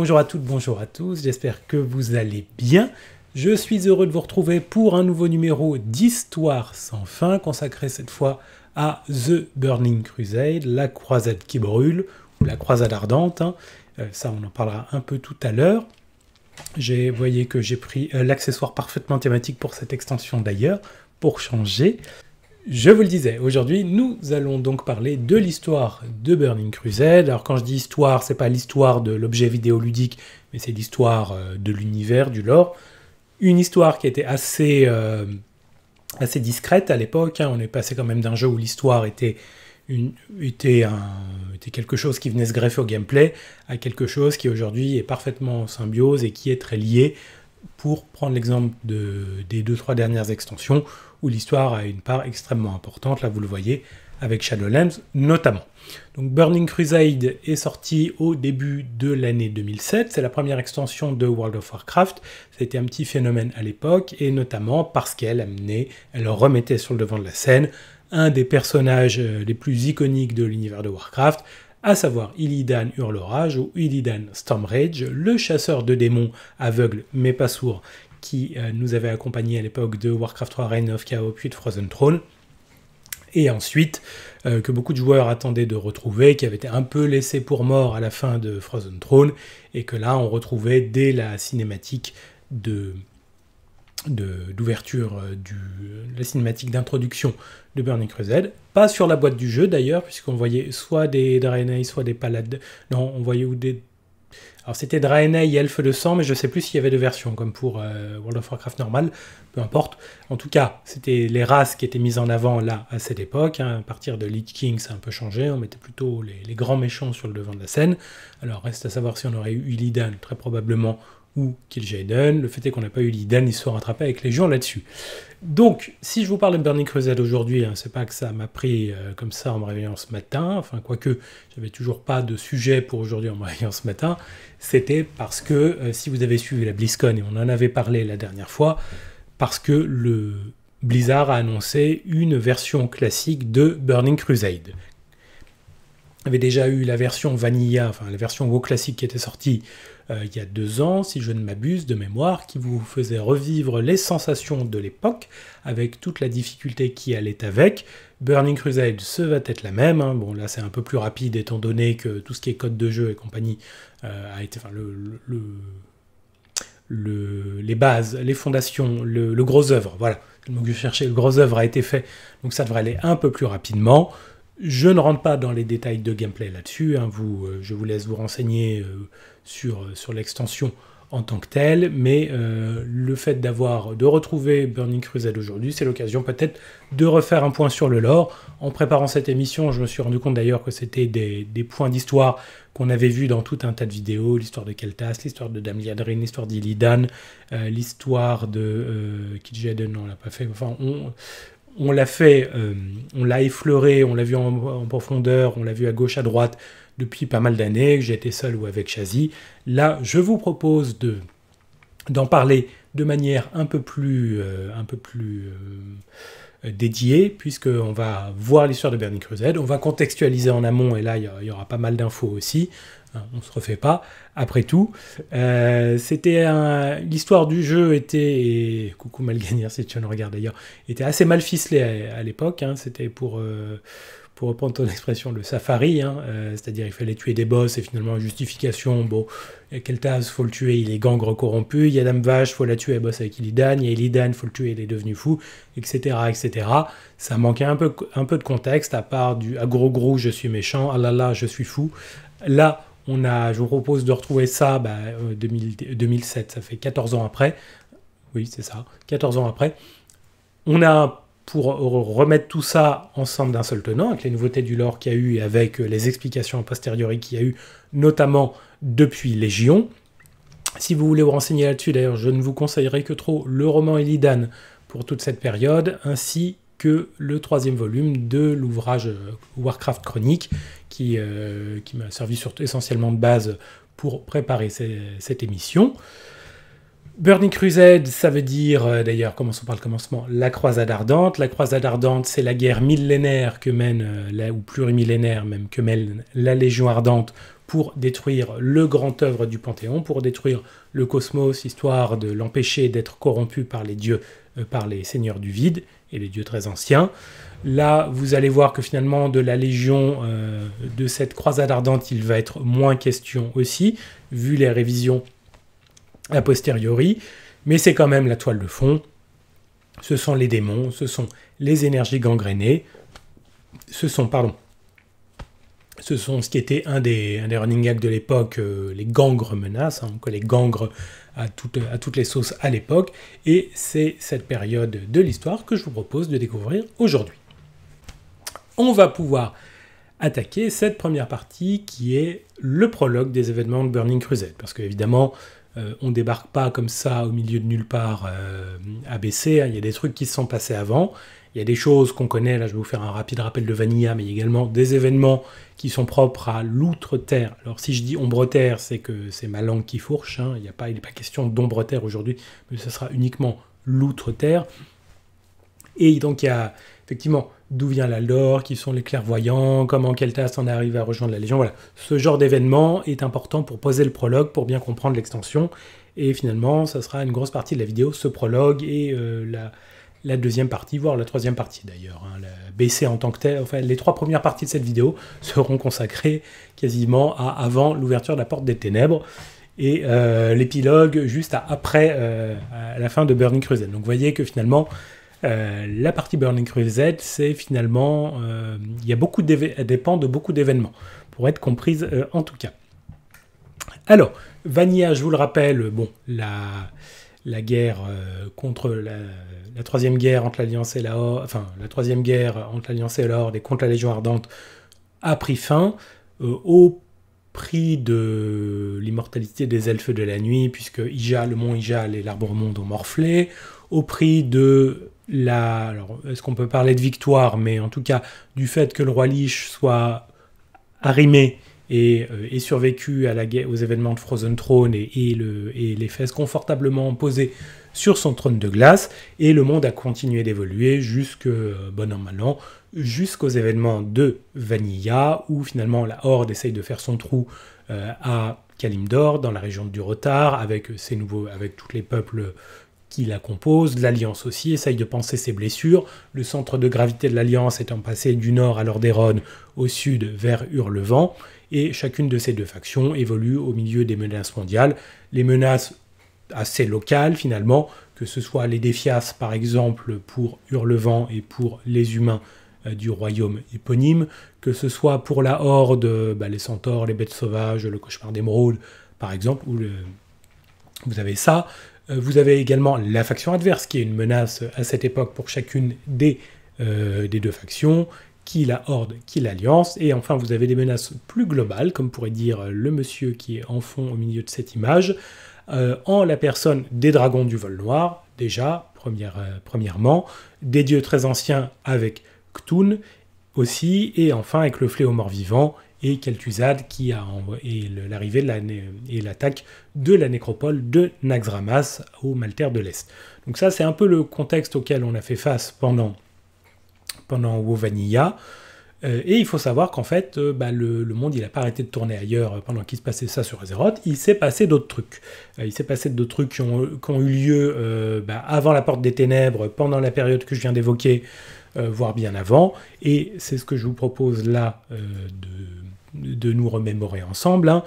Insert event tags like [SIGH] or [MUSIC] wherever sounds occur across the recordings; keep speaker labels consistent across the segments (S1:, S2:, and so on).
S1: Bonjour à toutes, bonjour à tous, j'espère que vous allez bien. Je suis heureux de vous retrouver pour un nouveau numéro d'Histoire sans fin, consacré cette fois à The Burning Crusade, la croisade qui brûle, ou la croisade ardente, hein. euh, ça on en parlera un peu tout à l'heure. Vous voyez que j'ai pris euh, l'accessoire parfaitement thématique pour cette extension d'ailleurs, pour changer. Je vous le disais, aujourd'hui nous allons donc parler de l'histoire de Burning Crusade. Alors quand je dis histoire, c'est pas l'histoire de l'objet vidéoludique, mais c'est l'histoire euh, de l'univers, du lore. Une histoire qui était assez, euh, assez discrète à l'époque. Hein. On est passé quand même d'un jeu où l'histoire était, quelque chose qui venait se greffer au gameplay à quelque chose qui aujourd'hui est parfaitement en symbiose et qui est très lié. Pour prendre l'exemple des deux trois dernières extensions, où l'histoire a une part extrêmement importante. Là, vous le voyez avec Shadowlands notamment. Donc Burning Crusade est sorti au début de l'année 2007. C'est la première extension de World of Warcraft. C'était un petit phénomène à l'époque et notamment parce qu'elle amenait, elle remettait sur le devant de la scène un des personnages euh, les plus iconiques de l'univers de Warcraft, à savoir Illidan Hurlorage ou Illidan Stormrage, le chasseur de démons aveugle mais pas sourd qui euh, nous avait accompagnés à l'époque de Warcraft 3 Reign of Chaos puis de Frozen Throne. Et ensuite, euh, que beaucoup de joueurs attendaient de retrouver, qui avait été un peu laissé pour mort à la fin de Frozen Throne, et que là, on retrouvait dès la cinématique de, d'ouverture euh, la cinématique d'introduction de Burning Crusade. Pas sur la boîte du jeu d'ailleurs, puisqu'on voyait soit des Draenei, soit des Paladins. Non, on voyait ou des alors c'était Draenei et Elfe de Sang, mais je ne sais plus s'il y avait deux versions, comme pour euh, World of Warcraft normal, peu importe. En tout cas, c'était les races qui étaient mises en avant là, à cette époque. Hein. À partir de Lich King, ça a un peu changé, on mettait plutôt les, grands méchants sur le devant de la scène. Alors reste à savoir si on aurait eu Illidan, très probablement, ou Kil'jaeden. Le fait est qu'on n'a pas eu Illidan, ils se sont rattrapés avec les gens là-dessus. Donc, si je vous parle de Burning Crusade aujourd'hui, hein, c'est pas que ça m'a pris euh, comme ça en me réveillant ce matin, enfin quoique j'avais toujours pas de sujet pour aujourd'hui en me réveillant ce matin, c'était parce que, euh, si vous avez suivi la BlizzCon, et on en avait parlé la dernière fois, parce que le Blizzard a annoncé une version classique de Burning Crusade. Il avait déjà eu la version Vanilla, enfin la version WoW classique qui était sortie euh, il y a deux ans, si je ne m'abuse, de mémoire, qui vous faisait revivre les sensations de l'époque, avec toute la difficulté qui allait avec. Burning Crusade, ce va être la même. Hein. Bon, là, c'est un peu plus rapide, étant donné que tout ce qui est code de jeu et compagnie euh, a été, enfin, le, les bases, les fondations, le, gros œuvre, voilà, le le gros œuvre a été fait, donc ça devrait aller un peu plus rapidement. Je ne rentre pas dans les détails de gameplay là-dessus, hein. euh, je vous laisse vous renseigner euh, sur l'extension en tant que tel, mais euh, le fait d'avoir de retrouver Burning Crusade aujourd'hui, c'est l'occasion peut-être de refaire un point sur le lore. En préparant cette émission, je me suis rendu compte d'ailleurs que c'était des, points d'histoire qu'on avait vus dans tout un tas de vidéos, l'histoire de Keltas, l'histoire de Damliadrin, l'histoire d'Illidan, euh, l'histoire de euh, non, on l'a pas fait, enfin on, l'a fait, euh, on l'a effleuré, on l'a vu en profondeur, on l'a vu à gauche, à droite, depuis pas mal d'années, que j'ai été seul ou avec Chazy. Là, je vous propose de d'en parler de manière un peu plus, euh, un peu plus euh, dédiée, puisqu'on va voir l'histoire de Bernie Crusade, on va contextualiser en amont, et là, il y, aura pas mal d'infos aussi, hein, on ne se refait pas, après tout. Euh, c'était L'histoire du jeu était, et coucou Malganir si tu le regardes d'ailleurs, était assez mal ficelée à, l'époque, hein. c'était pour pour reprendre ton [LAUGHS] expression, le safari, hein, euh, c'est-à-dire il fallait tuer des boss et finalement justification, bon, Keltaz, faut le tuer, il est gangre corrompu, il y a Dame Vache, faut la tuer, Boss avec Illidan, il y a Illidan, faut le tuer, il est devenu fou, etc., etc. Ça manquait un peu, un peu de contexte, à part du « à gros gros, je suis méchant, à ah là là, je suis fou ». Là, on a, je vous propose de retrouver ça, 2007, bah, euh, ça fait 14 ans après, oui c'est ça, 14 ans après, on a pour remettre tout ça ensemble d'un seul tenant, avec les nouveautés du lore qu'il y a eu et avec euh, les explications a posteriori qu'il y a eu, notamment depuis Légion. Si vous voulez vous renseigner là-dessus, d'ailleurs, je ne vous conseillerai que trop le roman Elidan pour toute cette période, ainsi que le troisième volume de l'ouvrage euh, Warcraft Chronique, euh, qui, m'a servi surtout essentiellement de base pour préparer cette émission. Burning Crusade, ça veut dire, euh, d'ailleurs, commençons par le commencement, la croisade ardente. La croisade ardente, c'est la guerre millénaire que mène, euh, la, ou plurimillénaire même, que mène la Légion ardente pour détruire le grand œuvre du Panthéon, pour détruire le cosmos, histoire de l'empêcher d'être corrompu par les dieux, euh, par les seigneurs du vide et les dieux très anciens. Là, vous allez voir que finalement, de la Légion, de cette croisade ardente, il va être moins question aussi, vu les révisions a posteriori, mais c'est quand même la toile de fond. Ce sont les démons, ce sont les énergies gangrénées, ce sont, pardon, ce sont ce qui était un des, un running gags de l'époque, euh, les gangres menaces, hein, les gangres à, toutes à toutes les sauces à l'époque, et c'est cette période de l'histoire que je vous propose de découvrir aujourd'hui. On va pouvoir attaquer cette première partie qui est le prologue des événements de Burning Crusade, parce que évidemment, on euh, on débarque pas comme ça au milieu de nulle part euh, à abaissé. Hein. Il y a des trucs qui se sont passés avant. Il y a des choses qu'on connaît. Là, je vais vous faire un rapide rappel de Vanilla, mais également des événements qui sont propres à l'outre-terre. Alors, si je dis ombre-terre, c'est que c'est ma langue qui fourche. Hein. Il n'est pas, pas, question d'ombre-terre aujourd'hui, mais ce sera uniquement l'outre-terre. Et donc, il y a effectivement d'où vient la lore, qui sont les clairvoyants, comment Keltas en arrive à rejoindre la Légion. Voilà, ce genre d'événement est important pour poser le prologue, pour bien comprendre l'extension. Et finalement, ça sera une grosse partie de la vidéo, ce prologue et euh, la, deuxième partie, voire la troisième partie d'ailleurs. Hein. en tant que enfin les trois premières parties de cette vidéo seront consacrées quasiment à avant l'ouverture de la porte des ténèbres et euh, l'épilogue juste après, euh, la fin de Burning Crusade. Donc vous voyez que finalement, euh, la partie Burning Crusade, c'est finalement, euh, il y a beaucoup elle dépend de beaucoup d'événements pour être comprise euh, en tout cas. Alors, Vanilla, je vous le rappelle, bon, la, la guerre contre la, troisième guerre entre l'Alliance et la Horde, enfin la troisième guerre entre l'Alliance et la Horde et contre la Légion ardente a pris fin au prix de l'immortalité des elfes de la nuit, puisque Ija, le mont Ija et l'arbre monde ont morflé, au prix de alors est-ce qu'on peut parler de victoire, mais en tout cas du fait que le roi Lich soit arrimé et euh, survécu à la aux événements de Frozen Throne et, les fesses confortablement posées sur son trône de glace, et le monde a continué d'évoluer jusque, euh, bon jusqu'aux événements de Vanilla, où finalement la Horde essaye de faire son trou euh, à Kalimdor, dans la région du retard, avec, ses nouveaux, avec tous les peuples qui la compose, l'Alliance aussi essaye de penser ses blessures, le centre de gravité de l'Alliance étant passé du nord à l'Ordéron, au sud vers Hurlevent, et chacune de ces deux factions évolue au milieu des menaces mondiales, les menaces assez locales finalement, que ce soit les défias par exemple pour Hurlevent et pour les humains euh, du royaume éponyme, que ce soit pour la Horde, bah, les centaures, les bêtes sauvages, le cauchemar d'émeraude par exemple, ou vous avez ça, euh, vous avez également la faction adverse, qui est une menace à cette époque pour chacune euh, des, deux factions, qui la Horde, qui l'Alliance. Et enfin, vous avez des menaces plus globales, comme pourrait dire le monsieur qui est en fond au milieu de cette image, euh, en la personne des dragons du vol noir, déjà, premièrement, des dieux très anciens avec Ktun aussi, et enfin avec le fléau mort-vivant et Kel'Thuzad qui a et l'arrivée et l'attaque de la nécropole de Naxramas au Maltaire de l'Est. Donc ça c'est un peu le contexte auquel on a fait face pendant pendant Wovania. Euh, et il faut savoir qu'en fait, euh, bah, le, monde, il n'a pas arrêté de tourner ailleurs euh, pendant qu'il se passait ça sur Azeroth. Il s'est passé d'autres trucs. il s'est passé d'autres trucs qui ont, eu lieu bah, avant la Porte des Ténèbres, pendant la période que je viens d'évoquer, voire bien avant. Et c'est ce que je vous propose là de de nous remémorer ensemble. Hein.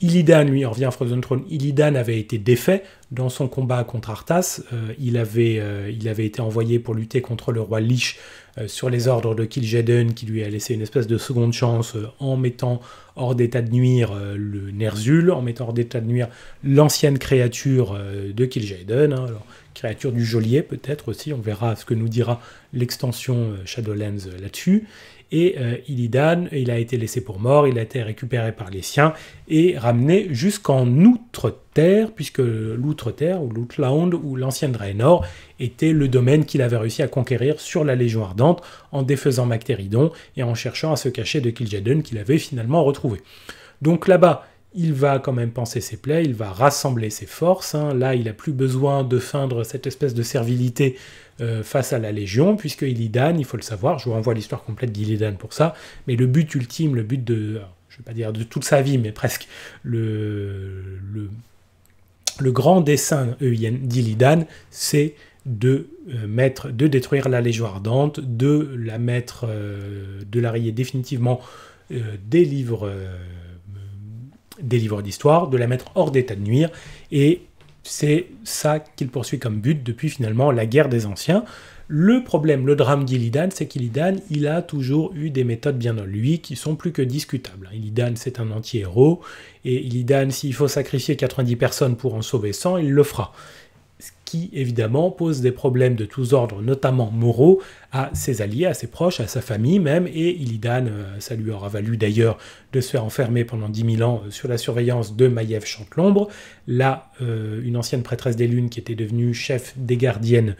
S1: Illidan, lui, on revient à Frozen Throne, Illidan avait été défait dans son combat contre Arthas. Euh, il, avait, euh, il avait été envoyé pour lutter contre le roi Lich euh, sur les ordres de Kil'jaeden, qui lui a laissé une espèce de seconde chance en mettant hors d'état de nuire le Nerzul, en mettant hors d'état de nuire l'ancienne créature de Kil'jaeden, hein. alors créature du geôlier peut-être aussi, on verra ce que nous dira l'extension Shadowlands là-dessus et euh, Illidan, il a été laissé pour mort, il a été récupéré par les siens et ramené jusqu'en Outre-Terre, puisque l'Outre-Terre, ou l'Outland, ou l'ancienne Draenor, était le domaine qu'il avait réussi à conquérir sur la Légion Ardente en défaisant Mactéridon et en cherchant à se cacher de Kil'jaeden qu'il avait finalement retrouvé. Donc là-bas, il va quand même penser ses plaies, il va rassembler ses forces. Hein. Là, il n'a plus besoin de feindre cette espèce de servilité euh, face à la Légion, puisque Illidan, il faut le savoir, je vous renvoie l'histoire complète d'Illidan pour ça, mais le but ultime, le but de, je vais pas dire de toute sa vie, mais presque, le, le, grand dessein d'Illidan, c'est de euh, mettre, de détruire la Légion ardente, de la mettre, euh, de la rayer définitivement des livres, des livres d'histoire, de la mettre hors d'état de nuire et c'est ça qu'il poursuit comme but depuis finalement la guerre des anciens. Le problème, le drame d'Illidan, c'est qu'Illidan, il a toujours eu des méthodes bien en lui qui sont plus que discutables. Illidan, c'est un anti-héros, et Illidan, s'il faut sacrifier 90 personnes pour en sauver 100, il le fera qui évidemment pose des problèmes de tous ordres, notamment moraux, à ses alliés, à ses proches, à sa famille même, et Illidan, euh, ça lui aura valu d'ailleurs de se faire enfermer pendant 10 000 ans euh, sur la surveillance de Maïev Chantelombre, là euh, une ancienne prêtresse des lunes qui était devenue chef des gardiennes,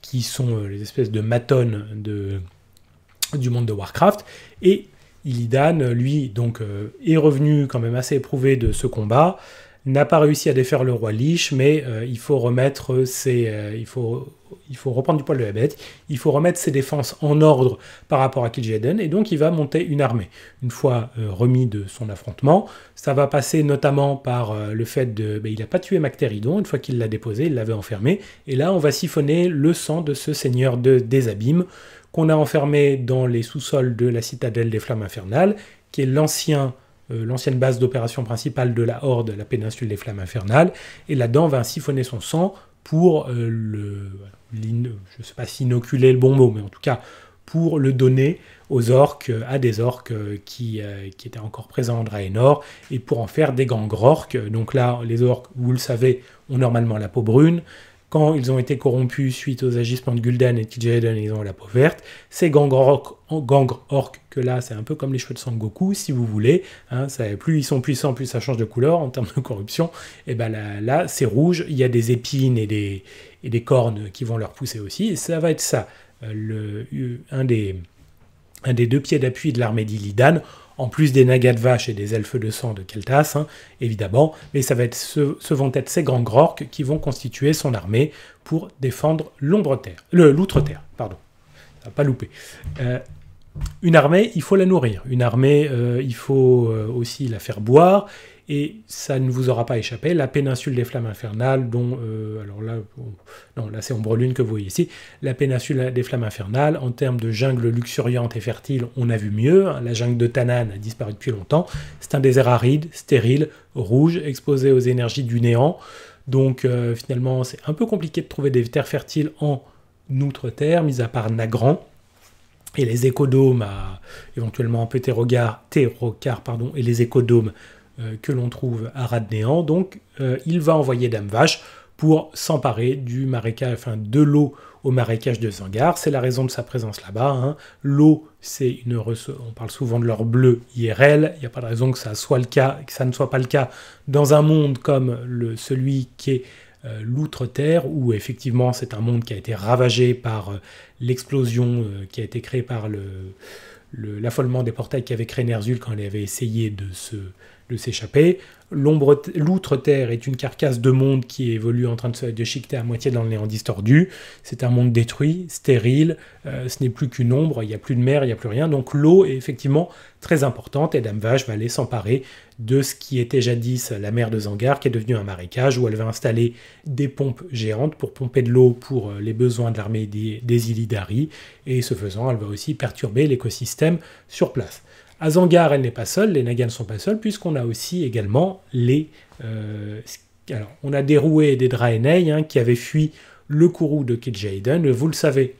S1: qui sont les espèces de matones du monde de Warcraft, et Illidan, lui, donc, est revenu quand même assez éprouvé de ce combat, n'a pas réussi à défaire le roi Lich, mais euh, il faut remettre ses, euh, il faut, il faut reprendre du poil de la bête, il faut remettre ses défenses en ordre par rapport à Kil'jaeden, et donc il va monter une armée. Une fois euh, remis de son affrontement, ça va passer notamment par le fait de, ben, il n'a pas tué Macteridon, une fois qu'il l'a déposé, il l'avait enfermé, et là on va siphonner le sang de ce seigneur de, des abîmes qu'on a enfermé dans les sous-sols de la citadelle des flammes infernales, qui est l'ancien euh, l'ancienne base d'opération principale de la Horde, la péninsule des Flammes Infernales, et là dent va siphonner son sang pour euh, le, je sais pas si inoculer le bon mot, mais en tout cas pour le donner aux orques, à des orques euh, qui, étaient encore présents en Draenor, et pour en faire des gangs orques. Donc là, les orques, vous le savez, ont normalement la peau brune. Quand ils ont été corrompus suite aux agissements de Gul'dan et de ils ont la peau verte. Ces gangs orques que là, c'est un peu comme les cheveux de Goku si vous voulez. Hein, plus ils sont puissants, plus ça change de couleur en termes de corruption. Et ben là, là c'est rouge, il y a des épines et des, et des cornes qui vont leur pousser aussi. Et ça va être ça, euh, le, euh, un, des, un des deux pieds d'appui de l'armée d'Illidan en plus des nagas de vache et des elfes de sang de Keltas, hein, évidemment, mais ça va être ce, vont être ces grands grocs qui vont constituer son armée pour défendre l'ombre-terre, l'outre-terre, pardon, ça va pas louper euh, une armée, il faut la nourrir. Une armée, euh, il faut euh, aussi la faire boire. Et ça ne vous aura pas échappé, la péninsule des flammes infernales, dont, euh, alors là, non, là c'est que vous voyez ici, la péninsule des flammes infernales, en termes de jungle luxuriante et fertile, on a vu mieux, hein. la jungle de Tanane a disparu depuis longtemps, c'est un désert aride, stérile, rouge, exposé aux énergies du néant, donc finalement c'est un peu compliqué de trouver des terres fertiles en outre-terre, mis à part Nagrand et les écodomes à euh, éventuellement un peu et les écodomes euh, que l'on trouve à Radnéan. Donc euh, il va envoyer Dame Vache pour s'emparer du marécage, enfin de l'eau au marécage de Zangar. C'est la raison de sa présence là-bas. Hein. L'eau, c'est une On parle souvent de l'or bleu IRL. Il n'y a pas de raison que ça soit le cas, que ça ne soit pas le cas dans un monde comme le, celui qui est euh, l'outre-terre, où effectivement c'est un monde qui a été ravagé par euh, l'explosion euh, qui a été créée par le l'affolement des portails qui qu'avait créé Nerzul quand il avait essayé de se s'échapper. L'outre-terre est une carcasse de monde qui évolue en train de se déchiqueter à moitié dans le néant distordu. C'est un monde détruit, stérile, euh, ce n'est plus qu'une ombre, il n'y a plus de mer, il n'y a plus rien. Donc l'eau est effectivement très importante et Dame Vache va aller s'emparer de ce qui était jadis la mer de Zangar, qui est devenue un marécage, où elle va installer des pompes géantes pour pomper de l'eau pour euh, les besoins de l'armée des, des Illidari. Et ce faisant, elle va aussi perturber l'écosystème sur place. À Zangar, elle n'est pas seule, les Nagas ne sont pas seuls, puisqu'on a aussi également les... Euh, alors, on a déroué des Draenei hein, qui avaient fui le Kourou de Kil'jaeden. Vous le savez,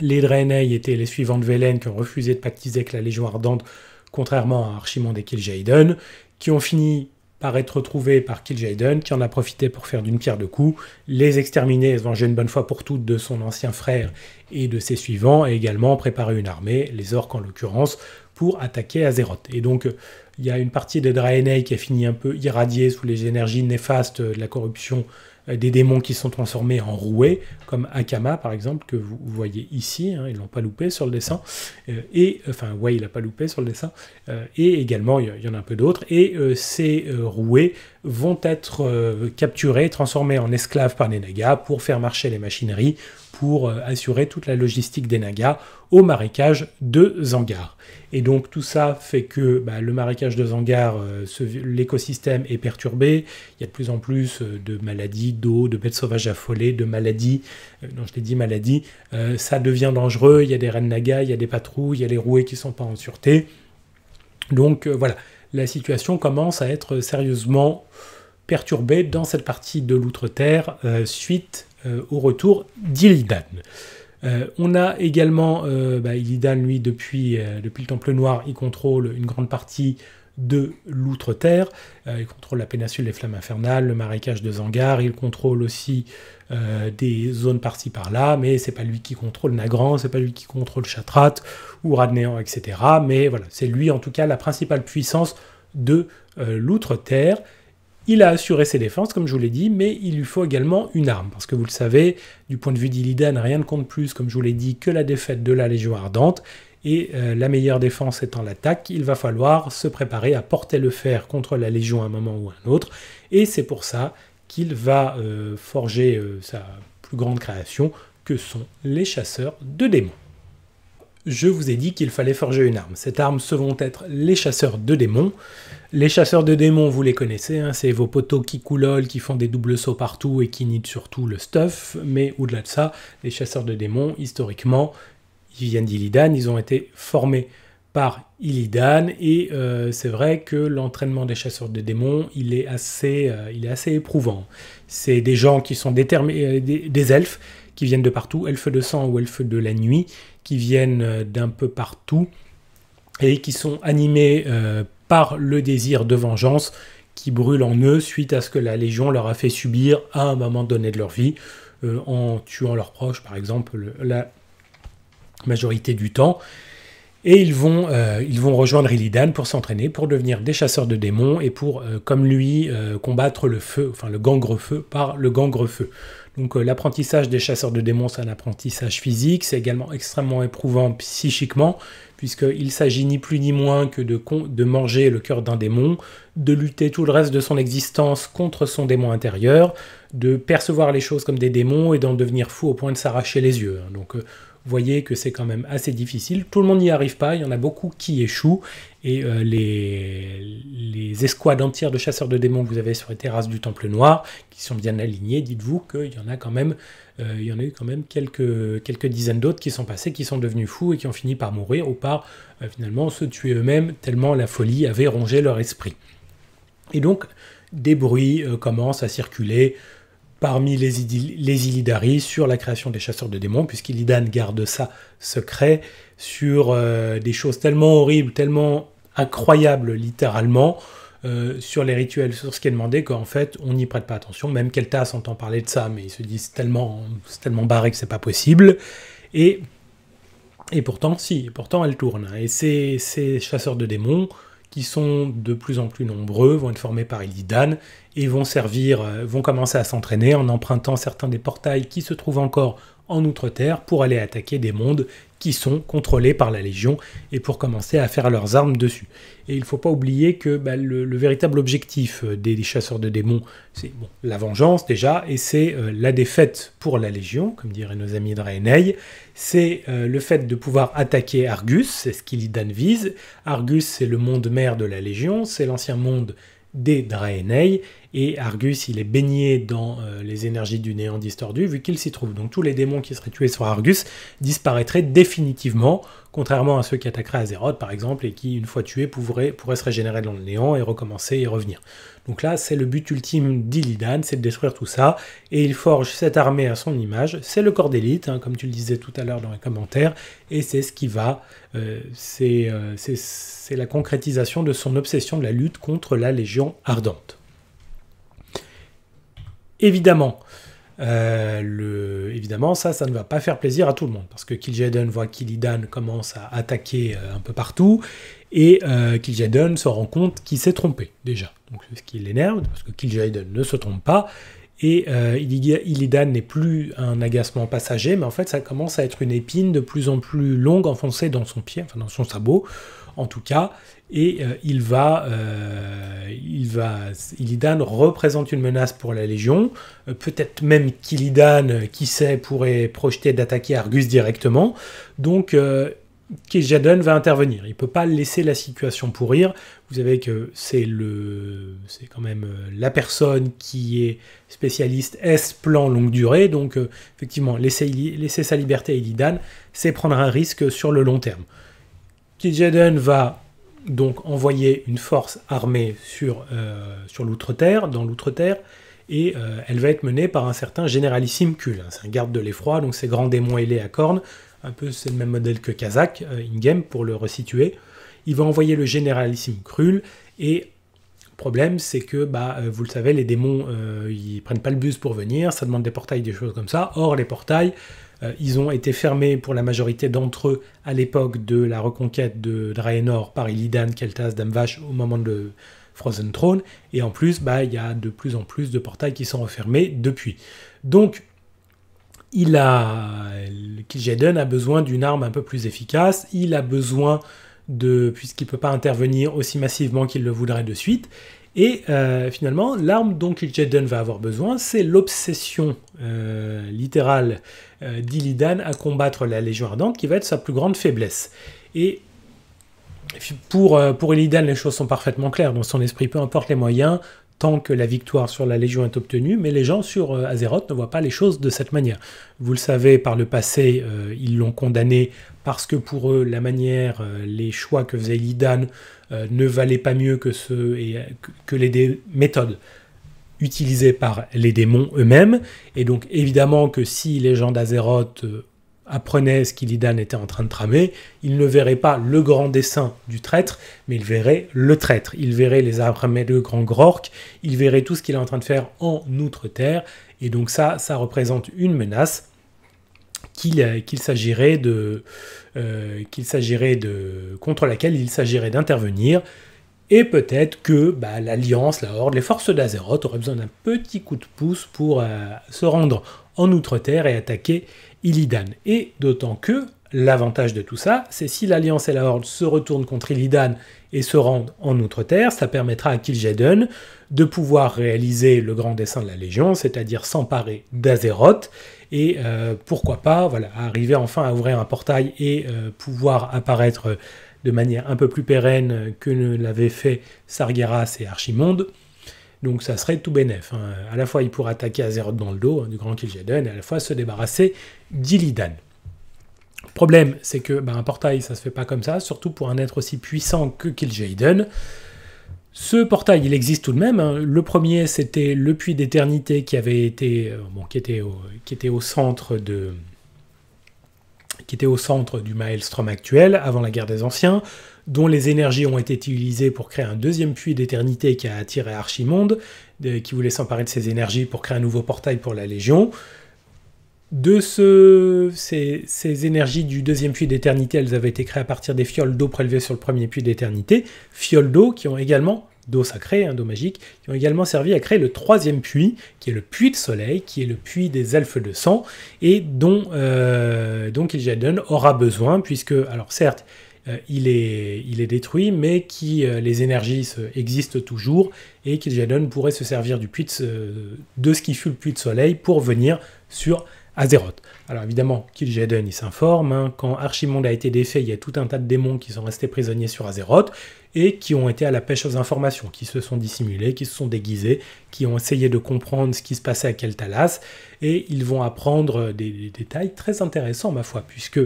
S1: les Draenei étaient les suivants de Velen qui ont refusé de pactiser avec la Légion Ardente, contrairement à Archimonde et Kil'jaeden, qui ont fini par être retrouvés par Kil'jaeden, qui en a profité pour faire d'une pierre deux coups, les exterminer se venger une bonne fois pour toutes de son ancien frère et de ses suivants, et également préparer une armée, les orques en l'occurrence, pour attaquer Azeroth. Et donc, euh, il y a une partie des Draenei qui a fini un peu irradiée sous les énergies néfastes euh, de la corruption euh, des démons qui sont transformés en rouées, comme Akama par exemple, que vous voyez ici, hein, ils l'ont pas loupé sur le dessin, et enfin ouais il a pas loupé sur le dessin, et également il y, en a un peu d'autres, et ces roués vont être capturés, transformés en esclaves par les pour faire marcher les machineries pour euh, assurer toute la logistique des Nagas au marécage de Zangar. Et donc tout ça fait que bah, le marécage de Zangar, euh, l'écosystème est perturbé, il y a de plus en plus euh, de maladies d'eau, de bêtes sauvages affolées, de maladies, non je l'ai dit maladies, ça devient dangereux, il y a des rennes nagas, il y a des patrouilles, il y a les rouées qui sont pas en sûreté. Donc voilà, la situation commence à être sérieusement perturbée dans cette partie de l'outre-terre suite euh, au retour d'Illidan. Euh, on a également euh, bah, Illidan, lui, depuis, euh, depuis, le Temple Noir, il contrôle une grande partie de l'Outre-Terre. il contrôle la péninsule des Flammes Infernales, le marécage de Zangar, il contrôle aussi des zones par-ci par-là, mais c'est pas lui qui contrôle Nagran, c'est pas lui qui contrôle Chatrat ou Radnéan, etc. Mais voilà, c'est lui en tout cas la principale puissance de l'Outre-Terre. Il a assuré ses défenses, comme je vous l'ai dit, mais il lui faut également une arme, parce que vous le savez, du point de vue d'Illidan, rien ne compte plus, comme je vous l'ai dit, que la défaite de la Légion Ardente, et euh, la meilleure défense étant l'attaque, il va falloir se préparer à porter le fer contre la Légion à un moment ou à un autre, et c'est pour ça qu'il va euh, forger euh, sa plus grande création, que sont les chasseurs de démons. Je vous ai dit qu'il fallait forger une arme. Cette arme, se vont être les chasseurs de démons. Les chasseurs de démons, vous les connaissez, hein, c'est vos poteaux qui coulolent, qui font des doubles sauts partout et qui nident surtout le stuff, mais au-delà de ça, les chasseurs de démons, historiquement, ils viennent d'Illidan, ils ont été formés par Illidan et euh, c'est vrai que l'entraînement des chasseurs de démons il est assez euh, il est assez éprouvant c'est des gens qui sont euh, des, des, elfes qui viennent de partout elfes de sang ou elfes de la nuit qui viennent d'un peu partout et qui sont animés par le désir de vengeance qui brûle en eux suite à ce que la Légion leur a fait subir à un moment donné de leur vie, euh, en tuant leurs proches par exemple la majorité du temps. Et ils vont, euh, ils vont rejoindre Illidan pour s'entraîner, pour devenir des chasseurs de démons et pour, euh, comme lui, combattre le feu, enfin le feu par le gangre feu donc euh, l'apprentissage des chasseurs de démons, c'est un apprentissage physique, c'est également extrêmement éprouvant psychiquement, puisqu'il s'agit ni plus ni moins que de, manger le cœur d'un démon, de lutter tout le reste de son existence contre son démon intérieur, de percevoir les choses comme des démons et d'en devenir fou au point de s'arracher les yeux. Hein. Donc euh, voyez que c'est quand même assez difficile. Tout le monde n'y arrive pas, il y en a beaucoup qui échouent, et euh, les, les, escouades entières de chasseurs de démons que vous avez sur les terrasses du Temple Noir, qui sont bien alignées, dites-vous qu'il y en a quand même, euh, il y en a quand même quelques, quelques dizaines d'autres qui sont passés, qui sont devenus fous et qui ont fini par mourir ou par euh, finalement se tuer eux-mêmes, tellement la folie avait rongé leur esprit. Et donc, des bruits commencent à circuler parmi les, les Illidari sur la création des chasseurs de démons, puisqu'Illidan garde ça secret, sur euh, des choses tellement horribles, tellement incroyables littéralement, euh, sur les rituels, sur ce qui est demandé, qu'en fait, on n'y prête pas attention. Même Keltas entend parler de ça, mais ils se disent tellement, c'est tellement barré que c'est pas possible. Et, et pourtant, si, pourtant elle tourne. Et ces chasseurs de démons qui sont de plus en plus nombreux, vont être formés par Illidan et vont servir, euh, vont commencer à s'entraîner en empruntant certains des portails qui se trouvent encore en Outre-Terre pour aller attaquer des mondes qui sont contrôlés par la Légion et pour commencer à faire leurs armes dessus. Et il ne faut pas oublier que bah, le, véritable objectif euh, des, chasseurs de démons, c'est bon, la vengeance déjà, et c'est euh, la défaite pour la Légion, comme diraient nos amis Draenei, c'est euh, le fait de pouvoir attaquer Argus, c'est ce qu'il y vise. Argus, c'est le monde mère de la Légion, c'est l'ancien monde des Draenei, et Argus il est baigné dans euh, les énergies du néant distordu vu qu'il s'y trouve. Donc tous les démons qui seraient tués sur Argus disparaîtraient définitivement, contrairement à ceux qui attaqueraient Azeroth par exemple et qui une fois tués pourraient, se régénérer dans le néant et recommencer et revenir. Donc là c'est le but ultime d'Illidan, c'est de détruire tout ça et il forge cette armée à son image. C'est le corps d'élite, hein, comme tu le disais tout à l'heure dans les commentaires, et c'est ce qui va, euh, euh, c'est la concrétisation de son obsession de la lutte contre la Légion ardente. Évidemment, euh, le, évidemment, ça, ça ne va pas faire plaisir à tout le monde, parce que Kil'jaeden voit qu'Illidan commence à attaquer euh, un peu partout, et euh, se rend compte qu'il s'est trompé, déjà. Donc, ce qui l'énerve, parce que Kil'jaeden ne se trompe pas, et euh, Illidan n'est plus un agacement passager, mais en fait, ça commence à être une épine de plus en plus longue enfoncée dans son pied, enfin dans son sabot, en tout cas, et euh, il va, euh, il va, Illidan représente une menace pour la Légion. Euh, peut-être même qu'Illidan, qui sait, pourrait projeter d'attaquer Argus directement. Donc Kijaden va intervenir. Il ne peut pas laisser la situation pourrir. Vous savez que c'est le, c'est quand même la personne qui est spécialiste S plan longue durée. Donc effectivement, laisser, laisser, sa liberté à Illidan, c'est prendre un risque sur le long terme. Kijaden va donc envoyer une force armée sur, euh, l'outre-terre, dans l'outre-terre, et euh, elle va être menée par un certain généralissime Kul. c'est un garde de l'effroi, donc c'est grand démon ailé à cornes, un peu c'est le même modèle que Kazakh euh, in-game, pour le resituer. Il va envoyer le généralissime Krul, et problème c'est que, bah, vous le savez, les démons, ils prennent pas le bus pour venir, ça demande des portails, des choses comme ça. Or, les portails, euh, ils ont été fermés pour la majorité d'entre eux à l'époque de la reconquête de Draenor par Illidan, Keltas, Damvash au moment de Frozen Throne. Et en plus, bah, il y a de plus en plus de portails qui sont refermés depuis. Donc, il a, Kil'jaeden a besoin d'une arme un peu plus efficace. Il a besoin de, puisqu'il ne peut pas intervenir aussi massivement qu'il le voudrait de suite. Et euh, finalement, l'arme dont Jaden va avoir besoin, c'est l'obsession euh, littérale euh, d'Illidan à combattre la Légion Ardente, qui va être sa plus grande faiblesse. Et pour, pour Illidan, les choses sont parfaitement claires. Dans son esprit, peu importe les moyens, tant que la victoire sur la Légion est obtenue, mais les gens sur euh, Azeroth ne voient pas les choses de cette manière. Vous le savez, par le passé, euh, ils l'ont condamné parce que pour eux, la manière, euh, les choix que faisait Lidan ne valaient pas mieux que, et, que les méthodes utilisées par les démons eux-mêmes. Et donc évidemment que si les gens d'Azeroth apprenait ce qu'Illidan était en train de tramer, il ne verrait pas le grand dessein du traître, mais il verrait le traître. Il verrait les armées de Grand Grork, il verrait tout ce qu'il est en train de faire en Outre-Terre, et donc ça, ça représente une menace qu'il euh, euh, s'agirait de, contre laquelle il s'agirait d'intervenir. Et peut-être que bah, l'Alliance, la Horde, les forces d'Azeroth auraient besoin d'un petit coup de pouce pour euh, se rendre en Outre-Terre et attaquer Illidan. Et d'autant que l'avantage de tout ça, c'est si l'Alliance et la Horde se retournent contre Illidan et se rendent en Outre-Terre, ça permettra à Kil'jaeden de pouvoir réaliser le grand dessein de la Légion, c'est-à-dire s'emparer d'Azeroth et euh, pourquoi pas voilà, arriver enfin à ouvrir un portail et euh, pouvoir apparaître de manière un peu plus pérenne que ne l'avaient fait Sargeras et Archimonde donc ça serait tout bénef. Hein. À la fois, il pourrait attaquer Azeroth dans le dos, hein, du grand Kil'jaeden, et à la fois se débarrasser d'Illidan. Problème, c'est que ben, un portail, ça se fait pas comme ça, surtout pour un être aussi puissant que Kil'jaeden. Ce portail, il existe tout de même. Hein. Le premier, c'était le puits d'éternité qui avait été, euh, qui était qui était au centre de, qui était au centre du Maelstrom actuel avant la guerre des anciens dont les énergies ont été utilisées pour créer un deuxième puits d'éternité qui a attiré Archimonde, qui voulait s'emparer de ces énergies pour créer un nouveau portail pour la Légion. De ce, ces, énergies du deuxième puits d'éternité, elles avaient été créées à partir des fioles d'eau prélevées sur le premier puits d'éternité, fioles d'eau qui ont également, d'eau sacrée, hein, d'eau magique, qui ont également servi à créer le troisième puits, qui est le puits de soleil, qui est le puits des elfes de sang, et dont, euh, donc aura besoin, puisque, alors certes, euh, il, est, détruit, mais qui euh, les énergies existent toujours et Kil'jaeden pourrait se servir du puits de, ce qui fut le puits de soleil pour venir sur Azeroth. Alors évidemment, Kil'jaeden il s'informe, hein, quand Archimonde a été défait, il y a tout un tas de démons qui sont restés prisonniers sur Azeroth et qui ont été à la pêche aux informations, qui se sont dissimulés, qui se sont déguisés, qui ont essayé de comprendre ce qui se passait à Kel'Thalas et ils vont apprendre euh, des détails très intéressants ma foi, puisque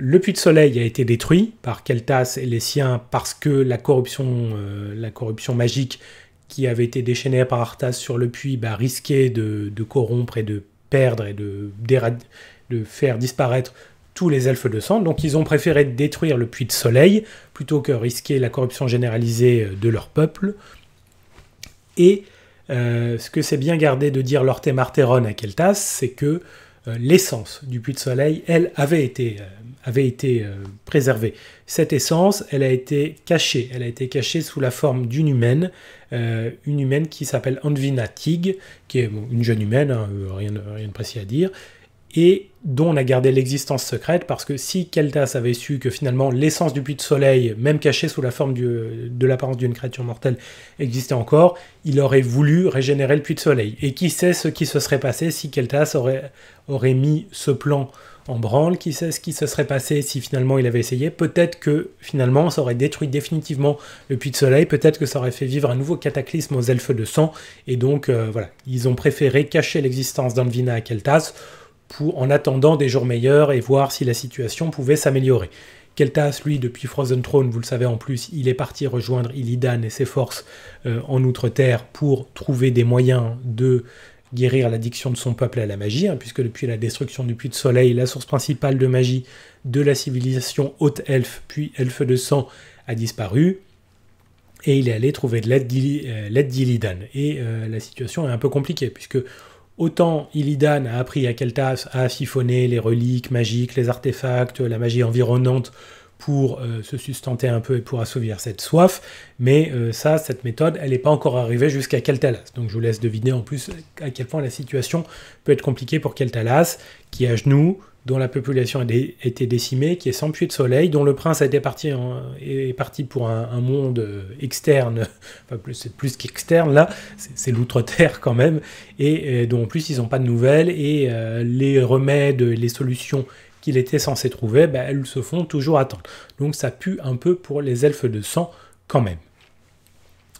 S1: le puits de soleil a été détruit par Keltas et les siens parce que la corruption, euh, la corruption magique qui avait été déchaînée par Arthas sur le puits bah, risquait de, corrompre et de perdre et de, de faire disparaître tous les elfes de sang. Donc ils ont préféré détruire le puits de soleil plutôt que risquer la corruption généralisée euh, de leur peuple. Et euh, ce que c'est bien gardé de dire Lorté Marteron à Keltas, c'est que l'essence du puits de soleil, elle, avait été avait été euh, préservée. Cette essence, elle a été cachée. Elle a été cachée sous la forme d'une humaine, euh, une humaine qui s'appelle Anvina Tig, qui est une jeune humaine, hein, euh, rien, de précis à dire, et dont on a gardé l'existence secrète parce que si Keltas avait su que finalement l'essence du puits de soleil, même cachée sous la forme de l'apparence d'une créature mortelle, existait encore, il aurait voulu régénérer le puits de soleil. Et qui sait ce qui se serait passé si Keltas aurait mis ce plan en branle, qui sait ce qui se serait passé si finalement il avait essayé, peut-être que finalement ça aurait détruit définitivement le puits de soleil, peut-être que ça aurait fait vivre un nouveau cataclysme aux elfes de sang, et donc euh, voilà, ils ont préféré cacher l'existence d'Anvina à Keltas pour, en attendant des jours meilleurs et voir si la situation pouvait s'améliorer. Keltas, lui, depuis Frozen Throne, vous le savez en plus, il est parti rejoindre Illidan et ses forces euh, en Outre-Terre pour trouver des moyens de guérir l'addiction de son peuple à la magie, hein, puisque depuis la destruction du puits de soleil, la source principale de magie de la civilisation haute elfe, puis elfe de sang, a disparu. Et il est allé trouver de l'aide euh, d'Illidan. Et euh, la situation est un peu compliquée, puisque autant Illidan a appris à Keltas à siphonner les reliques magiques, les artefacts, la magie environnante pour euh, se sustenter un peu et pour assouvir cette soif. Mais euh, ça, cette méthode, elle n'est pas encore arrivée jusqu'à Keltalas. Donc je vous laisse deviner en plus euh, à quel point la situation peut être compliquée pour Keltalas, qui est à genoux, dont la population a été décimée, qui est sans puits de soleil, dont le prince parti est parti pour un, monde externe, [LAUGHS] enfin plus, c'est plus qu'externe là, c'est l'outre-terre quand même, et, dont en plus ils n'ont pas de nouvelles, et les remèdes, les solutions il était censé trouver, ben, elles se font toujours attendre. Donc ça pue un peu pour les elfes de sang quand même.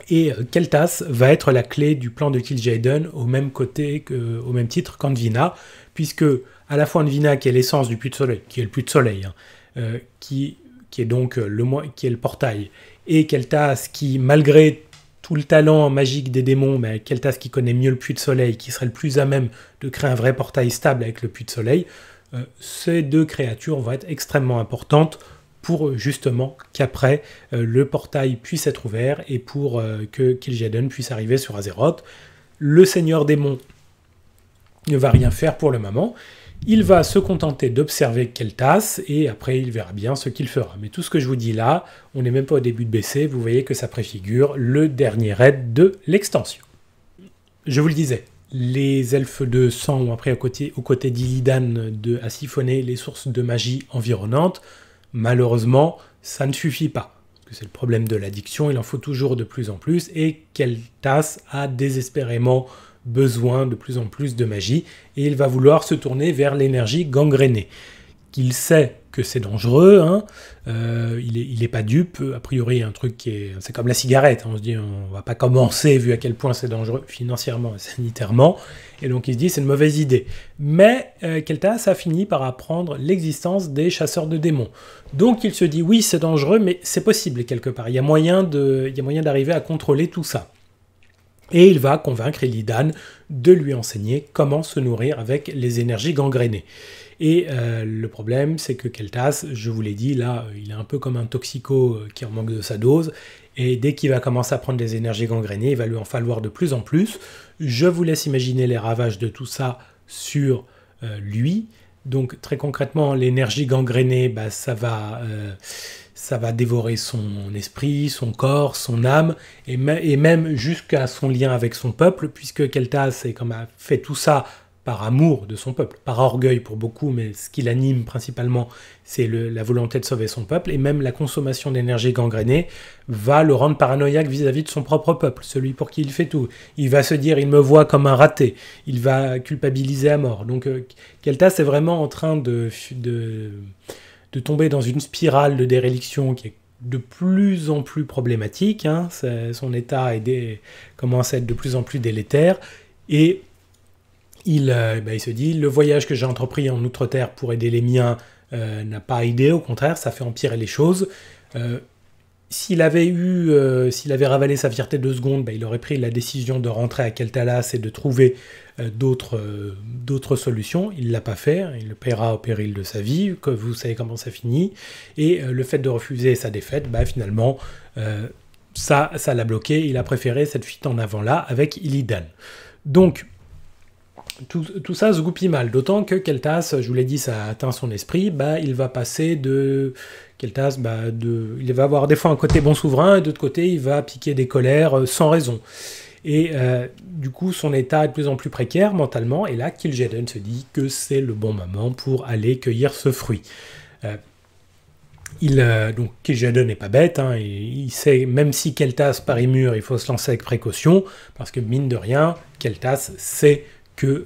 S1: Et euh, Keltas va être la clé du plan de Kil'jaeden au même côté au même titre qu'Anvina, puisque à la fois Anvina qui est l'essence du puits de soleil, qui est le puits de soleil, hein, euh, qui, est donc euh, le qui est le portail, et Keltas qui malgré tout le talent magique des démons, mais ben, Keltas qui connaît mieux le puits de soleil, qui serait le plus à même de créer un vrai portail stable avec le puits de soleil, euh, ces deux créatures vont être extrêmement importantes pour euh, justement qu'après euh, le portail puisse être ouvert et pour que Kil'jaeden puisse arriver sur Azeroth. Le seigneur démon ne va rien faire pour le moment. Il va se contenter d'observer Keltas et après il verra bien ce qu'il fera. Mais tout ce que je vous dis là, on n'est même pas au début de BC, vous voyez que ça préfigure le dernier raid de l'extension. Je vous le disais, les elfes de sang ont appris aux côtés, aux d'Illidan de, à siphonner les sources de magie environnantes. Malheureusement, ça ne suffit pas. c'est le problème de l'addiction, il en faut toujours de plus en plus, et Keltas a désespérément besoin de plus en plus de magie, et il va vouloir se tourner vers l'énergie gangrénée qu'il sait que c'est dangereux, hein. euh, il, n'est pas dupe, a priori un truc qui est... C'est comme la cigarette, hein. on se dit on va pas commencer vu à quel point c'est dangereux financièrement et sanitairement, et donc il se dit c'est une mauvaise idée. Mais euh, Keltas a fini par apprendre l'existence des chasseurs de démons. Donc il se dit oui c'est dangereux mais c'est possible quelque part, il y a moyen d'arriver à contrôler tout ça. Et il va convaincre Illidan de lui enseigner comment se nourrir avec les énergies gangrénées. Et euh, le problème, c'est que Keltas, je vous l'ai dit, là, il est un peu comme un toxico euh, qui en manque de sa dose. Et dès qu'il va commencer à prendre des énergies gangrénées, il va lui en falloir de plus en plus. Je vous laisse imaginer les ravages de tout ça sur euh, lui. Donc très concrètement, l'énergie gangrénée, bah, ça, va, ça va dévorer son esprit, son corps, son âme, et, même jusqu'à son lien avec son peuple, puisque Keltas a fait tout ça par amour de son peuple, par orgueil pour beaucoup, mais ce qui l'anime principalement, c'est la volonté de sauver son peuple, et même la consommation d'énergie gangrénée va le rendre paranoïaque vis-à-vis de son propre peuple, celui pour qui il fait tout. Il va se dire, il me voit comme un raté, il va culpabiliser à mort. Donc euh, Kelta, Keltas est vraiment en train de, de, tomber dans une spirale de déréliction qui est de plus en plus problématique, hein. son état est des, commence à être de plus en plus délétère, et il, euh, eh ben, il se dit, le voyage que j'ai entrepris en Outre-Terre pour aider les miens euh, n'a pas aidé, au contraire, ça fait empirer les choses. Euh, s'il avait eu, s'il avait ravalé sa fierté deux secondes, ben, il aurait pris la décision de rentrer à Keltalas et de trouver d'autres, solutions. Il l'a pas fait, hein. il le paiera au péril de sa vie, que vous savez comment ça finit. Et le fait de refuser sa défaite, ben, finalement, ça, ça l'a bloqué. Il a préféré cette fuite en avant là avec Illidan. Donc, tout, ça se goupille mal, d'autant que Keltas, je vous l'ai dit, ça atteint son esprit, bah, il va passer de... Keltas, bah, de... il va avoir des fois un côté bon souverain, et d'autre côté, il va piquer des colères euh, sans raison. Et euh, du coup, son état est de plus en plus précaire mentalement, et là, Kil'jaeden se dit que c'est le bon moment pour aller cueillir ce fruit. Euh, il, donc Kil'jaeden n'est pas bête, hein, il, sait, même si Keltas parie mûr, il faut se lancer avec précaution, parce que mine de rien, Keltas sait que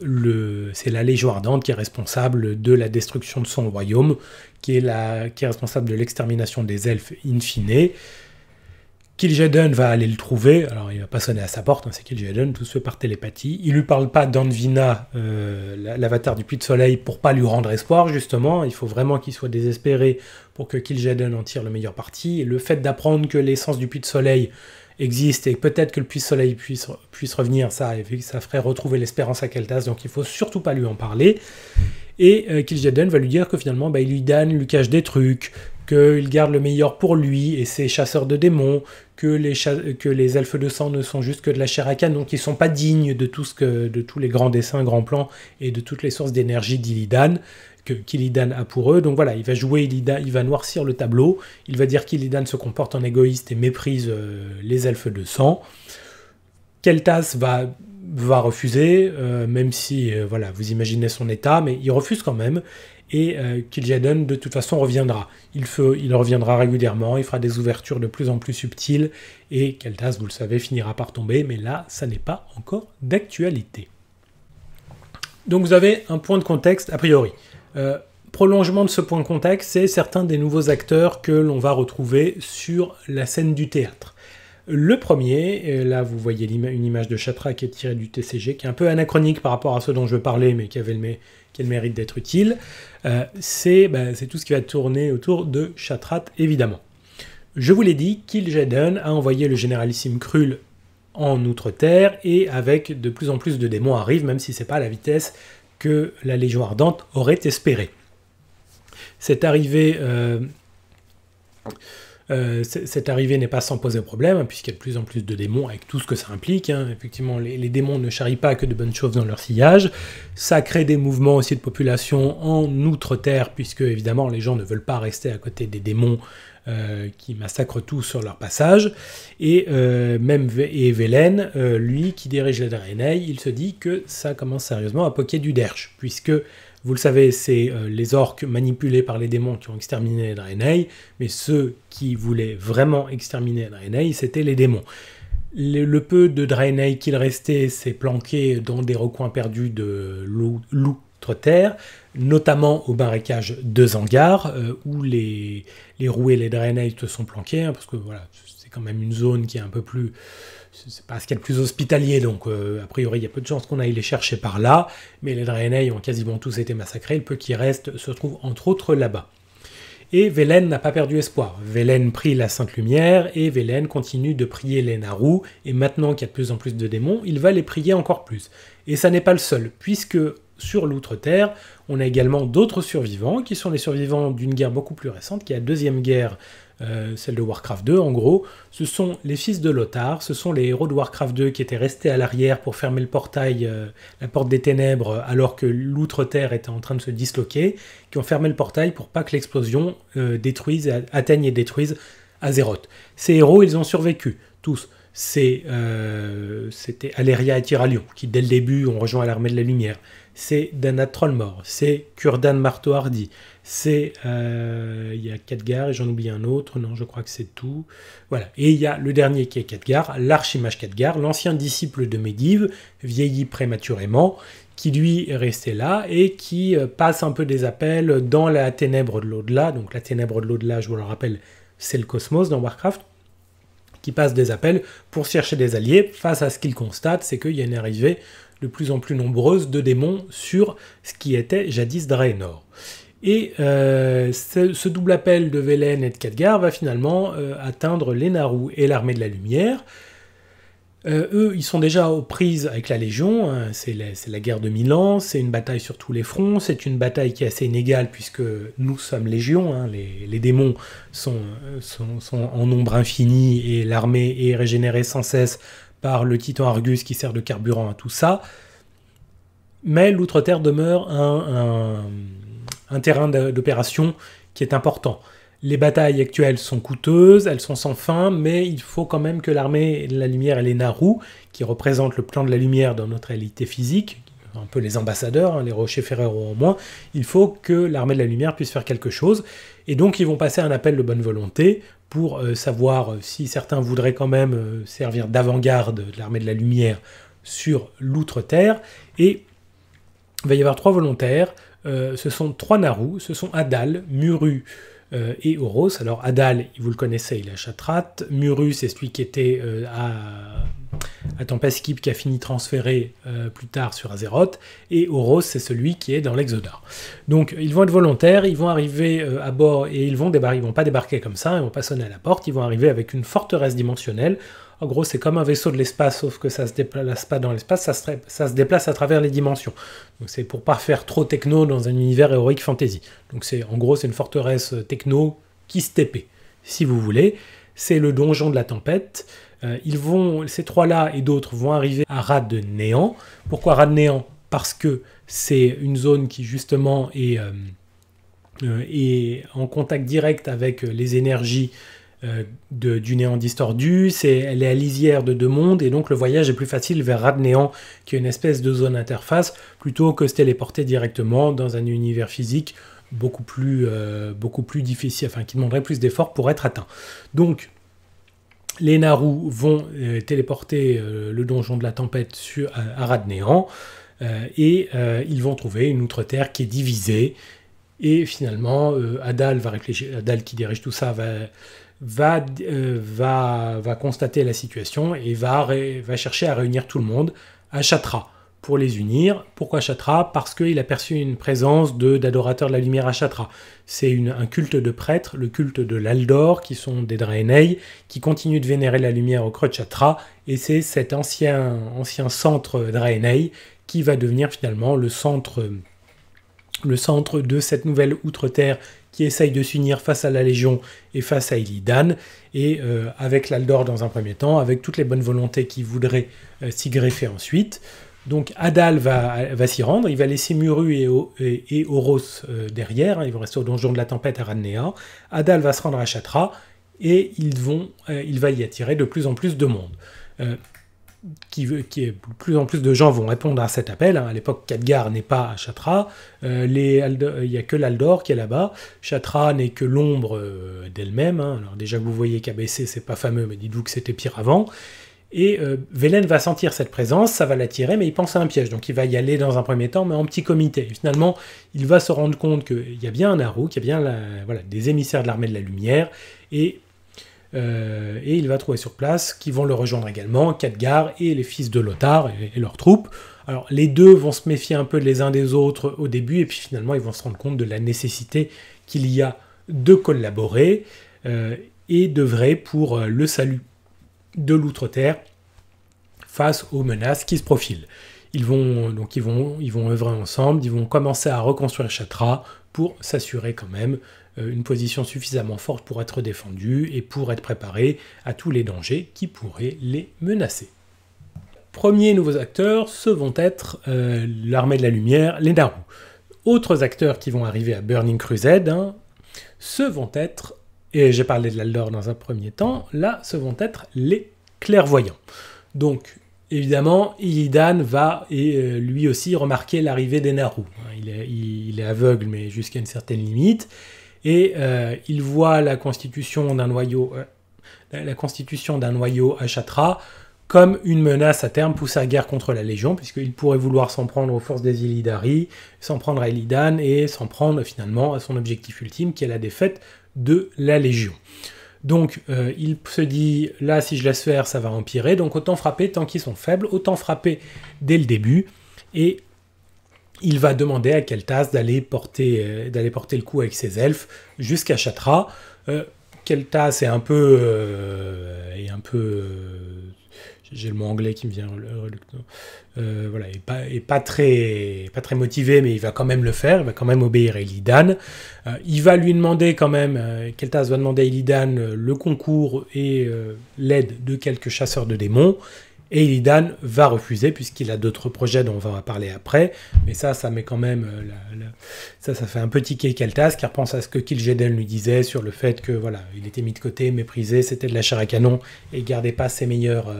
S1: c'est la Légion Ardente qui est responsable de la destruction de son royaume, qui est, la, qui est responsable de l'extermination des elfes in fine. Kil'jaeden va aller le trouver, alors il va pas sonner à sa porte, hein, c'est Kil'jaeden, tout ce par télépathie. Il lui parle pas d'Anvina, euh, l'avatar du puits de Soleil, pour pas lui rendre espoir, justement. Il faut vraiment qu'il soit désespéré pour que Kil'jaeden en tire le meilleur parti. Et le fait d'apprendre que l'essence du puits de Soleil existe et peut-être que le puits soleil puisse, puisse revenir, ça, ça ferait retrouver l'espérance à Keltas, donc il faut surtout pas lui en parler. Et euh, va lui dire que finalement, bah, lui cache des trucs, qu'il garde le meilleur pour lui et ses chasseurs de démons, que les, que les elfes de sang ne sont juste que de la chair à donc ils sont pas dignes de, tout ce que, de tous les grands dessins, grands plans et de toutes les sources d'énergie d'Illidan que Kilidan a pour eux. Donc voilà, il va jouer, il va noircir le tableau, il va dire qu'Illidan se comporte en égoïste et méprise euh, les elfes de sang. Keltas va, va refuser, euh, même si, euh, voilà, vous imaginez son état, mais il refuse quand même. Et Kil'jaeden, de toute façon, reviendra. Il, il reviendra régulièrement, il fera des ouvertures de plus en plus subtiles, et Keltas, vous le savez, finira par tomber, mais là, ça n'est pas encore d'actualité. Donc vous avez un point de contexte a priori. Euh, prolongement de ce point de contact, c'est certains des nouveaux acteurs que l'on va retrouver sur la scène du théâtre. Le premier, euh, là vous voyez une image de Chatra qui est tirée du TCG, qui est un peu anachronique par rapport à ce dont je veux parler, mais qui, avait le, a le mérite d'être utile, euh, bah, c'est tout ce qui va tourner autour de Chatrat, évidemment. Je vous l'ai dit, Kil'jaeden a envoyé le généralissime Krull en Outre-Terre, et avec de plus en plus de démons arrivent, même si c'est pas à la vitesse que la Légion ardente aurait espéré. Cette arrivée, euh, euh, cette arrivée n'est pas sans poser problème, hein, puisqu'il y a de plus en plus de démons avec tout ce que ça implique. Hein. Effectivement, les, les, démons ne charrient pas que de bonnes choses dans leur sillage. Ça crée des mouvements aussi de population en outre-terre, puisque évidemment les gens ne veulent pas rester à côté des démons euh, qui massacrent tout sur leur passage, et euh, même v euh, lui qui dirige les Draenei, il se dit que ça commence sérieusement à poquer du derche, puisque vous le savez, c'est les orques manipulés par les démons qui ont exterminé les Draenei, mais ceux qui voulaient vraiment exterminer les Draenei, c'était les démons. Le, peu de Draenei qu'il restait s'est planqué dans des recoins perdus de loups, loup, terre, notamment au barricage de Zangar, euh, où les, les roues et les se sont planqués, hein, parce que voilà, c'est quand même une zone qui est un peu plus. C'est pas ce qu'il y a plus hospitalier, donc euh, a priori il y a peu de chances qu'on aille les chercher par là, mais les Draenei ont quasiment tous été massacrés, le peu qui reste se trouve entre autres là-bas. Et Velen n'a pas perdu espoir. Velen prie la Sainte Lumière et Velen continue de prier les Naru, et maintenant qu'il y a de plus en plus de démons, il va les prier encore plus. Et ça n'est pas le seul, puisque sur l'Outre-Terre. On a également d'autres survivants, qui sont les survivants d'une guerre beaucoup plus récente, qui est la Deuxième Guerre, euh, celle de Warcraft 2 en gros. Ce sont les fils de Lothar, ce sont les héros de Warcraft 2 qui étaient restés à l'arrière pour fermer le portail, euh, la porte des ténèbres, alors que l'Outre-Terre était en train de se disloquer, qui ont fermé le portail pour pas que l'explosion euh, détruise, atteigne et détruise Azeroth. Ces héros, ils ont survécu, tous c'est c'était Alleria et Tyralion, qui dès le début ont rejoint l'armée de la lumière c'est Dana Trollmore, c'est Kurdan Marteau Hardy, c'est. Euh, il y a Khadgar et j'en oublie un autre, non, je crois que c'est tout. Voilà. Et il y a le dernier qui est Khadgar, l'archimage Khadgar, l'ancien disciple de Medivh, vieilli prématurément, qui lui est resté là et qui euh, passe un peu des appels dans la ténèbre de l'au-delà. Donc la ténèbre de l'au-delà, je vous le rappelle, c'est le cosmos dans Warcraft qui passe des appels pour chercher des alliés face à ce qu'il constate, c'est qu'il y a une arrivée de plus en plus nombreuses de démons sur ce qui était jadis Draenor. Et euh, ce, double appel de Velen et de Khadgar va finalement euh, atteindre les Naru et l'armée de la Lumière. Euh, eux, ils sont déjà aux prises avec la Légion, hein. c'est la, guerre de Milan, c'est une bataille sur tous les fronts, c'est une bataille qui est assez inégale puisque nous sommes Légion, hein. les, démons sont, en nombre infini et l'armée est régénérée sans cesse par le Titan Argus qui sert de carburant à tout ça. Mais l'Outre-Terre demeure un, terrain d'opération qui est important. Les batailles actuelles sont coûteuses, elles sont sans fin, mais il faut quand même que l'armée de la lumière et les Naru, qui représentent le plan de la lumière dans notre réalité physique, un peu les ambassadeurs, hein, les rochers Ferrero au moins, il faut que l'armée de la lumière puisse faire quelque chose. Et donc ils vont passer un appel de bonne volonté pour euh, savoir euh, si certains voudraient quand même euh, servir d'avant-garde de l'armée de la Lumière sur l'outre-terre. Et il va y avoir trois volontaires. ce sont trois Naru, ce sont Adal, Muru et Horos. Alors Adal, vous le connaissez, il est à Chatrat. Muru, c'est celui qui était à à Tempest qui a fini transféré euh, plus tard sur Azeroth, et Horos c'est celui qui est dans l'Exodar. Donc ils vont être volontaires, ils vont arriver euh, à bord et ils vont débarquer, ils vont pas débarquer comme ça, ils vont pas sonner à la porte, ils vont arriver avec une forteresse dimensionnelle. En gros, c'est comme un vaisseau de l'espace, sauf que ça se déplace pas dans l'espace, ça, se déplace à travers les dimensions. Donc c'est pour pas faire trop techno dans un univers héroïque fantasy. Donc c'est en gros c'est une forteresse euh, techno qui se si vous voulez. C'est le donjon de la tempête. Euh, ils vont, ces trois-là et d'autres vont arriver à Rade de néant. Pourquoi Rade néant Parce que c'est une zone qui justement est, euh, euh, en contact direct avec les énergies du néant distordu. C'est, elle est à lisière de deux mondes et donc le voyage est plus facile vers Rade néant, qui est une espèce de zone interface, plutôt que se téléporter directement dans un univers physique beaucoup plus, beaucoup plus difficile, enfin qui demanderait plus d'efforts pour être atteint. Donc les Naru vont euh, téléporter euh, le donjon de la tempête sur, Aradnéan euh, et ils vont trouver une outre-terre qui est divisée. Et finalement, Adal va Adal qui dirige tout ça va, va, va, va constater la situation et va, va chercher à réunir tout le monde à Chatra pour les unir. Pourquoi Chatra Parce qu'il perçu une présence d'adorateurs de, la lumière à Chatra. C'est un culte de prêtres, le culte de l'Aldor, qui sont des Draenei, qui continuent de vénérer la lumière au creux de Chatra, et c'est cet ancien, ancien centre Draenei qui va devenir finalement le centre, le centre de cette nouvelle Outre-Terre qui essaye de s'unir face à la Légion et face à Illidan, et euh, avec l'Aldor dans un premier temps, avec toutes les bonnes volontés qui voudraient euh, s'y greffer ensuite. Donc Adal va, s'y rendre, il va laisser Muru et, Horos euh, derrière, ils vont rester au donjon de la tempête à Radnea. Adal va se rendre à Chatra et ils vont, euh, il va y attirer de plus en plus de monde. Euh, qui, plus en plus de gens vont répondre à cet appel. Hein. À l'époque, Khadgar n'est pas à Chatra, il n'y a que l'Aldor qui est là-bas. Chatra n'est que l'ombre d'elle-même. Hein. Alors déjà, vous voyez qu'ABC, c'est pas fameux, mais dites-vous que c'était pire avant. Et euh, va sentir cette présence, ça va l'attirer, mais il pense à un piège. Donc il va y aller dans un premier temps, mais en petit comité. finalement, il va se rendre compte qu'il y a bien un Haru, qu'il y a bien des émissaires de l'armée de la lumière, et, euh, et, il va trouver sur place qui vont le rejoindre également, Khadgar et les fils de Lothar et, leurs troupes. Alors les deux vont se méfier un peu les uns des autres au début, et puis finalement ils vont se rendre compte de la nécessité qu'il y a de collaborer euh, et de vrai pour le salut de l'outre-terre face aux menaces qui se profilent. Ils vont donc ils vont ils vont œuvrer ensemble, ils vont commencer à reconstruire Chatra pour s'assurer quand même euh, une position suffisamment forte pour être défendue et pour être préparé à tous les dangers qui pourraient les menacer. Premier nouveaux acteurs, ce vont être euh, l'armée de la lumière, les Naru. Autres acteurs qui vont arriver à Burning Crusade, hein, ce vont être et j'ai parlé de la dans un premier temps, là, ce vont être les clairvoyants. Donc, évidemment, Illidan va et, euh, lui aussi remarquer l'arrivée des Naru. Hein, il est, aveugle, mais jusqu'à une certaine limite. Et euh, il voit la constitution d'un noyau, euh, la constitution d'un noyau à Chatra comme une menace à terme poussée à guerre contre la Légion, puisqu'il pourrait vouloir s'en prendre aux forces des Illidari, s'en prendre à Illidan et s'en prendre finalement à son objectif ultime qui est la défaite de la Légion. Donc euh, il se dit là si je laisse faire ça va empirer, donc autant frapper tant qu'ils sont faibles, autant frapper dès le début, et il va demander à Keltas d'aller porter, euh, d'aller porter, le coup avec ses elfes jusqu'à Chatra. Euh, Keltas est un peu, est un peu j'ai le mot anglais qui me vient, euh, voilà, et pas, pas, très, motivé, mais il va quand même le faire, il va quand même obéir à Illidan. Euh, il va lui demander quand même, euh, Keltas va demander à Illidan le concours et l'aide de quelques chasseurs de démons. Et Illidan va refuser puisqu'il a d'autres projets dont on va parler après. Mais ça, ça met quand même, ça, ça fait un petit quai Keltas qui repense à ce que Kil'jaeden lui disait sur le fait que voilà, il était mis de côté, méprisé, c'était de la chair à canon et gardait pas ses meilleurs,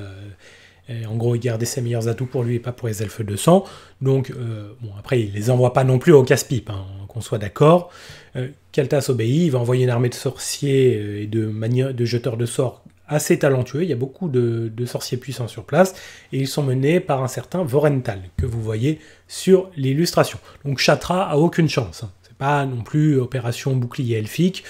S1: en gros, il gardait ses meilleurs atouts pour lui et pas pour les elfes de sang. Donc, euh, bon, après, il les envoie pas non plus au casse-pipe, hein, qu'on soit d'accord. Euh, Kaltas obéit, il va envoyer une armée de sorciers euh, et de, de jeteurs de sorts assez talentueux. Il y a beaucoup de, sorciers puissants sur place et ils sont menés par un certain Vorental que vous voyez sur l'illustration. Donc, Chatra a aucune chance. Hein. C'est pas non plus opération bouclier elfique.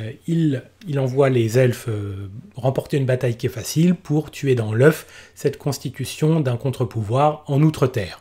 S1: Euh, il, envoie les elfes euh, remporter une bataille qui est facile pour tuer dans l'œuf cette constitution d'un contre-pouvoir en Outre-Terre.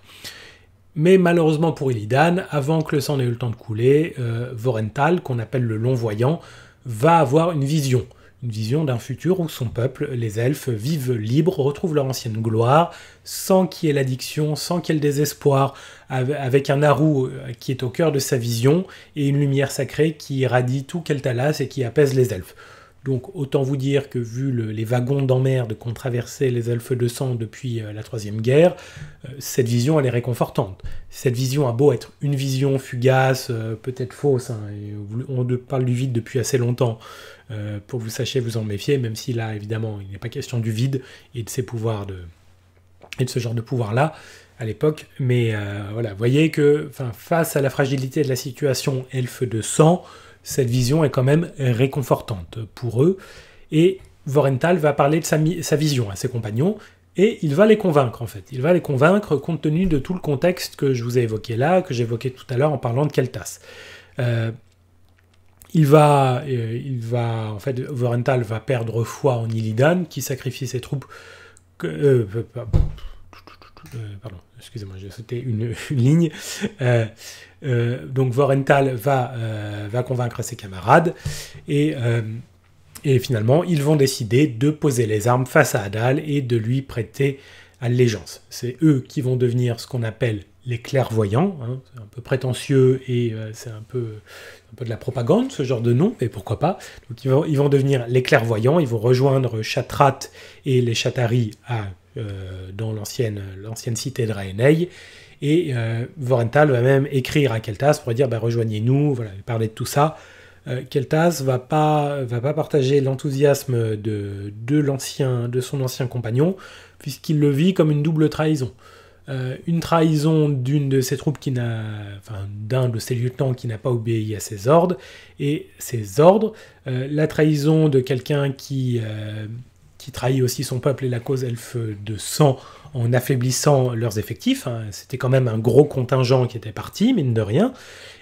S1: Mais malheureusement pour Illidan, avant que le sang n'ait eu le temps de couler, euh, Vorenthal, qu'on appelle le Long-Voyant, va avoir une vision. Une vision d'un futur où son peuple, les elfes, vivent libres, retrouvent leur ancienne gloire, sans qu'il y ait l'addiction, sans qu'il y ait le désespoir, avec un arou euh, qui est au cœur de sa vision et une lumière sacrée qui irradie tout Keltalas et qui apaise les elfes. Donc autant vous dire que vu les wagons d'emmerde qu'ont traversé les elfes de sang depuis euh, la Troisième Guerre, euh, cette vision elle est réconfortante. Cette vision a beau être une vision fugace, peut-être fausse, hein, on parle du vide depuis assez longtemps, pour que vous sachiez vous en méfier, même si là évidemment il n'est pas question du vide et de ses pouvoirs de, et de ce genre de pouvoir là, à l'époque. Mais euh, voilà, voyez que face à la fragilité de la situation elfe de sang, cette vision est quand même réconfortante pour eux. Et Vorenthal va parler de sa, vision à ses compagnons, et il va les convaincre en fait. Il va les convaincre compte tenu de tout le contexte que je vous ai évoqué là, que j'évoquais tout à l'heure en parlant de Keltas. Euh, il va, euh, il va, en fait, Vorenthal va perdre foi en Illidan qui sacrifie ses troupes. Euh, pardon, excusez-moi, j'ai sauté [LAUGHS] une, ligne. Euh, euh, donc Vorenthal va, va convaincre ses camarades et, finalement ils vont décider de poser les armes face à Adal et de lui prêter allégeance. C'est eux qui vont devenir ce qu'on appelle les clairvoyants, hein. c'est un peu prétentieux et c'est un peu, un peu de la propagande ce genre de nom, mais pourquoi pas. Donc ils vont, ils vont devenir les clairvoyants, ils vont rejoindre Chatrat et les Chataris à euh, dans l'ancienne, l'ancienne cité de Raenei. Et euh, Vorenthal va même écrire à Keltas pour dire bah, rejoignez-nous, voilà, parler de tout ça. Euh, Keltas va pas, va pas partager l'enthousiasme de, de, l'ancien, de son ancien compagnon, puisqu'il le vit comme une double trahison. une trahison d'une de ses troupes qui n'a, enfin, d'un de ses lieutenants qui n'a pas obéi à ses ordres, et ses ordres, la trahison de quelqu'un qui, trahit aussi son peuple et la cause elfe de sang en affaiblissant leurs effectifs. Hein. C'était quand même un gros contingent qui était parti, mine de rien.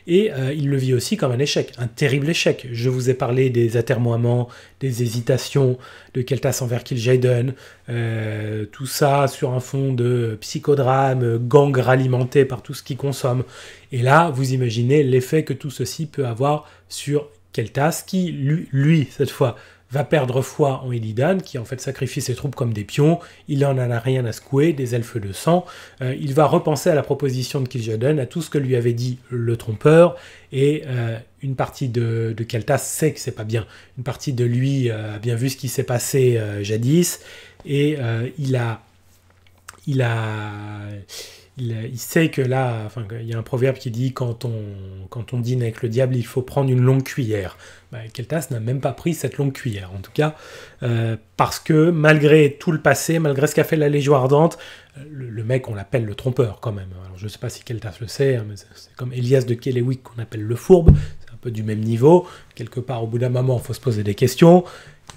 S1: Et euh, il le vit aussi comme un échec, un terrible échec. Je vous ai parlé des atermoiements, des hésitations de Keltas envers Kil'jaeden, euh, tout ça sur un fond de psychodrame, gang alimenté par tout ce qui consomme. Et là, vous imaginez l'effet que tout ceci peut avoir sur Keltas, qui, lui cette fois, va perdre foi en Illidan, qui en fait sacrifie ses troupes comme des pions, il en a rien à secouer, des elfes de sang, euh, il va repenser à la proposition de Kil'jaeden, à tout ce que lui avait dit le trompeur, et euh, une partie de, de sait que c'est pas bien, une partie de lui euh, a bien vu ce qui s'est passé jadis, et il a... Il a il, sait que là, enfin, il y a un proverbe qui dit quand on, quand on dîne avec le diable, il faut prendre une longue cuillère. Bah, Keltas n'a même pas pris cette longue cuillère, en tout cas, euh, parce que malgré tout le passé, malgré ce qu'a fait la Légion Ardente, euh, le, mec, on l'appelle le trompeur quand même. je ne sais pas si Keltas le sait, hein, mais c'est comme Elias de Kellewick qu'on appelle le fourbe, c'est un peu du même niveau. Quelque part, au bout d'un moment, il faut se poser des questions.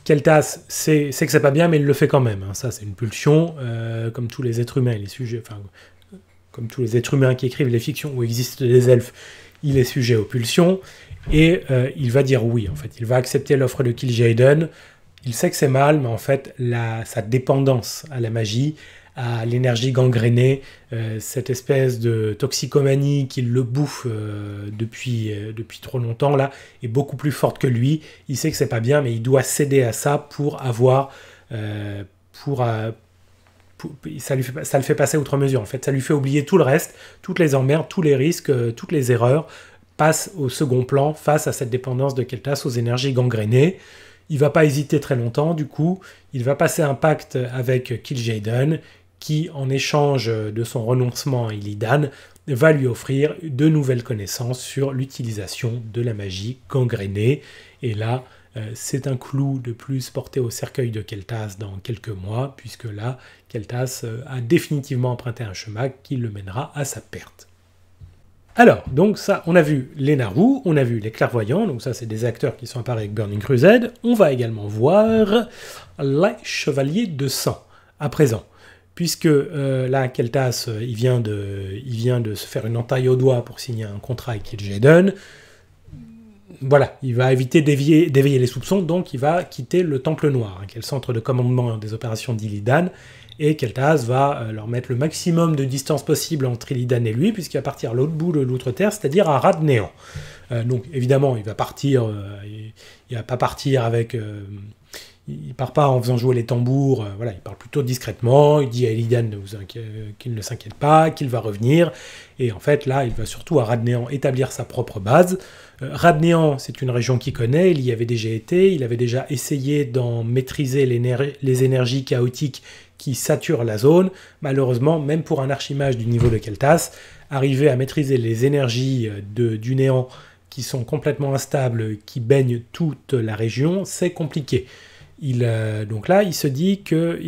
S1: Keltas sait, que que c'est pas bien, mais il le fait quand même. Hein. Ça, c'est une pulsion, euh, comme tous les êtres humains, les sujets, enfin, comme tous les êtres humains qui écrivent les fictions où existent des elfes, il est sujet aux pulsions, et euh, il va dire oui, en fait. Il va accepter l'offre de Kil'jaeden, il sait que c'est mal, mais en fait, la, sa dépendance à la magie, à l'énergie gangrénée, euh, cette espèce de toxicomanie qui le bouffe euh, depuis, depuis trop longtemps, là, est beaucoup plus forte que lui. Il sait que c'est pas bien, mais il doit céder à ça pour avoir, pour, ça, le fait passer outre mesure. En fait, ça lui fait oublier tout le reste, toutes les emmerdes, tous les risques, euh, toutes les erreurs, passe au second plan face à cette dépendance de Keltas aux énergies gangrénées. Il va pas hésiter très longtemps, du coup, il va passer un pacte avec Kil'jaeden, qui, en échange de son renoncement à Illidan, va lui offrir de nouvelles connaissances sur l'utilisation de la magie gangrénée. Et là, euh, c'est un clou de plus porté au cercueil de Keltas dans quelques mois, puisque là, Keltas euh, a définitivement emprunté un chemin qui le mènera à sa perte. Alors, donc ça, on a vu les Naru, on a vu les clairvoyants, donc ça c'est des acteurs qui sont apparus avec Burning Crusade. On va également voir les chevaliers de sang, à présent. Puisque euh, là, Keltas, il vient, de, se faire une entaille au doigt pour signer un contrat avec Jaden voilà, il va éviter d'éveiller les soupçons, donc il va quitter le Temple Noir, hein, qui est le centre de commandement des opérations d'Illidan, et Keltas va euh, leur mettre le maximum de distance possible entre Illidan et lui, puisqu'il va partir à l'autre bout de l'Outre-Terre, c'est-à-dire à ras néant. Euh, donc évidemment, il va partir, euh, il, pas partir avec il part pas en faisant jouer les tambours, voilà, il parle plutôt discrètement, il dit à Illidan qu'il ne s'inquiète pas, qu'il va revenir, et en fait, là, il va surtout à Radnéan établir sa propre base. Euh, Radnéan, c'est une région qu'il connaît, il y avait déjà été, il avait déjà essayé d'en maîtriser les énergies chaotiques qui saturent la zone. Malheureusement, même pour un archimage du niveau de Keltas, arriver à maîtriser les énergies euh, du néant qui sont complètement instables, qui baignent toute la région, c'est compliqué. Il, euh, donc là, il se dit que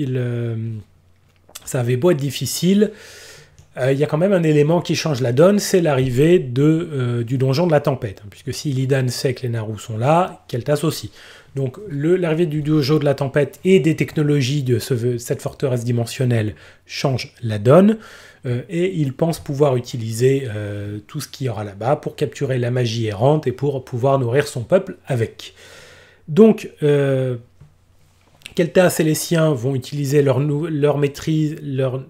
S1: ça avait beau être difficile, euh, il y a quand même un élément qui change la donne, c'est l'arrivée euh, du donjon de la tempête. puisque si Illidan sait que les Narus sont là, Keltas aussi. Donc l'arrivée du dojo de la tempête et des technologies de cette forteresse dimensionnelle change la donne. Euh, et il pense pouvoir utiliser tout ce qu'il y aura là-bas pour capturer la magie errante et pour pouvoir nourrir son peuple avec. Donc, Keltas et les siens vont utiliser leur, leur maîtrise, leur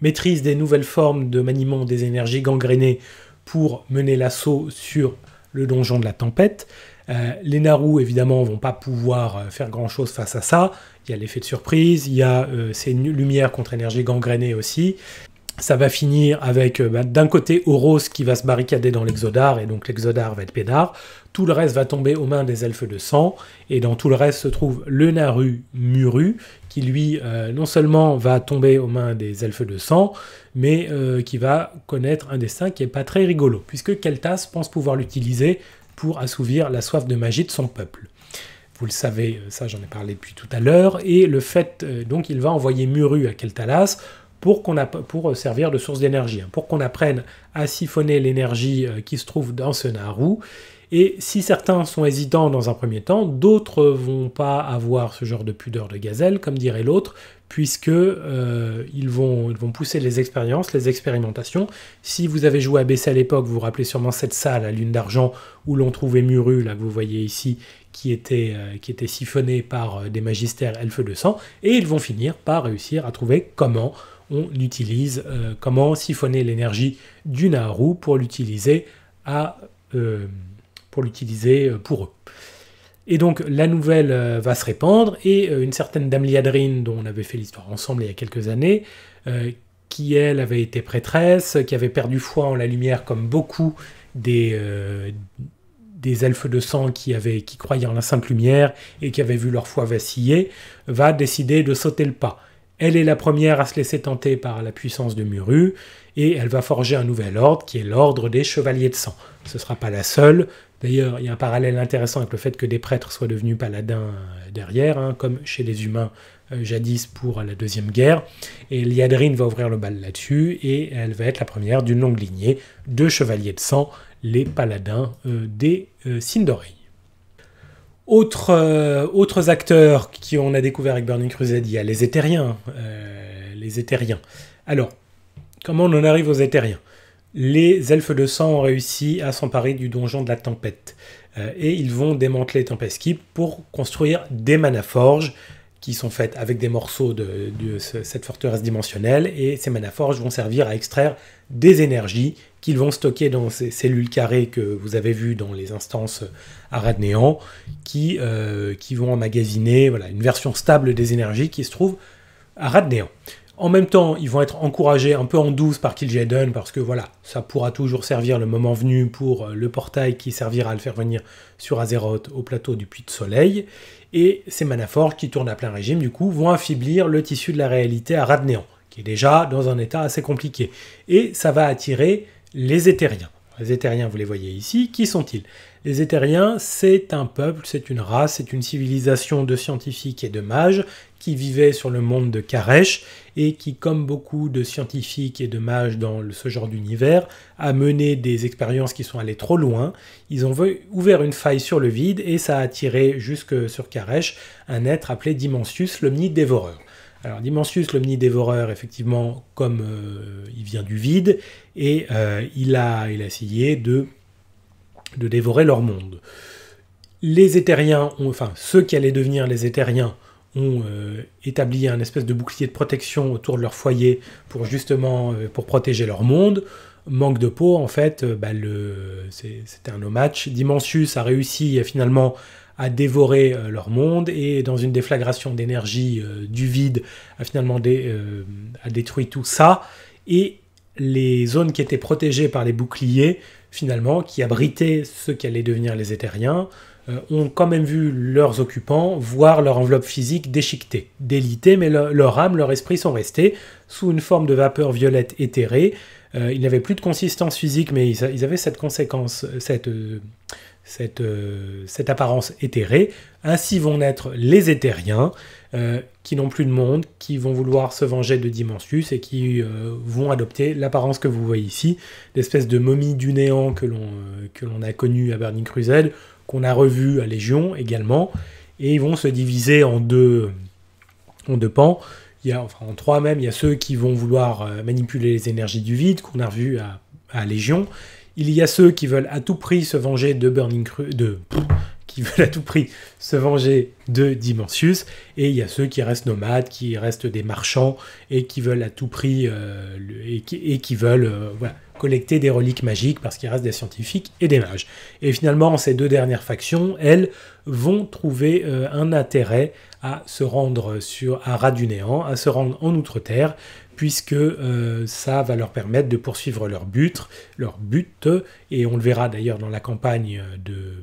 S1: maîtrise des nouvelles formes de maniement des énergies gangrénées pour mener l'assaut sur le donjon de la tempête. Euh, les Naru, évidemment, vont pas pouvoir euh, faire grand-chose face à ça. Il y a l'effet de surprise, il y a euh, ces lumières contre énergie gangrénées aussi ça va finir avec euh, bah, d'un côté Oros qui va se barricader dans l'Exodar, et donc l'Exodar va être pénard. Tout le reste va tomber aux mains des elfes de sang, et dans tout le reste se trouve le Naru Muru, qui lui, euh, non seulement va tomber aux mains des elfes de sang, mais euh, qui va connaître un destin qui n'est pas très rigolo, puisque Keltas pense pouvoir l'utiliser pour assouvir la soif de magie de son peuple vous le savez, ça j'en ai parlé depuis tout à l'heure, et le fait, donc il va envoyer Muru à Keltalas pour, qu'on pour euh, servir de source d'énergie, hein, pour qu'on apprenne à siphonner l'énergie euh, qui se trouve dans ce narou. Et si certains sont hésitants dans un premier temps, d'autres vont pas avoir ce genre de pudeur de gazelle, comme dirait l'autre, puisque euh, ils, vont, vont, pousser les expériences, les expérimentations. Si vous avez joué à BC à l'époque, vous vous rappelez sûrement cette salle à Lune d'Argent où l'on trouvait Muru, là que vous voyez ici, qui était, qui était siphonné par des magistères elfes de sang, et ils vont finir par réussir à trouver comment on utilise euh, comment siphonner l'énergie du Naharu pour l'utiliser à euh, pour l'utiliser euh, pour eux. Et donc la nouvelle va se répandre et une certaine Dame Liadrine dont on avait fait l'histoire ensemble il y a quelques années, qui elle avait été prêtresse, qui avait perdu foi en la lumière comme beaucoup des, des elfes de sang qui, avaient, qui croyaient en la sainte lumière et qui avaient vu leur foi vaciller, va décider de sauter le pas. Elle est la première à se laisser tenter par la puissance de Muru, et elle va forger un nouvel ordre, qui est l'ordre des Chevaliers de Sang. Ce ne sera pas la seule. D'ailleurs, il y a un parallèle intéressant avec le fait que des prêtres soient devenus paladins euh, derrière, hein, comme chez les humains euh, jadis pour la Deuxième Guerre. Et Liadrine va ouvrir le bal là-dessus, et elle va être la première d'une longue lignée de Chevaliers de Sang, les paladins euh, des euh, euh, autres acteurs qui on a découvert avec Burning Crusade, il y a les Éthériens. Euh, les Éthériens. Alors, comment on en arrive aux Éthériens Les Elfes de Sang ont réussi à s'emparer du donjon de la Tempête. Euh, et ils vont démanteler Tempest Keep pour construire des manaforges qui sont faites avec des morceaux de, cette forteresse dimensionnelle. Et ces manaforges vont servir à extraire des énergies qu'ils vont stocker dans ces cellules carrées que vous avez vues dans les instances à Radnéant, qui, euh, qui vont emmagasiner voilà, une version stable des énergies qui se trouve à Radnéant. En même temps, ils vont être encouragés un peu en douce par Kil'jaeden parce que voilà, ça pourra toujours servir le moment venu pour euh, le portail qui servira à le faire venir sur Azeroth au plateau du Puits de Soleil. Et ces Manaforts qui tournent à plein régime, du coup, vont affaiblir le tissu de la réalité à Radnéant déjà dans un état assez compliqué. Et ça va attirer les Éthériens. Les Éthériens, vous les voyez ici, qui sont-ils Les Éthériens, c'est un peuple, c'est une race, c'est une civilisation de scientifiques et de mages qui vivaient sur le monde de Karesh et qui, comme beaucoup de scientifiques et de mages dans ce genre d'univers, a mené des expériences qui sont allées trop loin. Ils ont ouvert une faille sur le vide et ça a attiré jusque sur Karesh un être appelé Dimensius, dévoreur alors Dimensius, l'Omni-Dévoreur, effectivement, comme euh, il vient du vide, et euh, il, a, il a essayé de, de dévorer leur monde. Les éthériens, ont, enfin ceux qui allaient devenir les éthériens, ont euh, établi un espèce de bouclier de protection autour de leur foyer pour justement pour protéger leur monde. Manque de peau, en fait, bah, c'était un no match. Dimensius a réussi finalement à dévorer euh, leur monde et dans une déflagration d'énergie euh, du vide a finalement a euh, détruit tout ça et les zones qui étaient protégées par les boucliers finalement qui abritaient ce qu'allaient devenir les éthériens ont quand même vu leurs occupants voir leur enveloppe physique déchiquetée, délitée, mais leur âme, leur esprit sont restés sous une forme de vapeur violette éthérée. ils n'avaient plus de consistance physique, mais ils, avaient cette conséquence, cette, euh, cette, apparence éthérée. Ainsi vont naître les éthériens, euh, qui n'ont plus de monde, qui vont vouloir se venger de Dimensius et qui euh, vont adopter l'apparence que vous voyez ici, l'espèce de momie du néant que l'on a connue à Burning Crusade, qu'on a revue à Légion également, et ils vont se diviser en deux, en deux pans. Il y a, en trois même, il y a ceux qui vont vouloir manipuler les énergies du vide, qu'on a revu à Légion, il y a ceux qui veulent à tout prix se venger de Burning Cru de qui veulent à tout prix se venger de Dimensius, et il y a ceux qui restent nomades, qui restent des marchands, et qui veulent à tout prix, euh, et, qui, veulent euh, collecter des reliques magiques, parce qu'il reste des scientifiques et des mages. Et finalement, ces deux dernières factions, elles, vont trouver euh, un intérêt à se rendre sur, à du néant, à se rendre en Outre-Terre, puisque euh, ça va leur permettre de poursuivre leur but, leur but, et on le verra d'ailleurs dans la campagne de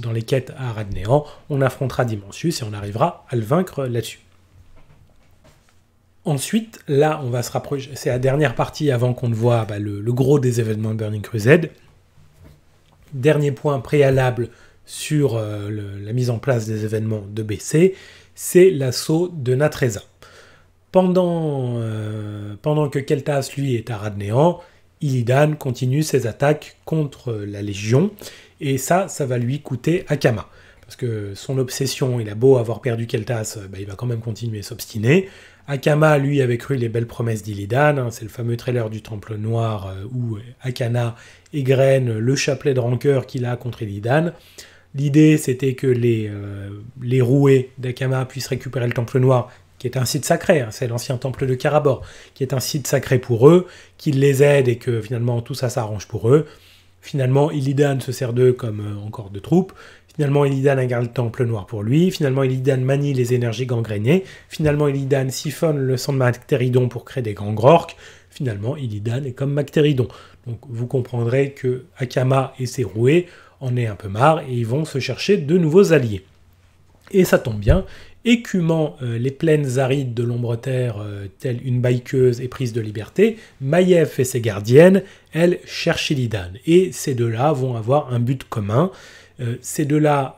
S1: dans les quêtes à Radnéan, on affrontera Dimensius et on arrivera à le vaincre là-dessus. Ensuite, là, on va se rapprocher, c'est la dernière partie avant qu'on ne voit bah, le, gros des événements de Burning Crusade. Dernier point préalable sur euh, la mise en place des événements de BC, c'est l'assaut de Natreza. Pendant, euh, pendant que Keltas, lui, est à Radnéan, Illidan continue ses attaques contre la Légion, et ça, ça va lui coûter Akama. Parce que son obsession, il a beau avoir perdu Keltas, euh, bah, il va quand même continuer à s'obstiner. Akama, lui, avait cru les belles promesses d'Illidan, hein. c'est le fameux trailer du Temple Noir euh, où Akana égrène le chapelet de rancœur qu'il a contre Illidan. L'idée, c'était que les, les roués d'Akama puissent récupérer le Temple Noir qui est un site sacré, hein, c'est l'ancien temple de Karabor, qui est un site sacré pour eux, qui les aide et que finalement tout ça s'arrange pour eux. Finalement, Illidan se sert d'eux comme euh, encore de troupes. Finalement, Illidan a le temple noir pour lui. Finalement, Illidan manie les énergies gangrénées. Finalement, Illidan siphonne le sang de Mactéridon pour créer des grands groques. Finalement, Illidan est comme Mactéridon. Donc, vous comprendrez que Akama et ses roués en est un peu marre et ils vont se chercher de nouveaux alliés. Et ça tombe bien, Écumant euh, les plaines arides de l'ombre-terre, euh, telle une baïqueuse prise de liberté, Maïev et ses gardiennes, elles, cherchent Illidan. Et ces deux-là vont avoir un but commun. Euh, ces deux-là,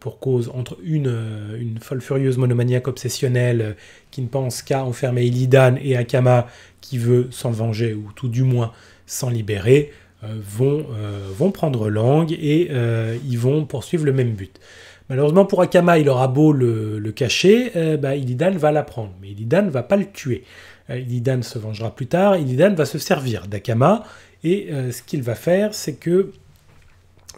S1: pour cause, entre une, folle furieuse monomaniaque obsessionnelle qui ne pense qu'à enfermer Illidan et Akama qui veut s'en venger, ou tout du moins s'en libérer, vont, vont prendre langue et ils vont poursuivre le même but. Malheureusement pour Akama, il aura beau le, cacher, euh, bah, Illidan va l'apprendre, mais Illidan ne va pas le tuer. Euh, Illidan se vengera plus tard, Illidan va se servir d'Akama, et euh, ce qu'il va faire, c'est que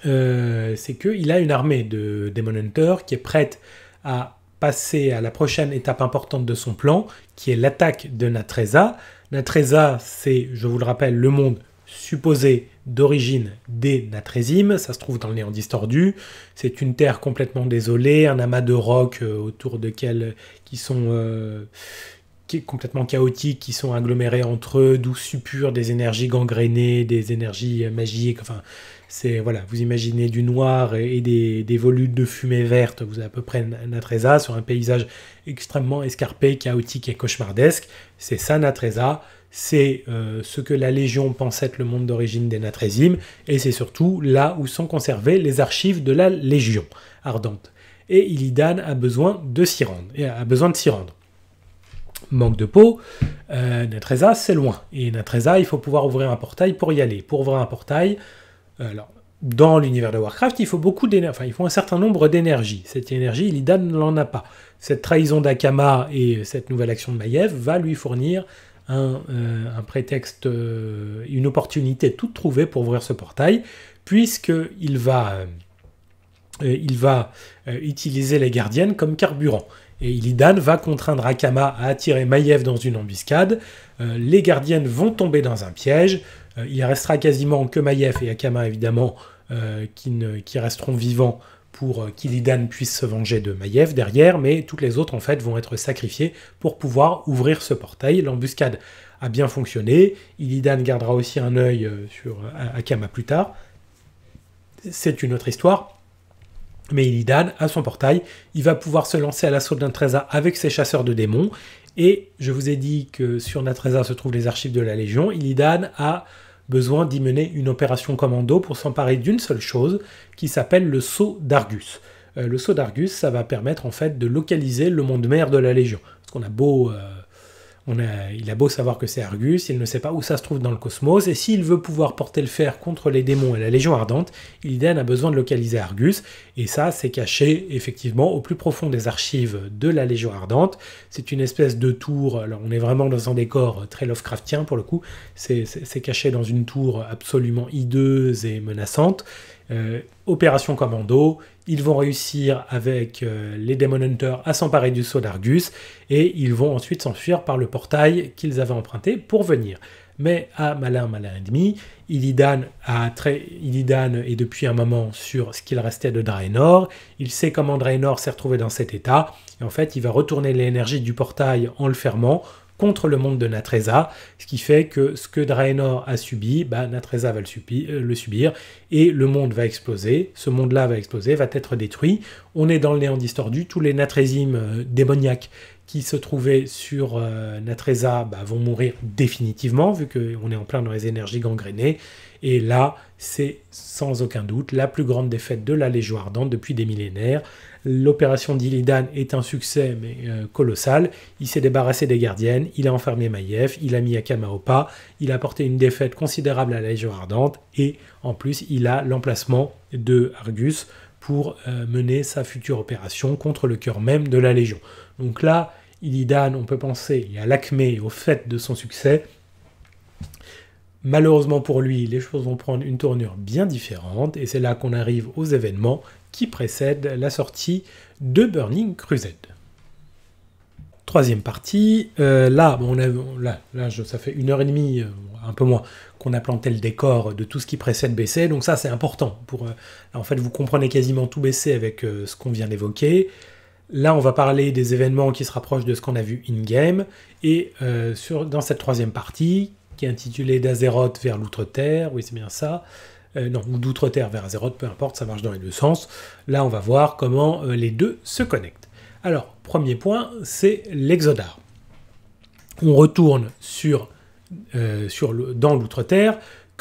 S1: c'est qu'il a une armée de Demon Hunter qui est prête à passer à la prochaine étape importante de son plan, qui est l'attaque de Natreza. Natreza, c'est, je vous le rappelle, le monde Supposé d'origine des natrésimes, ça se trouve dans le néant distordu. C'est une terre complètement désolée, un amas de rocs euh, autour de quelles, qui sont euh, qui, complètement chaotiques, qui sont agglomérés entre eux, d'où suppurent des énergies gangrénées, des énergies euh, magiques. Enfin, c'est voilà, vous imaginez du noir et, des, volutes de fumée verte. Vous avez à peu près Natreza sur un paysage extrêmement escarpé, chaotique et cauchemardesque. C'est ça Natreza c'est euh, ce que la Légion pensait être le monde d'origine des Natrezim, et c'est surtout là où sont conservés les archives de la Légion ardente. Et Illidan a besoin de s'y rendre. Et a besoin de s'y Manque de peau, euh, c'est loin. Et Natreza, il faut pouvoir ouvrir un portail pour y aller. Pour ouvrir un portail, alors dans l'univers de Warcraft, il faut beaucoup d'énergie, il faut un certain nombre d'énergie. Cette énergie, Illidan ne l'en a pas. Cette trahison d'Akama et cette nouvelle action de Maiev va lui fournir euh, un, prétexte, euh, une opportunité toute trouvée pour ouvrir ce portail, puisqu'il va, il va euh, utiliser les gardiennes comme carburant. Et Illidan va contraindre Akama à attirer Maiev dans une embuscade. les gardiennes vont tomber dans un piège. il restera quasiment que Maiev et Akama, évidemment, qui, ne, qui resteront vivants pour euh, qu'Illidan puisse se venger de Maiev derrière, mais toutes les autres en fait vont être sacrifiées pour pouvoir ouvrir ce portail. L'embuscade a bien fonctionné, Illidan gardera aussi un œil euh, sur euh, Akama plus tard. C'est une autre histoire. Mais Illidan a son portail, il va pouvoir se lancer à l'assaut de avec ses chasseurs de démons. Et je vous ai dit que sur Natreza se trouvent les archives de la Légion. Illidan a besoin d'y mener une opération commando pour s'emparer d'une seule chose qui s'appelle le sceau d'Argus. Euh, le sceau d'Argus, ça va permettre en fait de localiser le monde mère de la Légion. Parce qu'on a beau euh, il a beau savoir que c'est Argus, il ne sait pas où ça se trouve dans le cosmos, et s'il veut pouvoir porter le fer contre les démons et la Légion Ardente, Illidan a besoin de localiser Argus, et ça c'est caché effectivement au plus profond des archives de la Légion Ardente. C'est une espèce de tour, alors on est vraiment dans un décor euh, très Lovecraftien pour le coup, c'est caché dans une tour absolument hideuse et menaçante, euh, opération commando, ils vont réussir avec euh, les Demon Hunters à s'emparer du saut d'Argus et ils vont ensuite s'enfuir par le portail qu'ils avaient emprunté pour venir. Mais à malin, malin et demi, Illidan, a très... est depuis un moment sur ce qu'il restait de Draenor. Il sait comment Draenor s'est retrouvé dans cet état. Et en fait, il va retourner l'énergie du portail en le fermant contre le monde de Natreza, ce qui fait que ce que Draenor a subi, bah, Natreza va euh, le, subir, et le monde va exploser, ce monde-là va exploser, va être détruit, on est dans le néant distordu, tous les Natrésimes euh, démoniaques qui se trouvaient sur euh, Natreza bah, vont mourir définitivement, vu qu'on est en plein dans les énergies gangrénées, et là, c'est sans aucun doute la plus grande défaite de la Légion Ardente depuis des millénaires, L'opération d'Illidan est un succès, mais euh, colossal. Il s'est débarrassé des gardiennes, il a enfermé Maïef, il a mis Akama au pas, il a porté une défaite considérable à la Légion Ardente, et en plus, il a l'emplacement de Argus pour euh, mener sa future opération contre le cœur même de la Légion. Donc là, Illidan, on peut penser à l'acmé, au fait de son succès. Malheureusement pour lui, les choses vont prendre une tournure bien différente et c'est là qu'on arrive aux événements qui précède la sortie de Burning Crusade. Troisième partie, euh, là, on là, là ça fait une heure et demie, euh, un peu moins, qu'on a planté le décor de tout ce qui précède BC, donc ça c'est important. Pour, euh, en fait, vous comprenez quasiment tout BC avec ce qu'on vient d'évoquer. Là, on va parler des événements qui se rapprochent de ce qu'on a vu in-game, et sur, dans cette troisième partie, qui est intitulée d'Azeroth vers l'Outre-Terre, oui c'est bien ça, euh, non, ou d'outre-terre vers Azeroth, peu importe, ça marche dans les deux sens. Là, on va voir comment euh, les deux se connectent. Alors, premier point, c'est l'Exodar. On retourne sur, euh, dans l'outre-terre.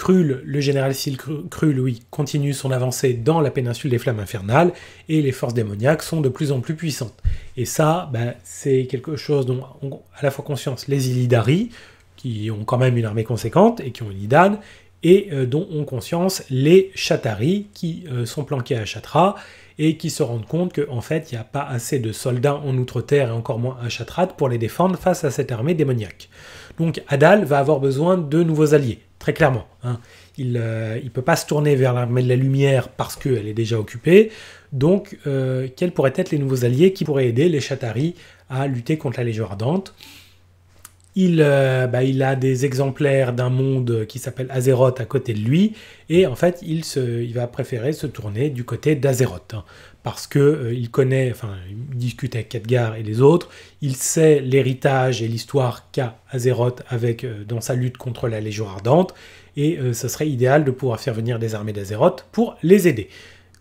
S1: le général Sil Krul, lui, continue son avancée dans la péninsule des Flammes Infernales, et les forces démoniaques sont de plus en plus puissantes. Et ça, ben, c'est quelque chose dont ont à la fois conscience les Illidari, qui ont quand même une armée conséquente et qui ont une Idane, et euh, dont ont conscience les Chataris qui euh, sont planqués à Chatra et qui se rendent compte qu'en fait il n'y a pas assez de soldats en Outre-Terre et encore moins à Chatrat pour les défendre face à cette armée démoniaque. Donc Adal va avoir besoin de nouveaux alliés, très clairement. Hein. Il ne euh, peut pas se tourner vers l'armée de la lumière parce qu'elle est déjà occupée. Donc, quels pourraient être les nouveaux alliés qui pourraient aider les Chataris à lutter contre la Légion Ardente euh, bah, il, a des exemplaires d'un monde qui s'appelle Azeroth à côté de lui, et en fait, il, se, va préférer se tourner du côté d'Azeroth, hein. parce qu'il euh, il connaît, enfin, il discute avec Khadgar et les autres, il sait l'héritage et l'histoire qu'a Azeroth avec, euh, dans sa lutte contre la Légion Ardente, et ce serait idéal de pouvoir faire venir des armées d'Azeroth pour les aider.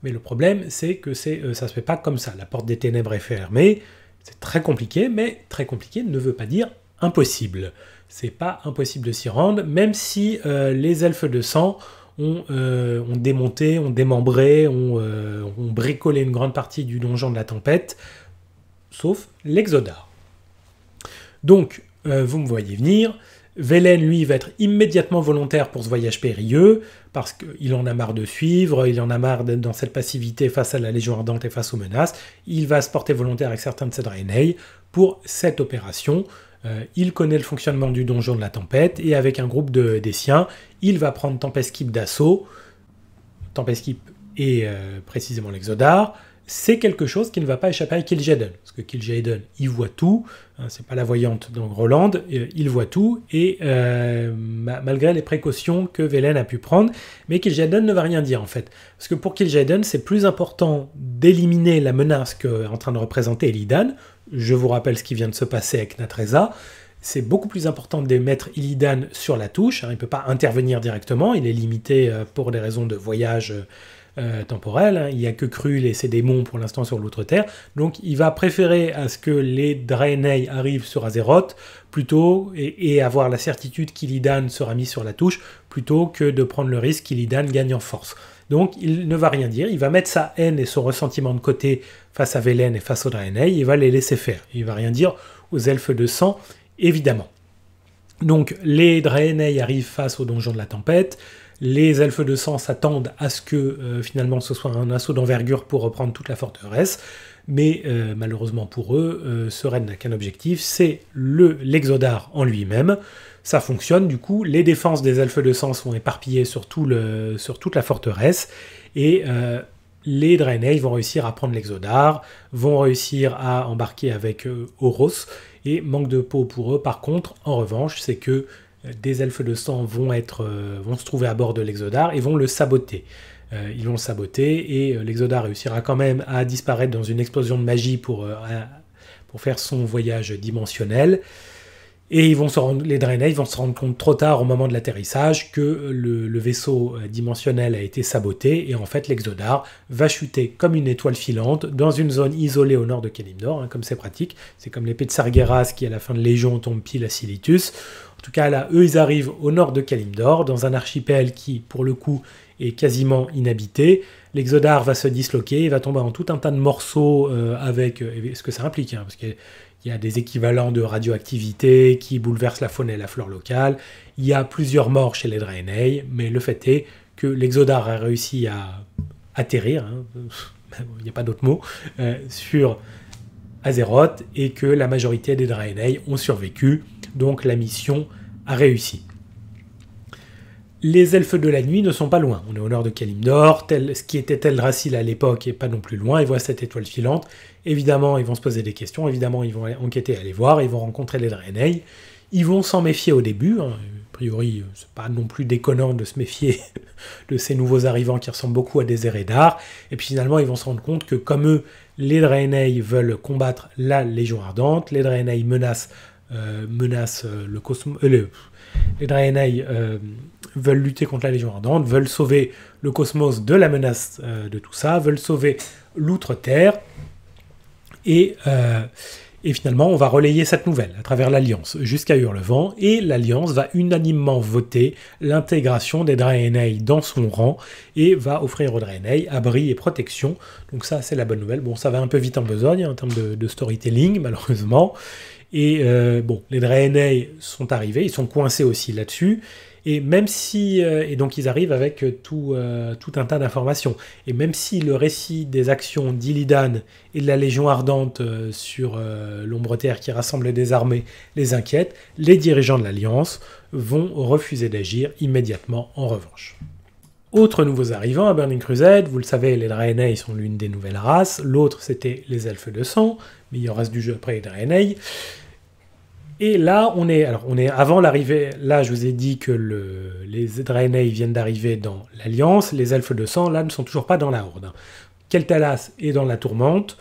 S1: Mais le problème, c'est que c'est, ça se fait pas comme ça. La porte des ténèbres est fermée, c'est très compliqué, mais très compliqué ne veut pas dire impossible. C'est pas impossible de s'y rendre, même si euh, les elfes de sang ont, euh, démonté, ont démembré, ont, euh, ont, bricolé une grande partie du donjon de la tempête, sauf l'Exodar. Donc, vous me voyez venir, Velen, lui, va être immédiatement volontaire pour ce voyage périlleux, parce qu'il en a marre de suivre, il en a marre d'être dans cette passivité face à la Légion Ardente et face aux menaces. Il va se porter volontaire avec certains de ses Draenei pour cette opération, euh, il connaît le fonctionnement du donjon de la tempête et avec un groupe de, des siens, il va prendre Tempest Keep d'assaut. Tempest Keep et euh, précisément l'Exodar. C'est quelque chose qui ne va pas échapper à Kil'jaeden, parce que Kil'jaeden, il voit tout, hein, c'est pas la voyante dans Groland, euh, il voit tout, et malgré les précautions que Velen a pu prendre, mais Kil'jaeden ne va rien dire en fait, parce que pour Kil'jaeden, c'est plus important d'éliminer la menace qu'est en train de représenter Elidan, je vous rappelle ce qui vient de se passer avec Natreza, c'est beaucoup plus important de mettre Illidan sur la touche, hein. il ne peut pas intervenir directement, il est limité euh, pour des raisons de voyage euh, temporel, hein. il n'y a que Krul et ses démons pour l'instant sur loutre terre, donc il va préférer à ce que les Draenei arrivent sur Azeroth plutôt et, avoir la certitude qu'Illidan sera mis sur la touche plutôt que de prendre le risque qu'Illidan gagne en force. Donc il ne va rien dire, il va mettre sa haine et son ressentiment de côté face à Velen et face au Draenei, il va les laisser faire. Il va rien dire aux elfes de sang, évidemment. Donc les Draenei arrivent face au donjon de la tempête, les elfes de sang s'attendent à ce que euh, finalement ce soit un assaut d'envergure pour reprendre toute la forteresse, mais euh, malheureusement pour eux, euh, ce n'a qu'un objectif, c'est le l'exodar en lui-même. Ça fonctionne du coup, les défenses des elfes de sang sont éparpillées sur, sur toute la forteresse, et les Draenei vont réussir à prendre l'Exodar, vont réussir à embarquer avec Horos euh, et manque de peau pour eux. Par contre, en revanche, c'est que euh, des elfes de sang vont, être, euh, vont se trouver à bord de l'Exodar et vont le saboter. ils vont le saboter et l'Exodar réussira quand même à disparaître dans une explosion de magie pour faire son voyage dimensionnel. Et ils vont se rendre, les Draenei vont se rendre compte trop tard au moment de l'atterrissage que le, vaisseau euh, dimensionnel a été saboté et en fait l'Exodar va chuter comme une étoile filante dans une zone isolée au nord de Kalimdor, hein, comme c'est pratique. C'est comme l'épée de Sargeras qui à la fin de Légion tombe pile à Silitus. En tout cas là, eux ils arrivent au nord de Kalimdor, dans un archipel qui pour le coup est quasiment inhabité. L'Exodar va se disloquer, il va tomber en tout un tas de morceaux euh, avec euh, ce que ça implique, hein, parce que il y a des équivalents de radioactivité qui bouleversent la faune et la flore locale. Il y a plusieurs morts chez les Draenei, mais le fait est que l'Exodar a réussi à atterrir, hein, [LAUGHS] il n'y a pas d'autre mot, euh, sur Azeroth et que la majorité des Draenei ont survécu, donc la mission a réussi. Les elfes de la nuit ne sont pas loin. On est au nord de Kalimdor, tel, ce qui était Teldrassil à l'époque et pas non plus loin, et voit cette étoile filante Évidemment, ils vont se poser des questions, évidemment, ils vont enquêter, aller voir, ils vont rencontrer les Draenei, ils vont s'en méfier au début. Hein. A priori, c'est pas non plus déconnant de se méfier [LAUGHS] de ces nouveaux arrivants qui ressemblent beaucoup à des Eredars. Et puis finalement, ils vont se rendre compte que, comme eux, les Draenei veulent combattre la Légion Ardente, les Draenei menacent, euh, euh, le cosmos. Euh, les Draenei veulent lutter contre la Légion Ardente, veulent sauver le cosmos de la menace de tout ça, veulent sauver l'outre-terre. Euh, et, finalement, on va relayer cette nouvelle à travers l'Alliance jusqu'à Hurlevent, et l'Alliance va unanimement voter l'intégration des Draenei dans son rang, et va offrir aux Draenei abri et protection. Donc ça, c'est la bonne nouvelle. Bon, ça va un peu vite en besogne hein, en termes de, storytelling, [LAUGHS] malheureusement. Et euh, bon, les Draenei sont arrivés, ils sont coincés aussi là-dessus. Et même si, euh, et donc ils arrivent avec euh, tout, euh, tout un tas d'informations. Et même si le récit des actions d'Illidan et de la Légion ardente sur l'ombre terre qui rassemble des armées les inquiète, les dirigeants de l'Alliance vont refuser d'agir immédiatement en revanche. Autres nouveaux arrivants à Burning Crusade, vous le savez, les Draenei sont l'une des nouvelles races, l'autre c'était les Elfes de Sang, mais il y reste du jeu après les Draenei. Et là, on est, alors, on est avant l'arrivée. Là, je vous ai dit que les Draenei viennent d'arriver dans l'Alliance. Les Elfes de Sang, là, ne sont toujours pas dans la Horde. Hein. Keltalas est dans la Tourmente.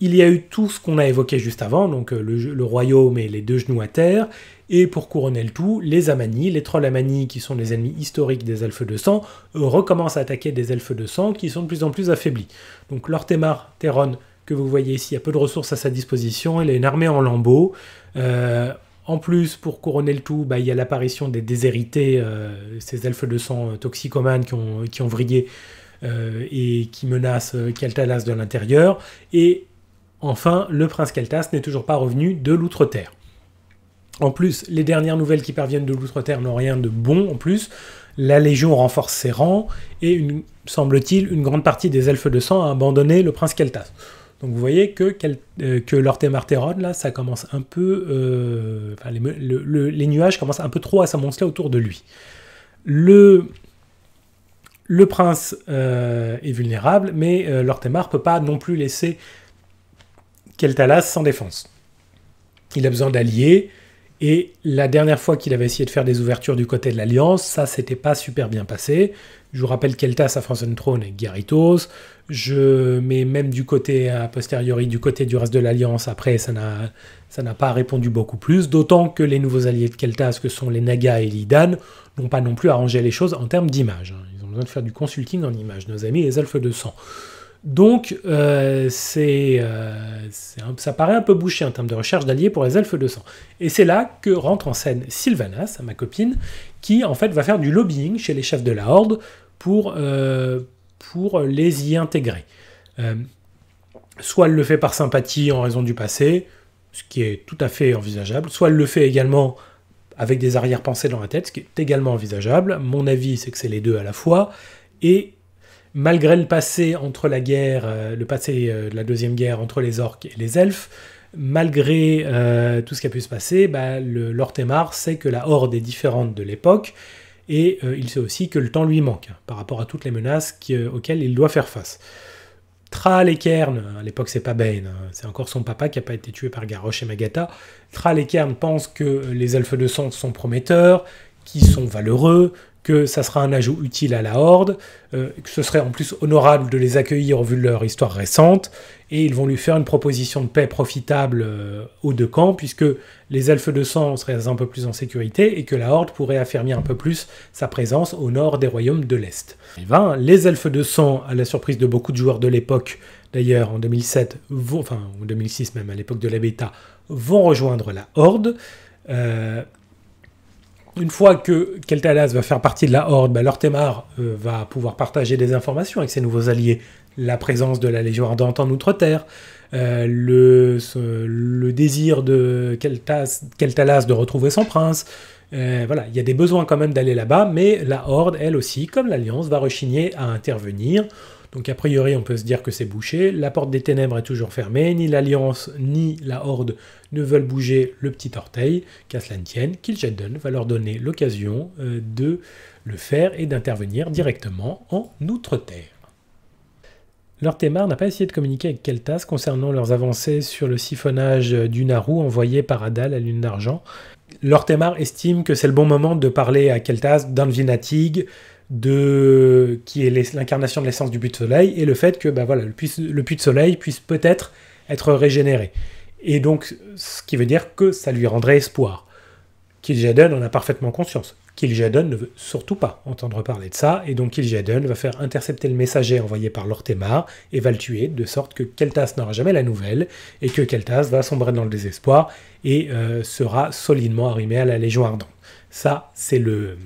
S1: Il y a eu tout ce qu'on a évoqué juste avant, donc euh, le, royaume et les deux genoux à terre. Et pour couronner le tout, les Amani, les Trolls Amani, qui sont les ennemis historiques des Elfes de Sang, recommencent à attaquer des Elfes de Sang qui sont de plus en plus affaiblis. Donc Lortemar, Terron, que vous voyez ici. Il y a peu de ressources à sa disposition. elle a une armée en lambeaux. Euh, en plus, pour couronner le tout, bah, il y a l'apparition des déshérités, euh, ces elfes de sang euh, toxicomanes qui ont, vrillé et qui menacent Kaltalas de l'intérieur. Et enfin, le prince Kaltas n'est toujours pas revenu de l'outre-terre. En plus, les dernières nouvelles qui parviennent de l'outre-terre n'ont rien de bon en plus. La Légion renforce ses rangs et, semble-t-il, une grande partie des elfes de sang a abandonné le prince Keltas. Donc vous voyez que, euh, l'Orthémar là, ça commence un peu... Euh, les, nuages commencent un peu trop à s'amonceler autour de lui. Le, le prince euh, est vulnérable, mais l'Orthémar ne peut pas non plus laisser Keltalas sans défense. Il a besoin d'alliés, et la dernière fois qu'il avait essayé de faire des ouvertures du côté de l'Alliance, ça s'était pas super bien passé. Je vous rappelle Keltas à France Throne et Guerritos. Je mets même du côté, a posteriori, du côté du reste de l'Alliance. Après, ça n'a pas répondu beaucoup plus. D'autant que les nouveaux alliés de Keltas, que sont les Naga et l'Idan, n'ont pas non plus arrangé les choses en termes d'image. Hein. Ils ont besoin de faire du consulting en images, nos amis les elfes de sang. Donc, euh, c'est, euh, ça paraît un peu bouché en termes de recherche d'alliés pour les elfes de sang. Et c'est là que rentre en scène Sylvanas, ma copine, qui en fait va faire du lobbying chez les chefs de la Horde pour, euh, pour les y intégrer. soit elle le fait par sympathie en raison du passé, ce qui est tout à fait envisageable, soit elle le fait également avec des arrière-pensées dans la tête, ce qui est également envisageable. Mon avis, c'est que c'est les deux à la fois. Et malgré le passé entre la guerre, euh, le passé euh, de la deuxième guerre entre les orques et les elfes, malgré euh, tout ce qui a pu se passer, bah, le sait que la horde est différente de l'époque et il sait aussi que le temps lui manque hein, par rapport à toutes les menaces auxquelles il doit faire face. tra et à l'époque c'est pas Bane, hein, c'est encore son papa qui n'a pas été tué par Garrosh et Magatha. Tralekern et Kern que les elfes de sang sont prometteurs, qui sont valeureux, que ça sera un ajout utile à la Horde, euh, que ce serait en plus honorable de les accueillir vu de leur histoire récente, et ils vont lui faire une proposition de paix profitable euh, aux deux camps, puisque les elfes de sang seraient un peu plus en sécurité, et que la Horde pourrait affermir un peu plus sa présence au nord des royaumes de l'Est. Eh ben, les elfes de sang, à la surprise de beaucoup de joueurs de l'époque, d'ailleurs en 2007, enfin en 2006 même, à l'époque de la bêta, vont rejoindre la Horde. Euh, une fois que Keltalas va faire partie de la Horde, bah, euh, va pouvoir partager des informations avec ses nouveaux alliés. La présence de la Légion Ardente en Outre-Terre, euh, le, désir de Keltalas de retrouver son prince. Euh, voilà, il y a des besoins quand même d'aller là-bas, mais la Horde, elle aussi, comme l'Alliance, va rechigner à intervenir donc a priori, on peut se dire que c'est bouché. La porte des ténèbres est toujours fermée. Ni l'Alliance ni la Horde ne veulent bouger le petit orteil. Qu'à cela ne tienne, Kil'jaeden va leur donner l'occasion euh, de le faire et d'intervenir directement en Outre-Terre. Leur n'a pas essayé de communiquer avec Keltas concernant leurs avancées sur le siphonnage du Naru envoyé par Adal à Lune d'Argent. Leur estime que c'est le bon moment de parler à Keltas, d'Anvinatig, de qui est l'incarnation de l'essence du puits de soleil et le fait que bah voilà, le, puits, le puits de soleil puisse peut-être être régénéré. Et donc, ce qui veut dire que ça lui rendrait espoir. Kil'jaeden en a parfaitement conscience. Kil'jaeden ne veut surtout pas entendre parler de ça, et donc Kil'jaeden va faire intercepter le messager envoyé par Lortemar et va le tuer, de sorte que Keltas n'aura jamais la nouvelle, et que Keltas va sombrer dans le désespoir et euh, sera solidement arrimé à la Légion Ardente. Ça, c'est le,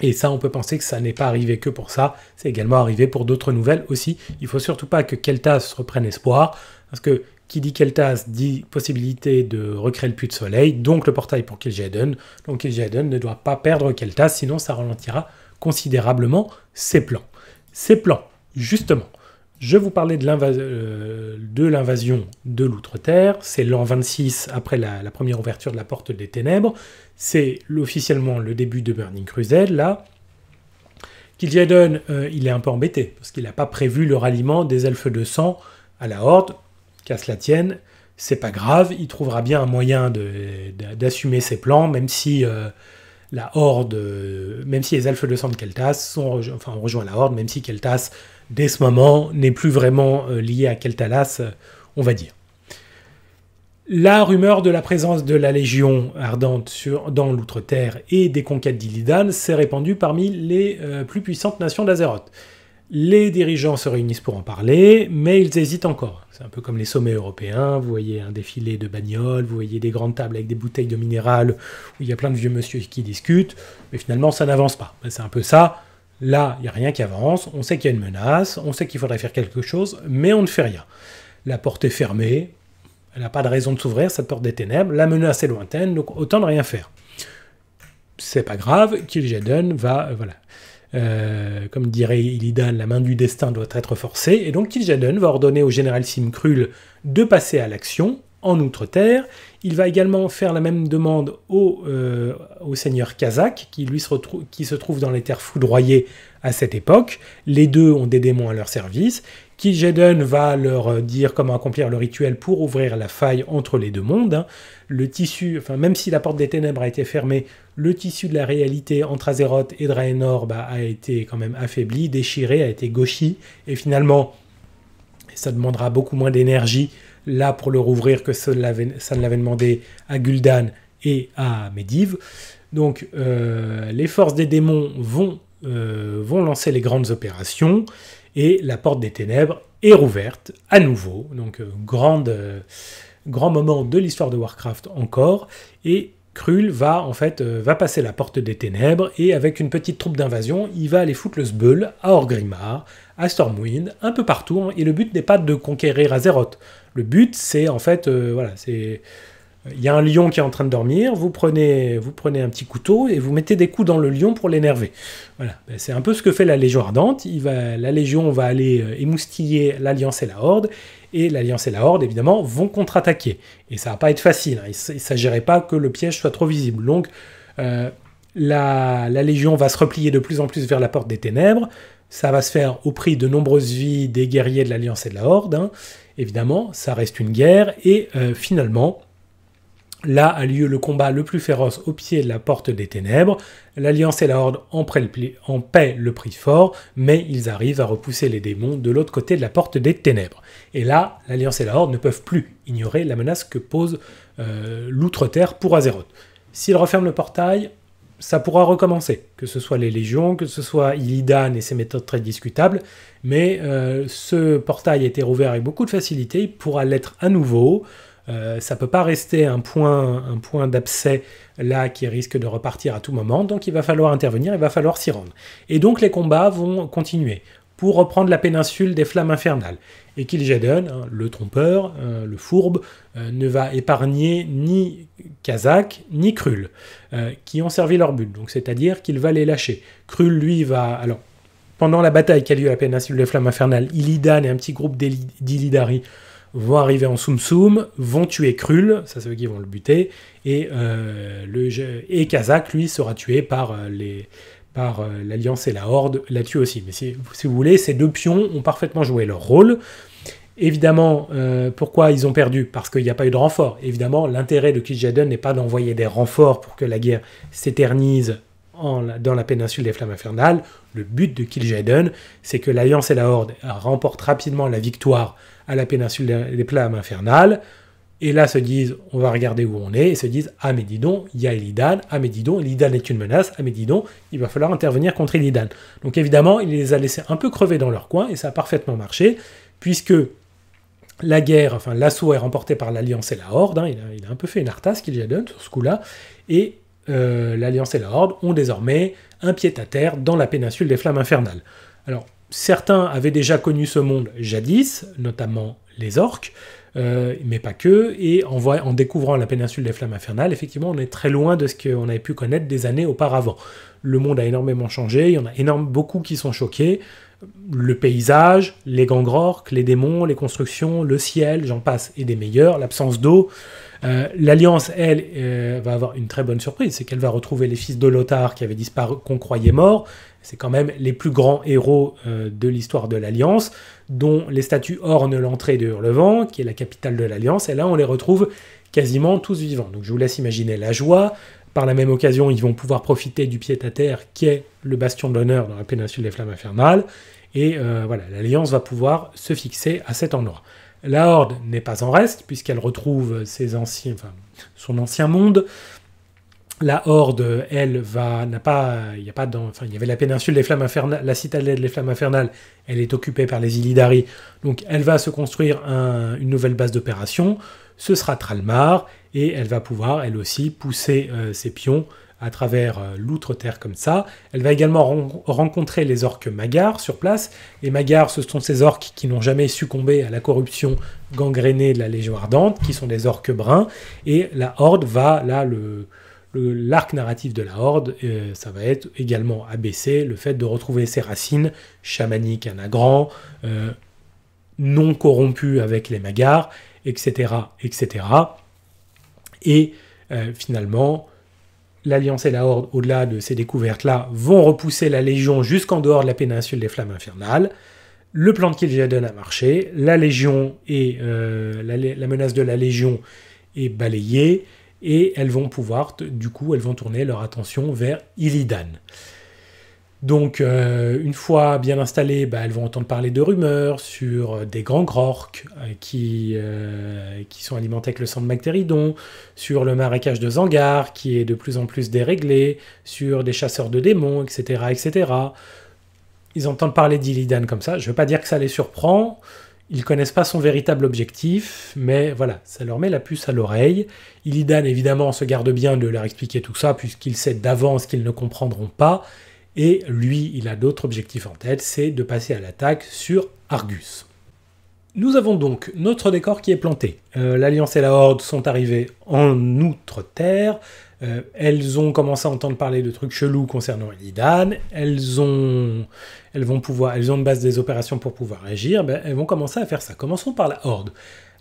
S1: et ça, on peut penser que ça n'est pas arrivé que pour ça, c'est également arrivé pour d'autres nouvelles aussi. Il faut surtout pas que Keltas reprenne espoir, parce que qui dit Keltas dit possibilité de recréer le puits de soleil, donc le portail pour Kil'jaeden. Donc Kil'jaeden ne doit pas perdre Keltas, sinon ça ralentira considérablement ses plans. Ses plans, justement. Je vous parlais euh, de l'invasion de l'Outre-Terre, c'est l'an 26 après la, première ouverture de la Porte des Ténèbres, c'est officiellement le début de Burning Crusade, là. Kil'jaeden, euh, il est un peu embêté, parce qu'il n'a pas prévu le ralliement des Elfes de Sang à la Horde, Casse la tienne, c'est pas grave, il trouvera bien un moyen d'assumer ses plans, même si... Euh, la horde, même si les elfes de sang de Keltas sont enfin, à la horde, même si Keltas, dès ce moment, n'est plus vraiment euh, lié à Keltalas, euh, on va dire. La rumeur de la présence de la Légion ardente sur, dans l'Outre-Terre et des conquêtes d'Illidan s'est répandue parmi les euh, plus puissantes nations d'Azeroth. Les dirigeants se réunissent pour en parler, mais ils hésitent encore. C'est un peu comme les sommets européens, vous voyez un défilé de bagnoles, vous voyez des grandes tables avec des bouteilles de minéral, où il y a plein de vieux monsieur qui discutent, mais finalement ça n'avance pas. Ben, c'est un peu ça. Là, il n'y a rien qui avance, on sait qu'il y a une menace, on sait qu'il faudrait faire quelque chose, mais on ne fait rien. La porte est fermée, elle n'a pas de raison de s'ouvrir, cette porte des ténèbres, la menace est lointaine, donc autant ne rien faire. C'est pas grave, Kiljaden va... Euh, voilà. Euh, comme dirait Illidan, la main du destin doit être forcée, et donc Kiljaden va ordonner au général Simkrul de passer à l'action en Outre-Terre. Il va également faire la même demande au, euh, seigneur Kazakh, qui, lui se qui se trouve dans les terres foudroyées à cette époque. Les deux ont des démons à leur service, qui va leur euh, dire comment accomplir le rituel pour ouvrir la faille entre les deux mondes. Hein. Le tissu, enfin même si la porte des ténèbres a été fermée, le tissu de la réalité entre Azeroth et Draenor bah, a été quand même affaibli, déchiré, a été gauchi, et finalement, ça demandera beaucoup moins d'énergie là pour le rouvrir que ça, ne l'avait demandé à Gul'dan et à Medivh. Donc euh, les forces des démons vont, euh, vont lancer les grandes opérations et la porte des ténèbres est rouverte à nouveau. Donc euh, euh, grand moment de l'histoire de Warcraft encore. Et Krull va en fait euh, va passer la porte des ténèbres et avec une petite troupe d'invasion, il va aller foutre le Sbeul à Orgrimmar, à Stormwind, un peu partout. Hein. et le but n'est pas de conquérir Azeroth. Le but, c'est en fait, voilà, c'est il y a un lion qui est en train de dormir, vous prenez, vous prenez un petit couteau et vous mettez des coups dans le lion pour l'énerver. Voilà, ben, c'est un peu ce que fait la Légion Ardente. Il va, la Légion va aller euh, émoustiller l'Alliance et la Horde, et l'Alliance et la Horde, évidemment, vont contre-attaquer. Et ça va pas être facile, hein. il ne s'agirait pas que le piège soit trop visible. Donc, euh, la, Légion va se replier de plus en plus vers la Porte des Ténèbres, ça va se faire au prix de nombreuses vies des guerriers de l'Alliance et de la Horde, hein. évidemment, ça reste une guerre, et euh, finalement Là a lieu le combat le plus féroce au pied de la porte des ténèbres. L'Alliance et la Horde en, paient le prix fort, mais ils arrivent à repousser les démons de l'autre côté de la porte des ténèbres. Et là, l'Alliance et la Horde ne peuvent plus ignorer la menace que pose euh, l'Outre-Terre pour Azeroth. S'ils referment le portail, ça pourra recommencer, que ce soit les Légions, que ce soit Illidan et ses méthodes très discutables, mais euh, ce portail a été rouvert avec beaucoup de facilité, il pourra l'être à nouveau. Euh, ça ne peut pas rester un point, un d'abcès là qui risque de repartir à tout moment, donc il va falloir intervenir, il va falloir s'y rendre. Et donc les combats vont continuer pour reprendre la péninsule des flammes infernales. Et Kil'jaeden, hein, le trompeur, hein, le fourbe, euh, ne va épargner ni Kazakh ni Krul, euh, qui ont servi leur but, donc c'est-à-dire qu'il va les lâcher. Krul, lui, va... Alors, pendant la bataille qui a lieu à la péninsule des flammes infernales, Illidan et un petit groupe d'Illidari vont arriver en Soum Soum, vont tuer Krul, ça c'est eux qui vont le buter, et, euh, et Kazak, lui, sera tué par euh, les par euh, l'Alliance et la Horde l'a dessus aussi. Mais si, vous voulez, ces deux pions ont parfaitement joué leur rôle. Évidemment, pourquoi ils ont perdu Parce qu'il n'y a pas eu de renfort. Évidemment, l'intérêt de Kil'jaeden n'est pas d'envoyer des renforts pour que la guerre s'éternise dans la péninsule des Flammes Infernales. Le but de Kil'jaeden, c'est que l'Alliance et la Horde remportent rapidement la victoire à la péninsule des flammes infernales, et là se disent, on va regarder où on est, et se disent, ah mais dis donc, il y a Elidan, ah mais dis est une menace, ah mais il va falloir intervenir contre Elidan. Donc évidemment, il les a laissés un peu crever dans leur coin, et ça a parfaitement marché, puisque la guerre, enfin l'assaut est remporté par l'Alliance et la Horde, hein. il, a, un peu fait une artasse qu'il a donne sur ce coup-là, et euh, l'Alliance et la Horde ont désormais un pied à terre dans la péninsule des Flammes Infernales. Alors, certains avaient déjà connu ce monde jadis, notamment les orques, euh, mais pas que, et en, en, découvrant la péninsule des flammes infernales, effectivement, on est très loin de ce qu'on avait pu connaître des années auparavant. Le monde a énormément changé, il y en a énorme, beaucoup qui sont choqués, le paysage, les orques, les démons, les constructions, le ciel, j'en passe, et des meilleurs, l'absence d'eau. Euh, L'Alliance, elle, euh, va avoir une très bonne surprise, c'est qu'elle va retrouver les fils de Lothar qui avaient disparu, qu'on croyait morts, c'est quand même les plus grands héros euh, de l'histoire de l'Alliance, dont les statues ornent l'entrée de Hurlevent, qui est la capitale de l'Alliance, et là on les retrouve quasiment tous vivants. Donc je vous laisse imaginer la joie. Par la même occasion, ils vont pouvoir profiter du pied-à-terre qui est le bastion de l'honneur dans la péninsule des Flammes Infernales. Et euh, voilà, l'Alliance va pouvoir se fixer à cet endroit. La Horde n'est pas en reste, puisqu'elle retrouve ses anciens, enfin, son ancien monde, la Horde, elle, va, n'a pas, il n'y a pas dans, enfin, il y avait la péninsule des flammes infernales, la citadelle des flammes infernales, elle est occupée par les Illidari, donc elle va se construire une nouvelle base d'opération, ce sera Tralmar, et elle va pouvoir, elle aussi, pousser euh, ses pions à travers euh, l'outre-terre comme ça. Elle va également rencontrer les orques Magar sur place. et Magar, ce sont ces orques qui n'ont jamais succombé à la corruption gangrénée de la Légion Ardente, qui sont des orques bruns. Et la Horde va, là, le, l'arc narratif de la Horde, euh, ça va être également abaissé, le fait de retrouver ses racines chamaniques, un agrand euh, non corrompues avec les magars, etc. etc. Et euh, finalement, l'Alliance et la Horde, au-delà de ces découvertes-là, vont repousser la Légion jusqu'en dehors de la péninsule des Flammes Infernales. Le plan de Kil'jaeden a marché, la Légion et la menace de la Légion est balayée, et elles vont pouvoir, du coup, elles vont tourner leur attention vers Illidan. Donc, euh, une fois bien installées, bah, elles vont entendre parler de rumeurs sur euh, des grands grorques euh, qui, sont alimentés avec le sang de Mactéridon, sur le marécage de Zangar qui est de plus en plus déréglé, sur des chasseurs de démons, etc. etc. Ils entendent parler d'Illidan comme ça. Je ne veux pas dire que ça les surprend, ils connaissent pas son véritable objectif, mais voilà, ça leur met la puce à l'oreille. Illidan, évidemment, se garde bien de leur expliquer tout ça, puisqu'il sait d'avance qu'ils ne comprendront pas. Et lui, il a d'autres objectifs en tête, c'est de passer à l'attaque sur Argus. Nous avons donc notre décor qui est planté. Euh, L'Alliance et la Horde sont arrivés en Outre-Terre. Euh, elles ont commencé à entendre parler de trucs chelous concernant Illidan. Elles ont, elles vont pouvoir, elles ont une base des opérations pour pouvoir agir. Ben, elles vont commencer à faire ça. Commençons par la Horde.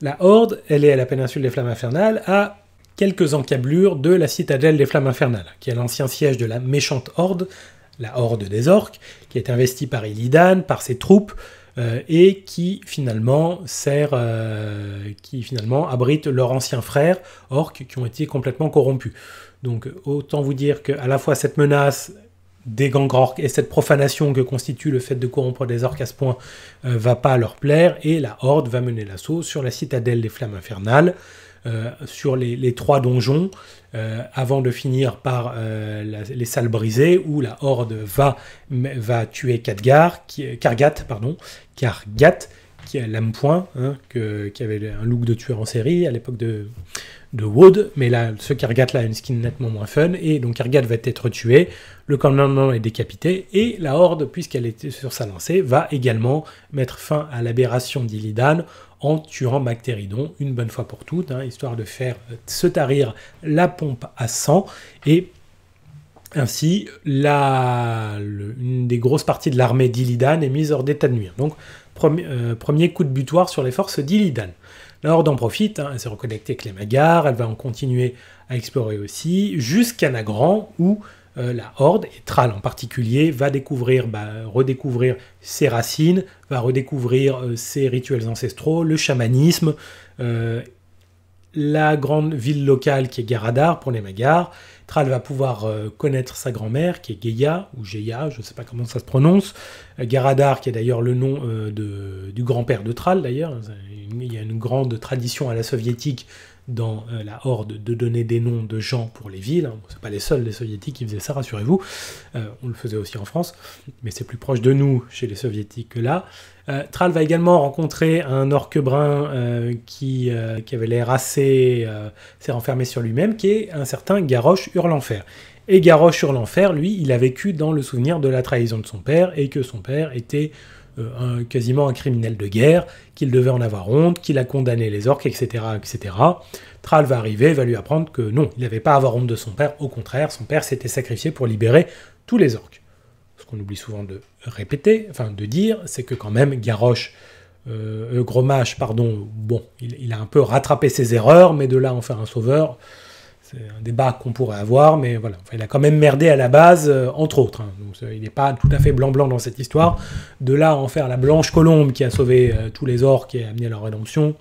S1: La Horde, elle est à la péninsule des Flammes Infernales, à quelques encablures de la citadelle des Flammes Infernales, qui est l'ancien siège de la méchante Horde, la Horde des Orques, qui est investie par Illidan, par ses troupes. Euh, et qui finalement sert, euh, qui finalement abrite leur anciens frère orques qui ont été complètement corrompus. Donc autant vous dire qu'à la fois cette menace des gangs et cette profanation que constitue le fait de corrompre des orques à ce point euh, va pas leur plaire et la horde va mener l'assaut sur la citadelle des flammes infernales, euh, sur les, trois donjons, euh, avant de finir par les salles brisées où la horde va, va tuer qui, Kargat, pardon, Kargat, qui a l'âme point, hein, que, qui avait un look de tueur en série à l'époque de, de Wood, mais là, ce qui là là, une skin nettement moins fun, et donc Kargat va être tué, le commandant est décapité, et la Horde, puisqu'elle était sur sa lancée, va également mettre fin à l'aberration d'Illidan en tuant Bactéridon une bonne fois pour toutes, hein, histoire de faire se tarir la pompe à sang, et ainsi, la, une des grosses parties de l'armée d'Illidan est mise hors d'état de nuire. Donc, premier, euh, premier coup de butoir sur les forces d'Illidan. La Horde en profite, hein, elle s'est reconnectée avec les Magars, elle va en continuer à explorer aussi, jusqu'à Nagran, où euh, la Horde, et Thrall en particulier, va découvrir, bah, redécouvrir ses racines, va redécouvrir euh, ses rituels ancestraux, le chamanisme, euh, la grande ville locale qui est Garadar pour les Magars, Tral va pouvoir euh, connaître sa grand-mère, qui est Geia, ou Geia, je ne sais pas comment ça se prononce. Euh, Garadar, qui est d'ailleurs le nom euh, de, du grand-père de Tral, d'ailleurs. Il y a une grande tradition à la soviétique dans euh, la horde de donner des noms de gens pour les villes. Ce hein. c'est pas les seuls, les soviétiques qui faisaient ça, rassurez-vous. Euh, on le faisait aussi en France, mais c'est plus proche de nous chez les soviétiques que là. Euh, Tral va également rencontrer un orque brun qui, qui, avait l'air assez... s'est renfermé sur lui-même, qui est un certain Garoche Hurlenfer. Et Garoche Hurlenfer, lui, il a vécu dans le souvenir de la trahison de son père et que son père était euh, quasiment un criminel de guerre, qu'il devait en avoir honte, qu'il a condamné les orques, etc., etc. Thrall va arriver, va lui apprendre que non, il n'avait pas à avoir honte de son père, au contraire, son père s'était sacrifié pour libérer tous les orques. Ce qu'on oublie souvent de répéter, enfin de dire, c'est que quand même Garrosh, euh, euh pardon, bon, il, il, a un peu rattrapé ses erreurs, mais de là en faire un sauveur, c'est un débat qu'on pourrait avoir, mais voilà. il a quand même merdé à la base, euh, entre autres. Hein. Euh, il n'est pas tout à fait blanc-blanc dans cette histoire. De là en faire la blanche colombe qui a sauvé euh, tous les orques qui a amené à leur rédemption,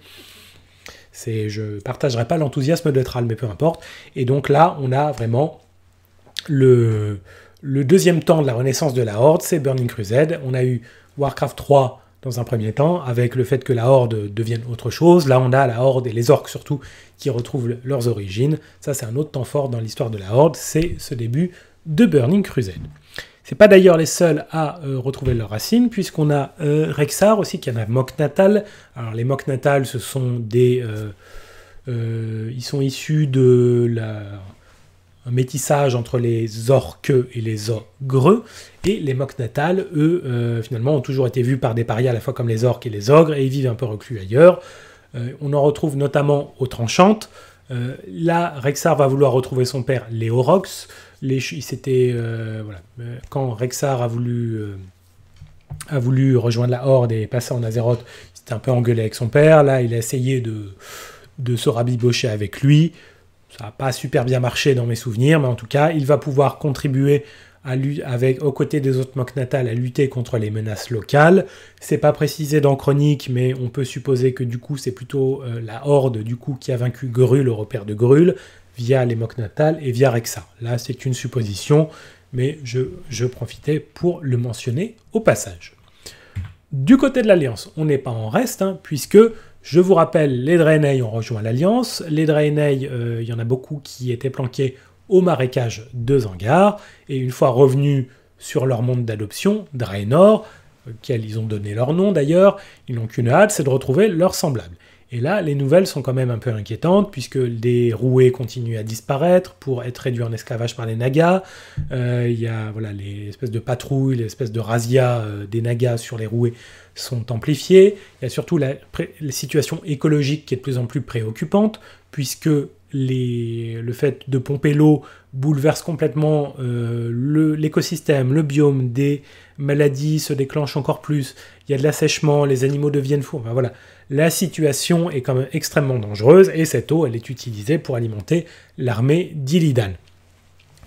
S1: c'est, je partagerai pas l'enthousiasme de Tral, mais peu importe. Et donc là, on a vraiment le, le deuxième temps de la renaissance de la Horde, c'est Burning Crusade. On a eu Warcraft 3 dans un premier temps, avec le fait que la Horde devienne autre chose. Là, on a la Horde et les orques surtout qui retrouvent leurs origines. Ça, c'est un autre temps fort dans l'histoire de la Horde, c'est ce début de Burning Crusade. C'est pas d'ailleurs les seuls à euh, retrouver leurs racines, puisqu'on a euh, Rexar aussi qui en a Moknatal. Alors les Moknatal, ce sont des. Euh, ils sont issus de la, métissage entre les orques et les ogres, et les natals, eux, euh, finalement, ont toujours été vus par des parias, à la fois comme les orques et les ogres, et ils vivent un peu reclus ailleurs. Euh, on en retrouve notamment aux Tranchantes. Euh, là, Rexar va vouloir retrouver son père, Léorox. Les, c'était, voilà, quand Rexar a voulu, a voulu rejoindre la Horde et passer en Azeroth, il s'était un peu engueulé avec son père. Là, il a essayé de, de se rabibocher avec lui. Ça n'a pas super bien marché dans mes souvenirs, mais en tout cas, il va pouvoir contribuer à avec, aux côtés des autres Mok'natals, à lutter contre les menaces locales. C'est pas précisé dans Chronique, mais on peut supposer que du coup c'est plutôt euh, la Horde du coup qui a vaincu Grul, le repère de Grul, via les Mok'natals et via Rexa. Là c'est une supposition, mais je, je profitais pour le mentionner au passage. Du côté de l'Alliance, on n'est pas en reste, hein, puisque je vous rappelle, les Draenei ont rejoint l'Alliance. Les Draenei, euh, il y en a beaucoup qui étaient planqués au marécage de Zangar, et une fois revenus sur leur monde d'adoption, Draenor, auquel ils ont donné leur nom d'ailleurs, ils n'ont qu'une hâte, c'est de retrouver leurs semblables. Et là, les nouvelles sont quand même un peu inquiétantes, puisque des roués continuent à disparaître pour être réduits en esclavage par les nagas. Euh, il y a voilà, les espèces de patrouilles, les espèces de razzias euh, des nagas sur les rouées sont amplifiées. Il y a surtout la, situation écologique qui est de plus en plus préoccupante, puisque le fait de pomper l'eau bouleverse complètement euh, l'écosystème, le, biome, des maladies se déclenchent encore plus, il y a de l'assèchement, les animaux deviennent fous, voilà. La situation est quand même extrêmement dangereuse et cette eau, elle est utilisée pour alimenter l'armée d'Illidan.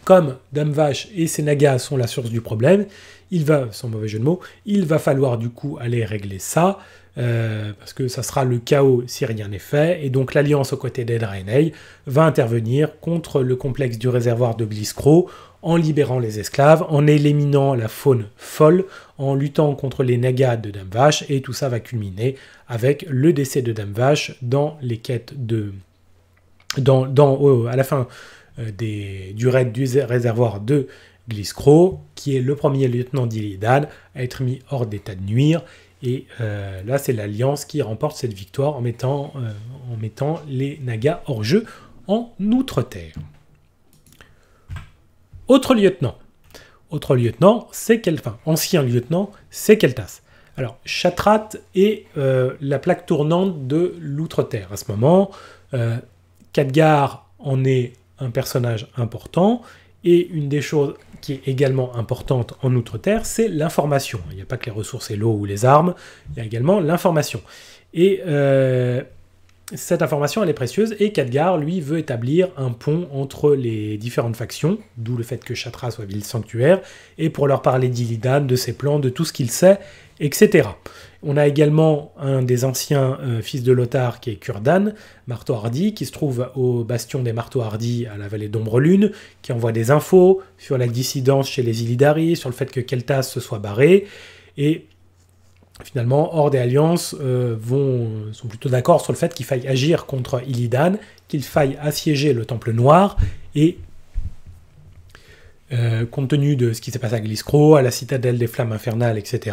S1: Comme Dame et ses nagas sont la source du problème, il va, sans mauvais jeu de mots, il va falloir du coup aller régler ça. Euh, parce que ça sera le chaos si rien n'est fait, et donc l'alliance aux côtés d'Edraenei va intervenir contre le complexe du réservoir de Gliscro en libérant les esclaves, en éliminant la faune folle, en luttant contre les nagas de Damvash, et tout ça va culminer avec le décès de Damvash dans les quêtes de... Dans, oh, à la fin euh, des, du raid du réservoir de Gliscro, qui est le premier lieutenant d'Illidan à être mis hors d'état de nuire, et euh, là, c'est l'Alliance qui remporte cette victoire en mettant, euh, les Nagas hors jeu en Outre-Terre. Autre lieutenant. Autre lieutenant, c'est quel... ancien lieutenant, c'est Keltas. Alors, Chatrat est euh, la plaque tournante de l'Outre-Terre. À ce moment, Khadgar en est un personnage important et une des choses qui est également importante en Outre-Terre, c'est l'information. Il n'y a pas que les ressources et l'eau ou les armes, il y a également l'information. Et euh, cette information, elle est précieuse, et Khadgar, lui, veut établir un pont entre les différentes factions, d'où le fait que Chatra soit ville sanctuaire, et pour leur parler d'Illidan, de ses plans, de tout ce qu'il sait, etc. On a également un des anciens euh, fils de Lothar qui est Kurdan, marteau hardy, qui se trouve au bastion des marteaux hardy à la vallée d'Ombre Lune, qui envoie des infos sur la dissidence chez les Illidari, sur le fait que Keltas se soit barré, et finalement, Horde et Alliance euh, sont plutôt d'accord sur le fait qu'il faille agir contre Illidan, qu'il faille assiéger le Temple Noir, et euh, compte tenu de ce qui s'est passé à Gliscro, à la citadelle des Flammes Infernales, etc.,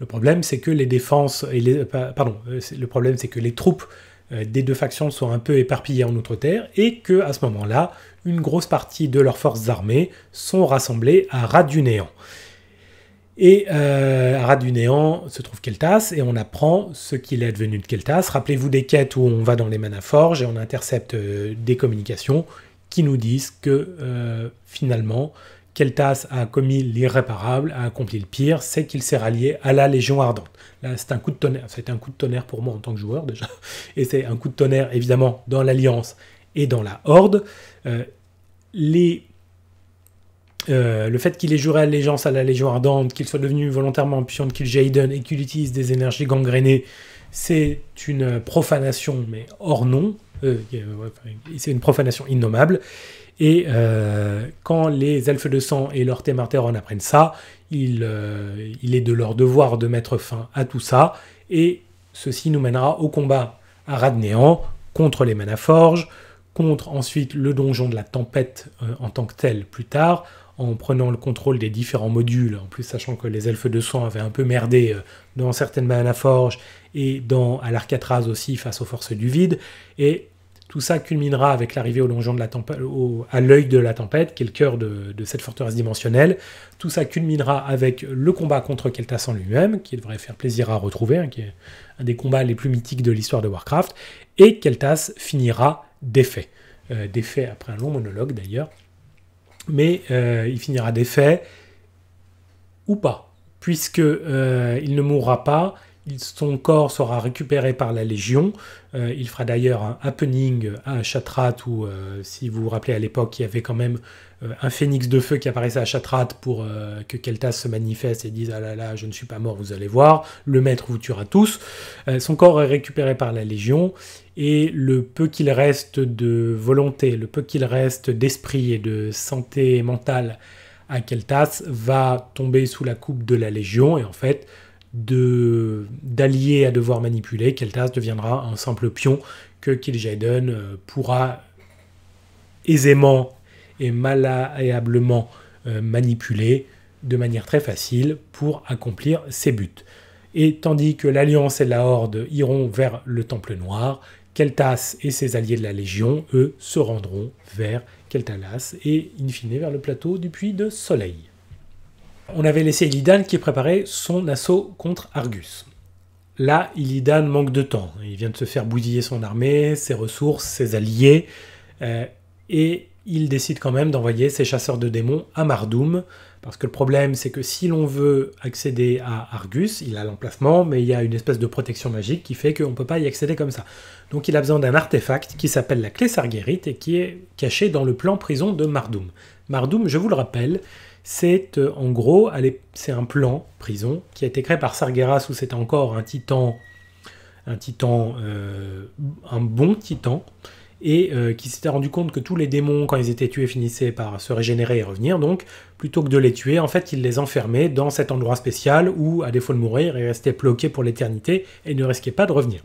S1: le problème, c'est que les défenses euh, pardon, euh, le problème, c'est que les troupes euh, des deux factions sont un peu éparpillées en Outre-Terre et que à ce moment-là, une grosse partie de leurs forces armées sont rassemblées à Ras du Néant. Et à Ras du Néant se trouve Keltas et on apprend ce qu'il est devenu de Keltas. Rappelez-vous des quêtes où on va dans les Manaforges et on intercepte des communications qui nous disent que finalement Keltas a commis l'irréparable, a accompli le pire, c'est qu'il s'est rallié à la Légion Ardente. Là, c'est un coup de tonnerre. C'était un coup de tonnerre pour moi en tant que joueur déjà. Et c'est un coup de tonnerre évidemment dans l'Alliance et dans la Horde. Euh, les euh, le fait qu'il ait juré allégeance à la Légion Ardente, qu'il soit devenu volontairement puissant de Kil'jaeden et qu'il utilise des énergies gangrénées, c'est une profanation, mais hors nom. Euh, c'est une profanation innommable. Et euh, quand les elfes de sang et leur en apprennent ça, euh, il, est de leur devoir de mettre fin à tout ça. Et ceci nous mènera au combat à Radnéant contre les Manaforges, contre ensuite le donjon de la tempête euh, en tant que tel plus tard, en prenant le contrôle des différents modules, en plus sachant que les elfes de sang avaient un peu merdé dans certaines Manaforges et dans à l'Arcatraz aussi face aux forces du vide. Et tout ça culminera avec l'arrivée au de la tempête, à l'œil de la tempête, qui est le cœur de, cette forteresse dimensionnelle. Tout ça culminera avec le combat contre Keltas en lui-même, qui devrait faire plaisir à retrouver, hein, qui est un des combats les plus mythiques de l'histoire de Warcraft. Et Keltas finira défait. Euh, défait après un long monologue d'ailleurs. Mais euh, il finira défait ou pas, puisque euh, il ne mourra pas son corps sera récupéré par la Légion. Euh, il fera d'ailleurs un happening à Chatrat, où, euh, si vous vous rappelez à l'époque, il y avait quand même euh, un phénix de feu qui apparaissait à Chatrat pour que Keltas se manifeste et dise Ah là là, je ne suis pas mort, vous allez voir, le maître vous tuera tous. son corps est récupéré par la Légion, et le peu qu'il reste de volonté, le peu qu'il reste d'esprit et de santé mentale à Keltas va tomber sous la coupe de la Légion, et en fait, de d'alliés à devoir manipuler, Keltas deviendra un simple pion que Kil'jaeden euh, pourra aisément et malléablement euh, manipuler de manière très facile pour accomplir ses buts. Et tandis que l'Alliance et la Horde iront vers le Temple Noir, Keltas et ses alliés de la Légion, eux, se rendront vers Keltalas et in fine vers le plateau du Puits de Soleil. On avait laissé Illidan qui préparait son assaut contre Argus. Là, Illidan manque de temps. Il vient de se faire boudiller son armée, ses ressources, ses alliés, euh, et il décide quand même d'envoyer ses chasseurs de démons à Mardoum, parce que le problème c'est que si l'on veut accéder à Argus, il a l'emplacement, mais il y a une espèce de protection magique qui fait qu'on ne peut pas y accéder comme ça. Donc il a besoin d'un artefact qui s'appelle la clé Sarguerite et qui est caché dans le plan prison de Mardoum. Mardoum, je vous le rappelle, c'est euh, en gros, c'est un plan prison qui a été créé par Sargeras, où c'était encore un titan, un titan, euh, un bon titan, et euh, qui s'était rendu compte que tous les démons, quand ils étaient tués, finissaient par se régénérer et revenir. Donc, plutôt que de les tuer, en fait, il les enfermait dans cet endroit spécial où, à défaut de mourir, ils restaient bloqués pour l'éternité et ne risquaient pas de revenir.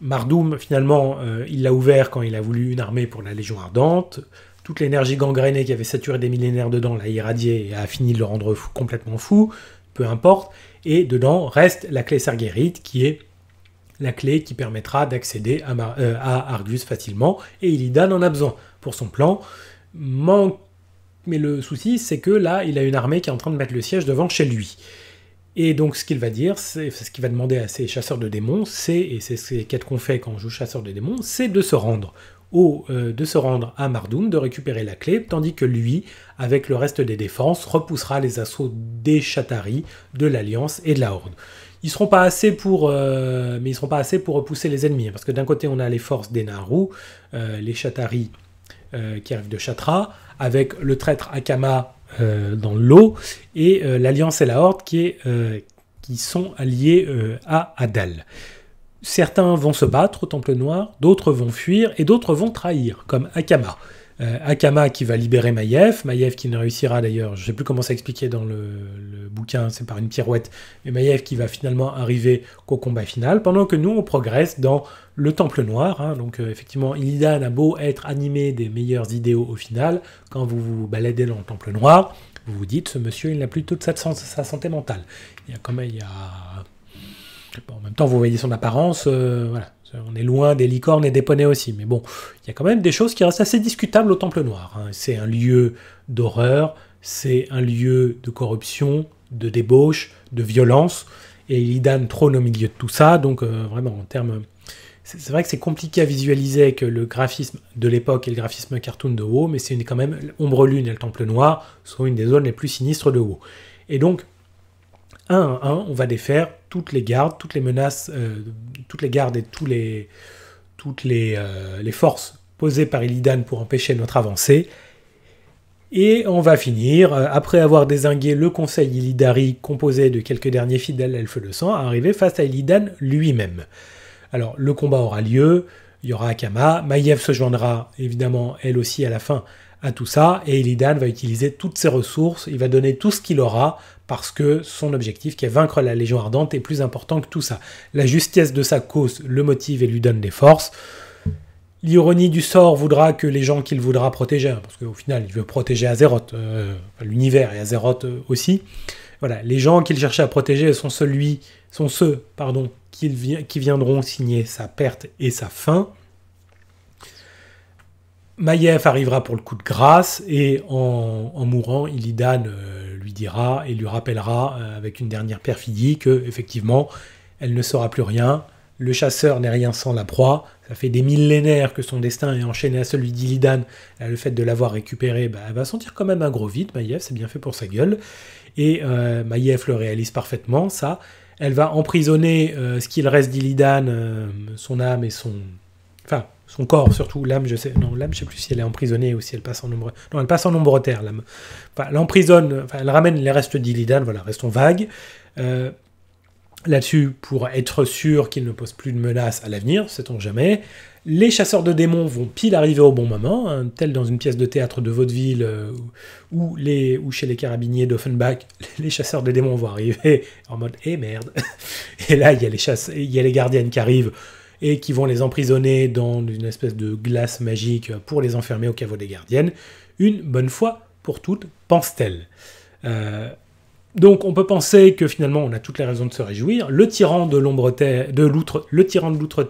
S1: Mardoum, finalement, il l'a ouvert quand il a voulu une armée pour la Légion Ardente toute l'énergie gangrénée qui avait saturé des millénaires dedans l'a irradié et a fini de le rendre complètement fou, peu importe. Et dedans reste la clé sarguerite, qui est la clé qui permettra d'accéder euh, à, Argus facilement. Et Illidan en a besoin pour son plan. Mais le souci, c'est que là, il a une armée qui est en train de mettre le siège devant chez lui. Et donc, ce qu'il va dire, c'est ce qu'il va demander à ses chasseurs de démons, c'est, et c'est ce qu'on fait quand on joue chasseur de démons, c'est de se rendre euh, de se rendre à Mardoum, de récupérer la clé, tandis que lui, avec le reste des défenses, repoussera les assauts des Chataris, de l'Alliance et de la Horde. Ils seront pas assez pour, euh, mais ils seront pas assez pour repousser les ennemis, hein, parce que d'un côté on a les forces des Naru, euh, les Chataris qui arrivent de Chatra, avec le traître Akama dans l'eau, et l'Alliance et la Horde qui est qui sont alliés à Adal. Certains vont se battre au Temple Noir, d'autres vont fuir et d'autres vont trahir, comme Akama. Euh, Akama qui va libérer Maiev, Mayev qui ne réussira d'ailleurs, je ne sais plus comment ça expliquer dans le, bouquin, c'est par une pirouette, mais Mayev qui va finalement arriver qu'au combat final, pendant que nous on progresse dans le Temple Noir. Hein. donc euh, effectivement, Illidan a beau être animé des meilleurs idéaux au final, quand vous vous baladez dans le Temple Noir, vous vous dites ce monsieur il n'a plus toute sa, santé mentale. Il y a quand même il y a en même temps, vous voyez son apparence, euh, voilà. On est loin des licornes et des poneys aussi, mais bon, il y a quand même des choses qui restent assez discutables au Temple Noir. Hein. C'est un lieu d'horreur, c'est un lieu de corruption, de débauche, de violence, et Illidan trône au milieu de tout ça, donc euh, vraiment, en termes... C'est vrai que c'est compliqué à visualiser que le graphisme de l'époque et le graphisme cartoon de haut, mais c'est quand même Ombre Lune et le Temple Noir sont une des zones les plus sinistres de haut, Et donc, 1 on va défaire toutes les gardes, toutes les menaces, euh, toutes les gardes et tous les, toutes euh, les, forces posées par Illidan pour empêcher notre avancée. Et on va finir, euh, après avoir désingué le conseil Illidari composé de quelques derniers fidèles elfes de sang, à arriver face à Illidan lui-même. Alors le combat aura lieu, il y aura Akama, Maiev se joindra évidemment elle aussi à la fin à tout ça, et Illidan va utiliser toutes ses ressources, il va donner tout ce qu'il aura parce que son objectif, qui est vaincre la Légion Ardente, est plus important que tout ça. La justesse de sa cause le motive et lui donne des forces. L'ironie du sort voudra que les gens qu'il voudra protéger, hein, parce qu'au final, il veut protéger Azeroth, euh, l'univers et Azeroth euh, aussi. Voilà, les gens qu'il cherchait à protéger sont, sont ceux pardon, qui viendront signer sa perte et sa fin. Maïev arrivera pour le coup de grâce et en, mourant, Illidan euh, lui dira et lui rappellera euh, avec une dernière perfidie que effectivement, elle ne saura plus rien. Le chasseur n'est rien sans la proie. Ça fait des millénaires que son destin est enchaîné à celui d'Illidan. le fait de l'avoir récupéré, bah, elle va sentir quand même un gros vide. Maïev, c'est bien fait pour sa gueule. Et euh, le réalise parfaitement, ça. Elle va emprisonner euh, ce qu'il reste d'Illidan, son âme et son. Enfin, son corps surtout, l'âme, je sais, non, l'âme, je sais plus si elle est emprisonnée ou si elle passe en nombre, non, elle passe en nombre terre, l'âme. Enfin, l'emprisonne, elle ramène les restes d'Illidan, voilà, restons vagues. Euh, là-dessus, pour être sûr qu'il ne pose plus de menaces à l'avenir, sait-on jamais. Les chasseurs de démons vont pile arriver au bon moment, hein, tel dans une pièce de théâtre de vaudeville euh, ou, les, ou chez les carabiniers d'Offenbach, [LAUGHS] les chasseurs de démons vont arriver en mode Eh merde [LAUGHS] Et là, il y a les, il y a les gardiennes qui arrivent et qui vont les emprisonner dans une espèce de glace magique pour les enfermer au caveau des gardiennes, une bonne fois pour toutes, pense-t-elle. Euh, donc on peut penser que finalement on a toutes les raisons de se réjouir. Le tyran de l'outre-terre, le tyran de loutre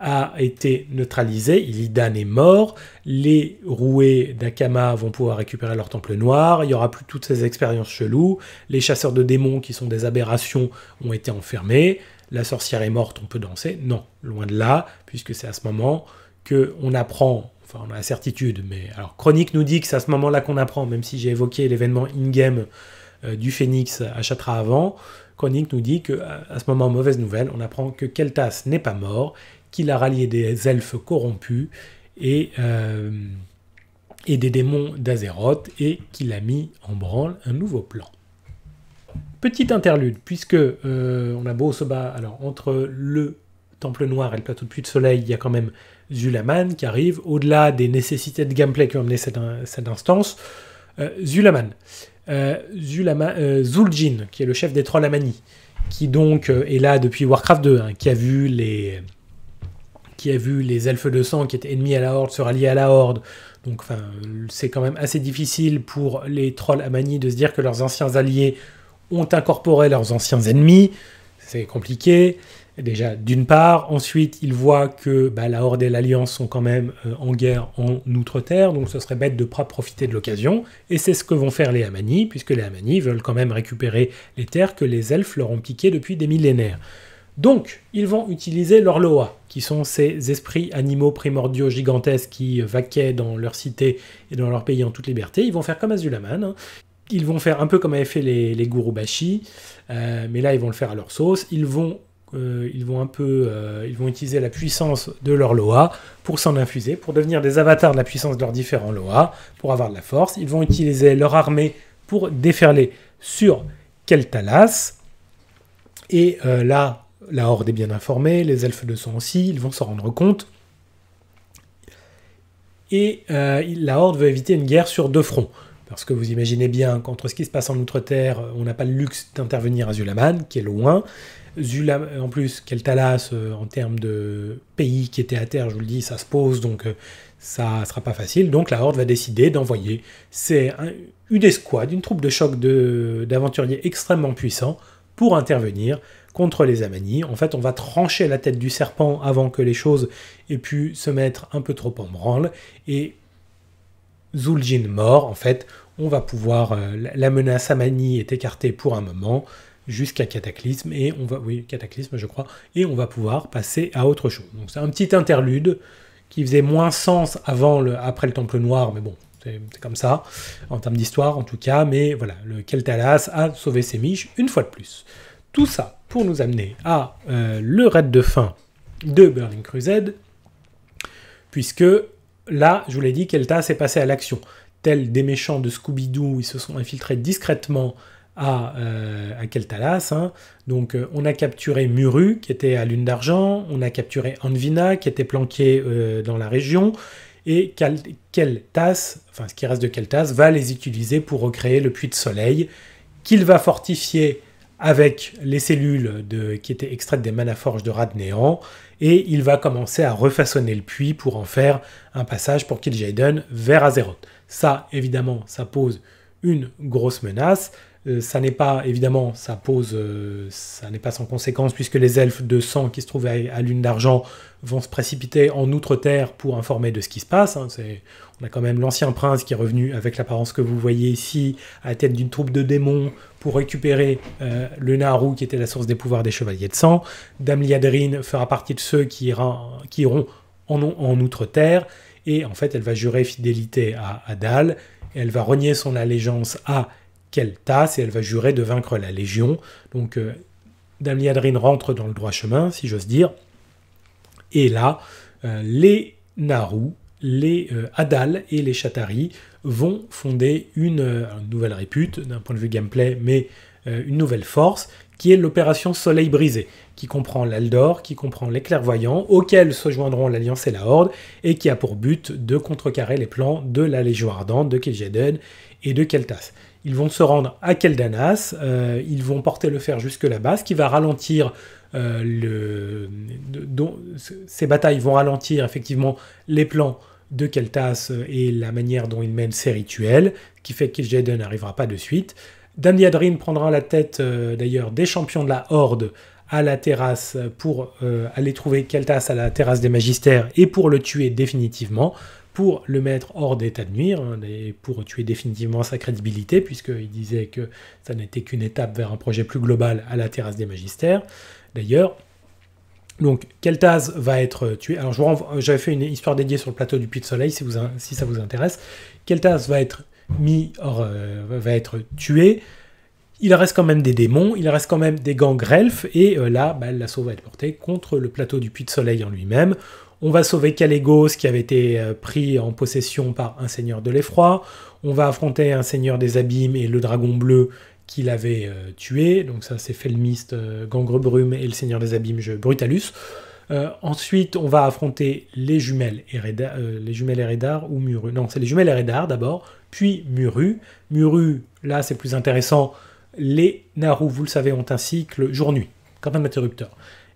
S1: a été neutralisé, Illidan est mort, les roués d'Akama vont pouvoir récupérer leur temple noir, il n'y aura plus toutes ces expériences cheloues, les chasseurs de démons qui sont des aberrations ont été enfermés, la sorcière est morte, on peut danser. Non, loin de là, puisque c'est à ce moment que on apprend, enfin on a la certitude, mais alors Chronique nous dit que c'est à ce moment-là qu'on apprend, même si j'ai évoqué l'événement in-game euh, du phénix à Chatra avant, Chronique nous dit que à ce moment, mauvaise nouvelle, on apprend que Keltas n'est pas mort, qu'il a rallié des elfes corrompus euh, et des démons d'Azeroth et qu'il a mis en branle un nouveau plan. Petite interlude, puisque euh, on a beau se battre, alors entre le Temple Noir et le plateau de Puy de Soleil, il y a quand même Zulaman qui arrive, au-delà des nécessités de gameplay qui ont amené cette, instance, euh, Zulaman. Euh, Zuljin, qui est le chef des trolls Amani, qui donc est là depuis Warcraft 2, hein, qui a vu les qui a vu les elfes de sang qui étaient ennemis à la Horde se rallier à la Horde. Donc c'est quand même assez difficile pour les trolls Amani de se dire que leurs anciens alliés ont incorporé leurs anciens ennemis, c'est compliqué, déjà d'une part. Ensuite, ils voient que bah, la Horde et l'Alliance sont quand même euh, en guerre en Outre-Terre, donc ce serait bête de ne pas profiter de l'occasion. Et c'est ce que vont faire les Amani, puisque les Amani veulent quand même récupérer les terres que les elfes leur ont piquées depuis des millénaires. Donc, ils vont utiliser leurs Loa, qui sont ces esprits animaux primordiaux gigantesques qui euh, vaquaient dans leur cité et dans leur pays en toute liberté. Ils vont faire comme Azulaman. Hein ils vont faire un peu comme avaient fait les, les Gurubashi, euh, mais là ils vont le faire à leur sauce. Ils vont, euh, ils vont un peu, euh, ils vont utiliser la puissance de leur Loa pour s'en infuser, pour devenir des avatars de la puissance de leurs différents Loa, pour avoir de la force. Ils vont utiliser leur armée pour déferler sur Keltalas. Et là, la Horde est bien informée, les elfes le sont aussi, ils vont s'en rendre compte. Et la Horde veut éviter une guerre sur deux fronts. Parce que vous imaginez bien qu'entre ce qui se passe en Outre-Terre, on n'a pas le luxe d'intervenir à Zulaman, qui est loin. Zula, en plus, Talas euh, en termes de pays qui était à terre, je vous le dis, ça se pose, donc euh, ça sera pas facile. Donc la Horde va décider d'envoyer c'est une escouade, une troupe de choc d'aventuriers extrêmement puissants pour intervenir contre les Amanis. En fait, on va trancher la tête du serpent avant que les choses aient pu se mettre un peu trop en branle. Et Zul'jin mort, en fait, on va pouvoir. Euh, la menace à Amani est écartée pour un moment jusqu'à Cataclysme et on va, oui, Cataclysme, je crois, et on va pouvoir passer à autre chose. Donc c'est un petit interlude qui faisait moins sens avant le, après le Temple Noir, mais bon, c'est comme ça en termes d'histoire en tout cas. Mais voilà, le Keltalas a sauvé ses miches une fois de plus. Tout ça pour nous amener à euh, le raid de fin de Burning Crusade, puisque là, je vous l'ai dit, Keltas est passé à l'action. Tels des méchants de Scooby-Doo, ils se sont infiltrés discrètement à, euh, Keltalas. Hein. Donc euh, on a capturé Muru, qui était à Lune d'Argent, on a capturé Anvina, qui était planqué euh, dans la région, et Keltas, enfin ce qui reste de Keltas, va les utiliser pour recréer le puits de soleil, qu'il va fortifier avec les cellules qui étaient extraites des manaforges de Néant, et il va commencer à refaçonner le puits pour en faire un passage pour Kil'jaeden vers Azeroth. Ça, évidemment, ça pose une grosse menace. Euh, ça n'est pas, évidemment, ça pose, euh, ça n'est pas sans conséquence puisque les elfes de sang qui se trouvent à, Lune d'Argent vont se précipiter en Outre-Terre pour informer de ce qui se passe. Hein. On a quand même l'ancien prince qui est revenu avec l'apparence que vous voyez ici, à la tête d'une troupe de démons pour récupérer euh, le Naru qui était la source des pouvoirs des chevaliers de sang. Dame Liadrine fera partie de ceux qui, iront en, Outre-Terre. Et en fait, elle va jurer fidélité à Adal. Elle va renier son allégeance à Keltas et elle va jurer de vaincre la Légion. Donc, euh, Damliadrin Dame rentre dans le droit chemin, si j'ose dire. Et là, euh, les Naru, les Adal et les Chatari vont fonder euh, une, nouvelle répute d'un point de vue gameplay, mais euh, une nouvelle force, qui est l'opération Soleil brisé, qui comprend l'Aldor, qui comprend les clairvoyants, auxquels se joindront l'Alliance et la Horde, et qui a pour but de contrecarrer les plans de la Légion Ardente, de Kel'Jaden et de Keltas. Ils vont se rendre à Keldanas, euh, ils vont porter le fer jusque là-bas, ce qui va ralentir le... ces batailles vont ralentir effectivement les plans de Keltas et la manière dont il mène ses rituels, qui fait qu'El-Jaden n'arrivera pas de suite. Damdiadrin prendra la tête euh, d'ailleurs des champions de la Horde à la terrasse pour euh, aller trouver Keltas à la terrasse des magistères et pour le tuer définitivement, pour le mettre hors d'état de nuire hein, et pour tuer définitivement sa crédibilité, puisqu'il disait que ça n'était qu'une étape vers un projet plus global à la terrasse des magistères. D'ailleurs, donc, Keltaz va être tué. Alors, euh, j'avais fait une histoire dédiée sur le plateau du Puits de Soleil, si, ça vous intéresse. Keltaz va être mis, euh, va être tué. Il reste quand même des démons, il reste quand même des gangs elfes, et euh, là, bah, l'assaut va être porté contre le plateau du Puits de Soleil en lui-même. On va sauver Calégos, qui avait été pris en possession par un seigneur de l'effroi. On va affronter un seigneur des abîmes et le dragon bleu, qui avait euh, tué. Donc ça, c'est Felmist, euh, Gangrebrume et le Seigneur des Abîmes, Brutalus. Euh, ensuite, on va affronter les jumelles Eredar, les jumelles Eredar ou Muru. Non, c'est les jumelles Eredar d'abord, puis Muru. Muru, là, c'est plus intéressant. Les Naru, vous le savez, ont un cycle jour-nuit, quand même interrupteur.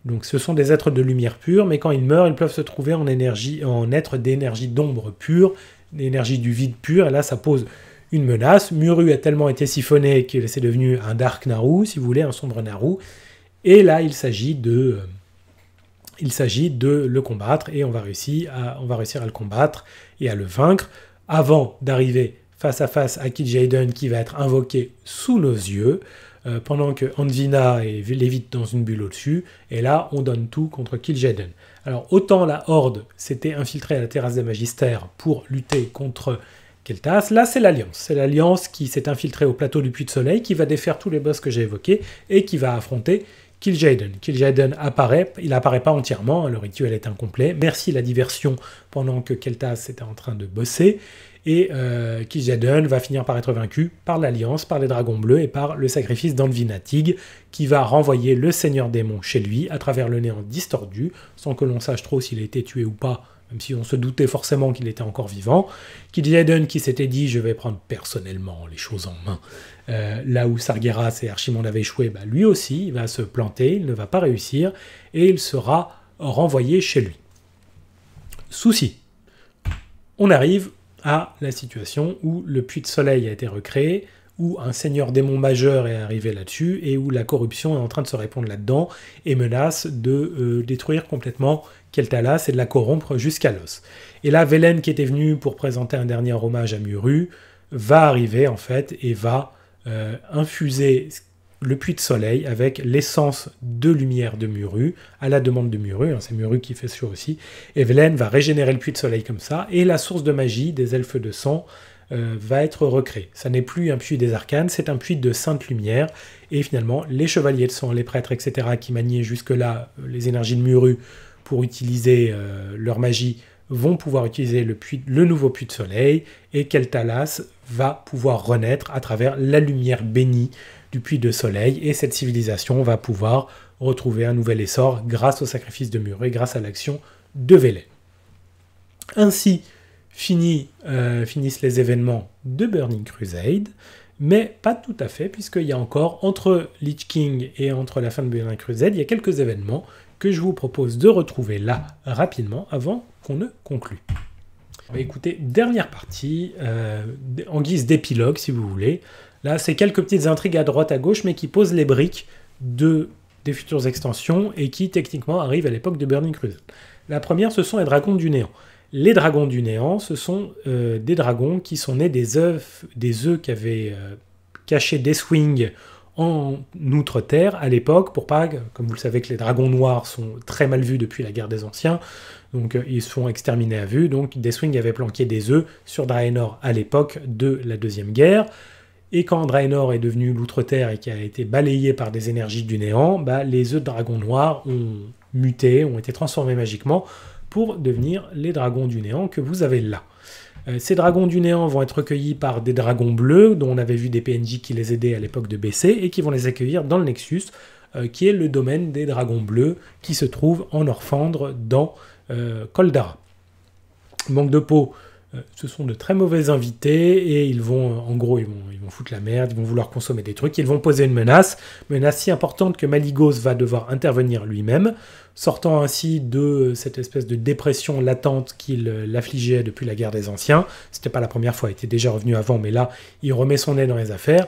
S1: Donc ce sont des êtres de lumière pure, mais quand ils meurent, ils peuvent se trouver en, énergie, en être d'énergie d'ombre pure, d'énergie du vide pur, et là ça pose une menace. Muru a tellement été siphonné qu'il c'est devenu un Dark Naru, si vous voulez, un sombre Naru. Et là, il s'agit de, euh, il s'agit de le combattre et on va, réussir à, on va réussir à le combattre et à le vaincre avant d'arriver face à face à Kid Jaden qui va être invoqué sous nos yeux euh, pendant que Anvina lévite dans une bulle au-dessus et là on donne tout contre Kid Alors autant la Horde s'était infiltrée à la terrasse des magistères pour lutter contre Keltas. Là, c'est l'Alliance. C'est l'Alliance qui s'est infiltrée au plateau du puits de Soleil, qui va défaire tous les boss que j'ai évoqués et qui va affronter Kil'jaeden. Kil'jaeden apparaît, il n'apparaît pas entièrement, hein, le rituel est incomplet. Merci la diversion pendant que Keltas était en train de bosser. Et euh, Kil'jaeden va finir par être vaincu par l'Alliance, par les Dragons Bleus et par le sacrifice d'Anvinatig, qui va renvoyer le Seigneur Démon chez lui à travers le néant distordu, sans que l'on sache trop s'il a été tué ou pas même si on se doutait forcément qu'il était encore vivant, Kid qui s'était dit je vais prendre personnellement les choses en main. Euh, là où Sargeras et Archimonde avaient échoué, bah, lui aussi va se planter, il ne va pas réussir, et il sera renvoyé chez lui. Souci. On arrive à la situation où le puits de soleil a été recréé, où un seigneur démon majeur est arrivé là-dessus et où la corruption est en train de se répandre là-dedans et menace de euh, détruire complètement Keltalas et de la corrompre jusqu'à l'os. Et là, Velen, qui était venue pour présenter un dernier hommage à Muru, va arriver en fait et va euh, infuser le puits de soleil avec l'essence de lumière de Muru, à la demande de Muru, hein, c'est Muru qui fait ça aussi, et Velen va régénérer le puits de soleil comme ça, et la source de magie des elfes de sang euh, va être recréé. Ça n'est plus un puits des arcanes, c'est un puits de sainte lumière. Et finalement, les chevaliers de sang, les prêtres, etc., qui maniaient jusque-là euh, les énergies de Muru pour utiliser euh, leur magie, vont pouvoir utiliser le, puits, le nouveau puits de soleil. Et Keltalas va pouvoir renaître à travers la lumière bénie du puits de soleil. Et cette civilisation va pouvoir retrouver un nouvel essor grâce au sacrifice de Muru et grâce à l'action de Vélé. Ainsi, euh, finissent les événements de Burning Crusade, mais pas tout à fait, puisqu'il y a encore, entre Lich King et entre la fin de Burning Crusade, il y a quelques événements que je vous propose de retrouver là rapidement avant qu'on ne conclue. Bah, écoutez, dernière partie, euh, en guise d'épilogue si vous voulez. Là, c'est quelques petites intrigues à droite à gauche, mais qui posent les briques de, des futures extensions et qui techniquement arrivent à l'époque de Burning Crusade. La première, ce sont les dragons du néant. Les dragons du néant, ce sont euh, des dragons qui sont nés des œufs, des œufs qu'avait caché euh, cachés Deathwing en Outre-Terre à l'époque, pour PAG. comme vous le savez que les dragons noirs sont très mal vus depuis la guerre des anciens, donc euh, ils sont exterminés à vue, donc Deathwing avait planqué des œufs sur Draenor à l'époque de la Deuxième Guerre, et quand Draenor est devenu l'Outre-Terre et qui a été balayé par des énergies du néant, bah, les œufs de dragons noirs ont muté, ont été transformés magiquement pour devenir les dragons du néant que vous avez là. Euh, ces dragons du néant vont être recueillis par des dragons bleus, dont on avait vu des PNJ qui les aidaient à l'époque de BC, et qui vont les accueillir dans le Nexus, euh, qui est le domaine des dragons bleus, qui se trouve en Orphandre dans Coldara. Euh, Manque de peau, euh, ce sont de très mauvais invités et ils vont, euh, en gros, ils vont, ils vont foutre la merde, ils vont vouloir consommer des trucs, ils vont poser une menace, menace si importante que Maligos va devoir intervenir lui-même, sortant ainsi de euh, cette espèce de dépression latente qu'il l'affligeait depuis la guerre des Anciens. C'était pas la première fois, il était déjà revenu avant, mais là, il remet son nez dans les affaires.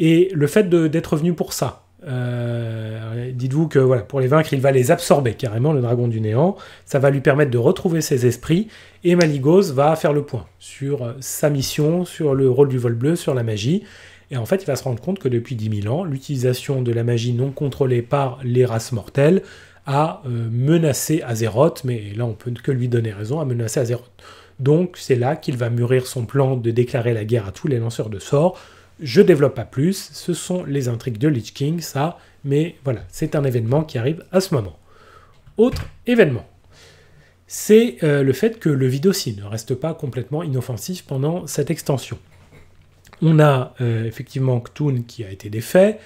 S1: Et le fait d'être venu pour ça, euh, dites-vous que voilà, pour les vaincre, il va les absorber carrément, le dragon du néant. Ça va lui permettre de retrouver ses esprits. Et Maligos va faire le point sur euh, sa mission, sur le rôle du vol bleu, sur la magie. Et en fait, il va se rendre compte que depuis 10 000 ans, l'utilisation de la magie non contrôlée par les races mortelles a euh, menacé Azeroth, mais là on peut que lui donner raison, a menacé Azeroth. Donc c'est là qu'il va mûrir son plan de déclarer la guerre à tous les lanceurs de sorts je développe pas plus, ce sont les intrigues de Lich King, ça, mais voilà, c'est un événement qui arrive à ce moment. Autre événement, c'est euh, le fait que le aussi ne reste pas complètement inoffensif pendant cette extension. On a euh, effectivement Ktoon qui a été défait,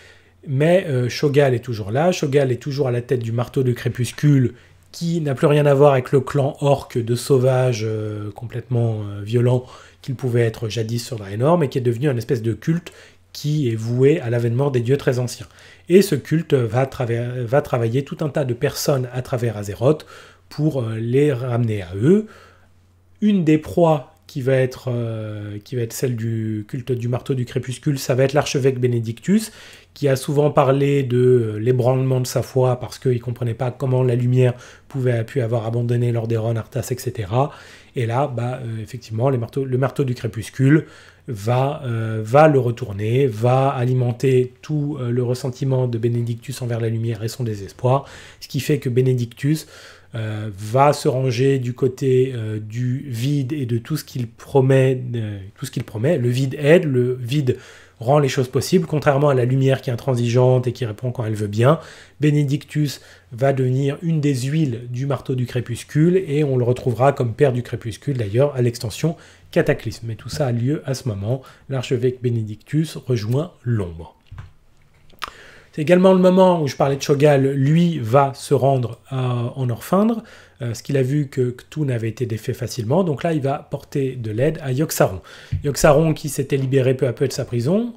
S1: mais euh, Shogal est toujours là, Shogal est toujours à la tête du marteau de crépuscule qui n'a plus rien à voir avec le clan orc de sauvages complètement violent qu'il pouvait être jadis sur la énorme et qui est devenu un espèce de culte qui est voué à l'avènement des dieux très anciens. Et ce culte va, travailler tout un tas de personnes à travers Azeroth pour euh, les ramener à eux. Une des proies qui va être, euh, qui va être celle du culte du marteau du crépuscule, ça va être l'archevêque Bénédictus, qui a souvent parlé de euh, l'ébranlement de sa foi parce qu'il ne comprenait pas comment la lumière pouvait pu avoir abandonné l'Orderon, Arthas, etc. Et là, bah, euh, effectivement, le marteau du crépuscule va, euh, va le retourner, va alimenter tout euh, le ressentiment de Bénédictus envers la lumière et son désespoir, ce qui fait que Bénédictus va se ranger du côté du vide et de tout ce qu'il promet, tout ce qu'il promet. Le vide aide, le vide rend les choses possibles, contrairement à la lumière qui est intransigeante et qui répond quand elle veut bien. Benedictus va devenir une des huiles du marteau du crépuscule et on le retrouvera comme père du crépuscule d'ailleurs à l'extension Cataclysme. Mais tout ça a lieu à ce moment. L'archevêque Benedictus rejoint l'ombre. C'est également le moment où je parlais de Chogal, lui va se rendre euh, en Orfindre, euh, ce qu'il a vu que tout n'avait été défait facilement. Donc là, il va porter de l'aide à Yoxaron. Yoxaron qui s'était libéré peu à peu de sa prison,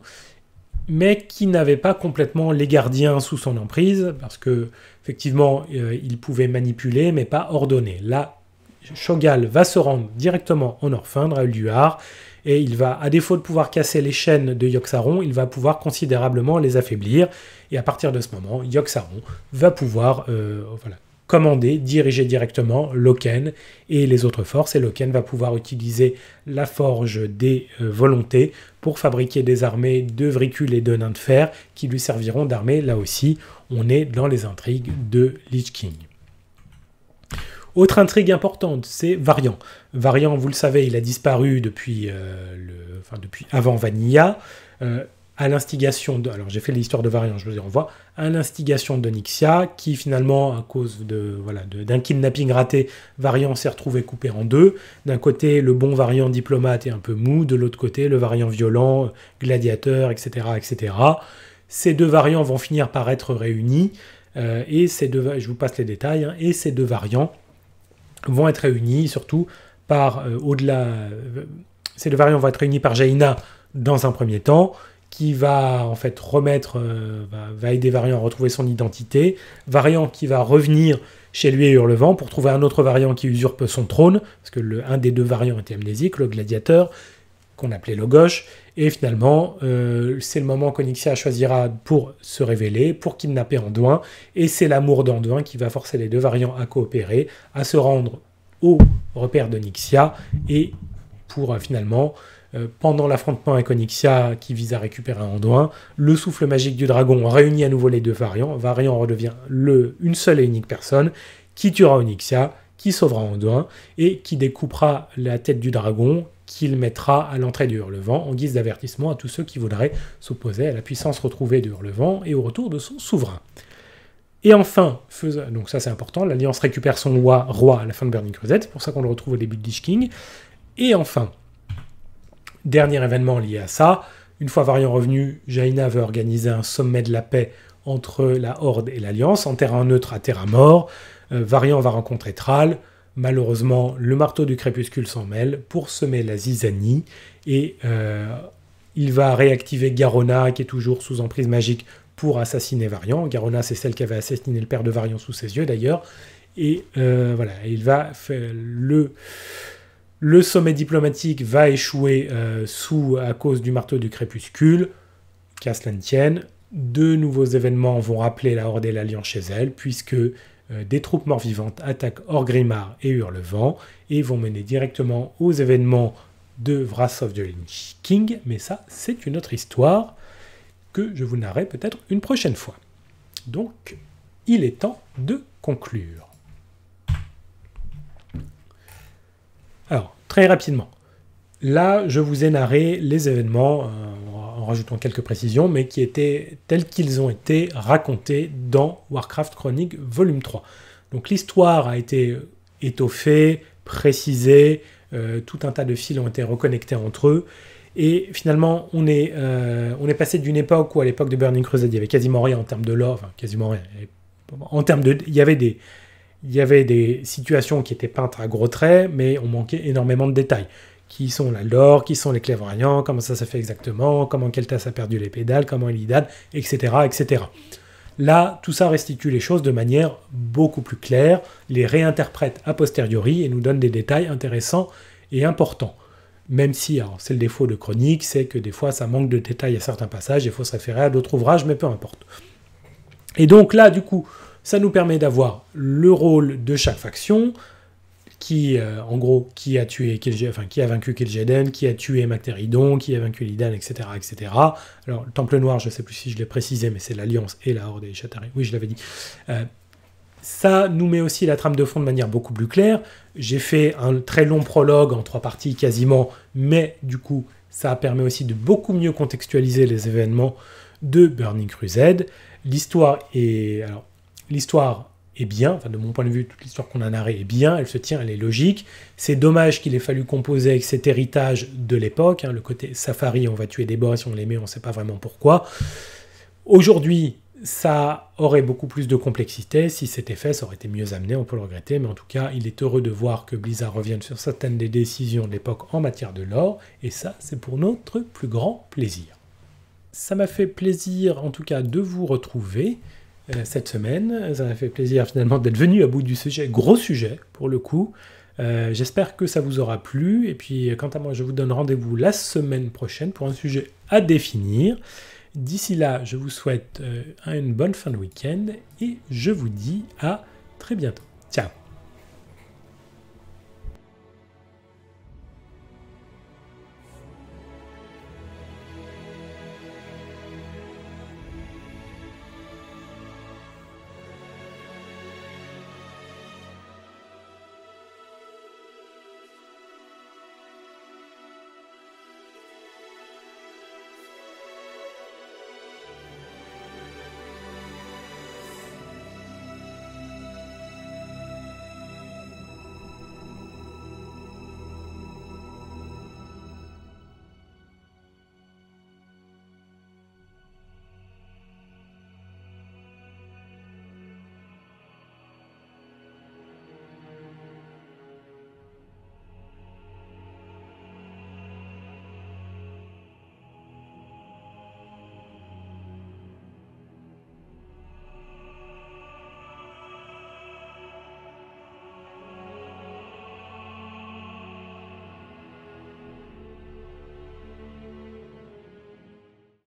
S1: mais qui n'avait pas complètement les gardiens sous son emprise, parce que effectivement, euh, il pouvait manipuler, mais pas ordonner. Là, Shogal va se rendre directement en Orphindre, à Uluar, et il va, à défaut de pouvoir casser les chaînes de Yoxaron, il va pouvoir considérablement les affaiblir, et à partir de ce moment, Yoxaron va pouvoir euh, voilà, commander, diriger directement Loken et les autres forces. Et Loken va pouvoir utiliser la forge des euh, volontés pour fabriquer des armées de Vricules et de nains de Fer qui lui serviront d'armée. Là aussi, on est dans les intrigues de Lich King. Autre intrigue importante, c'est Variant. Variant, vous le savez, il a disparu depuis, euh, le, enfin, depuis avant Vanilla. Euh, à l'instigation de. Alors j'ai fait l'histoire de Variant, je vous y renvoie. À l'instigation de Nixia, qui finalement, à cause de voilà d'un kidnapping raté, Variant s'est retrouvé coupé en deux. D'un côté, le bon Variant diplomate est un peu mou, de l'autre côté, le Variant violent, gladiateur, etc., etc. Ces deux variants vont finir par être réunis, euh, et ces deux, je vous passe les détails, hein, et ces deux variants vont être réunis surtout par euh, au-delà. Euh, ces deux variants vont être réunis par Jaina dans un premier temps, qui va en fait remettre, euh, va, aider Variant à retrouver son identité. Variant qui va revenir chez lui et Hurlevent pour trouver un autre variant qui usurpe son trône, parce que le, un des deux variants était amnésique, le gladiateur, qu'on appelait le Gauche, Et finalement, euh, c'est le moment qu'Onyxia choisira pour se révéler, pour kidnapper Anduin. Et c'est l'amour d'Anduin qui va forcer les deux variants à coopérer, à se rendre au repère d'Onyxia, et pour euh, finalement euh, pendant l'affrontement avec Onyxia qui vise à récupérer Anduin, le souffle magique du dragon réunit à nouveau les deux variants. Variant redevient le, une seule et unique personne qui tuera Onyxia, qui sauvera Anduin et qui découpera la tête du dragon qu'il mettra à l'entrée du Hurlevent en guise d'avertissement à tous ceux qui voudraient s'opposer à la puissance retrouvée du Hurlevent et au retour de son souverain. Et enfin, donc ça c'est important, l'Alliance récupère son roi, roi à la fin de Burning Crusade, pour ça qu'on le retrouve au début de Dish King. Et enfin, Dernier événement lié à ça, une fois Varian revenu, Jaina veut organiser un sommet de la paix entre la Horde et l'Alliance, en terrain neutre à terrain mort. Euh, Varian va rencontrer Thrall. Malheureusement, le marteau du crépuscule s'en mêle pour semer la zizanie et euh, il va réactiver Garona qui est toujours sous emprise magique pour assassiner Varian, Garona, c'est celle qui avait assassiné le père de Varian sous ses yeux d'ailleurs. Et euh, voilà, il va faire le le sommet diplomatique va échouer euh, sous, à cause du marteau du crépuscule, qu'à cela ne tienne. Deux nouveaux événements vont rappeler la Horde et l'Alliance chez elle, puisque euh, des troupes mort-vivantes attaquent Orgrimmar et Hurlevent, et vont mener directement aux événements de Wrath of the Lynch King, mais ça, c'est une autre histoire que je vous narrerai peut-être une prochaine fois. Donc, il est temps de conclure. Alors, Très rapidement. Là, je vous ai narré les événements, euh, en rajoutant quelques précisions, mais qui étaient tels qu'ils ont été racontés dans Warcraft Chronique Volume 3. Donc l'histoire a été étoffée, précisée, euh, tout un tas de fils ont été reconnectés entre eux. Et finalement, on est, euh, on est passé d'une époque où, à l'époque de Burning Crusade, il y avait quasiment rien en termes de lore, quasiment rien. En termes de, il y avait des, il y avait des situations qui étaient peintes à gros traits, mais on manquait énormément de détails. Qui sont la lore, qui sont les clairvoyants, comment ça se fait exactement, comment Keltas a perdu les pédales, comment il date etc., etc. Là, tout ça restitue les choses de manière beaucoup plus claire, les réinterprète a posteriori et nous donne des détails intéressants et importants. Même si, c'est le défaut de Chronique, c'est que des fois ça manque de détails à certains passages, il faut se référer à d'autres ouvrages, mais peu importe. Et donc là, du coup, ça nous permet d'avoir le rôle de chaque faction, qui, euh, en gros, qui a tué enfin, qui a vaincu Kil'jaeden, qui a tué Macteridon, qui a vaincu Lidan, etc., etc. Alors, le Temple Noir, je ne sais plus si je l'ai précisé, mais c'est l'Alliance et la Horde des les Oui, je l'avais dit. Euh, ça nous met aussi la trame de fond de manière beaucoup plus claire. J'ai fait un très long prologue en trois parties quasiment, mais du coup, ça permet aussi de beaucoup mieux contextualiser les événements de Burning Crusade. L'histoire est... Alors, l'histoire est bien, de mon point de vue, toute l'histoire qu'on a narrée est bien, elle se tient, elle est logique. C'est dommage qu'il ait fallu composer avec cet héritage de l'époque, hein, le côté safari, on va tuer des si on les met, on ne sait pas vraiment pourquoi. Aujourd'hui, ça aurait beaucoup plus de complexité. Si c'était fait, ça aurait été mieux amené, on peut le regretter, mais en tout cas, il est heureux de voir que Blizzard revienne sur certaines des décisions de l'époque en matière de lore, et ça, c'est pour notre plus grand plaisir. Ça m'a fait plaisir, en tout cas, de vous retrouver. Euh, cette semaine. Ça m'a fait plaisir finalement d'être venu à bout du sujet, gros sujet pour le coup. Euh, j'espère que ça vous aura plu. Et puis, quant à moi, je vous donne rendez-vous la semaine prochaine pour un sujet à définir. D'ici là, je vous souhaite euh, une bonne fin de week-end et je vous dis à très bientôt.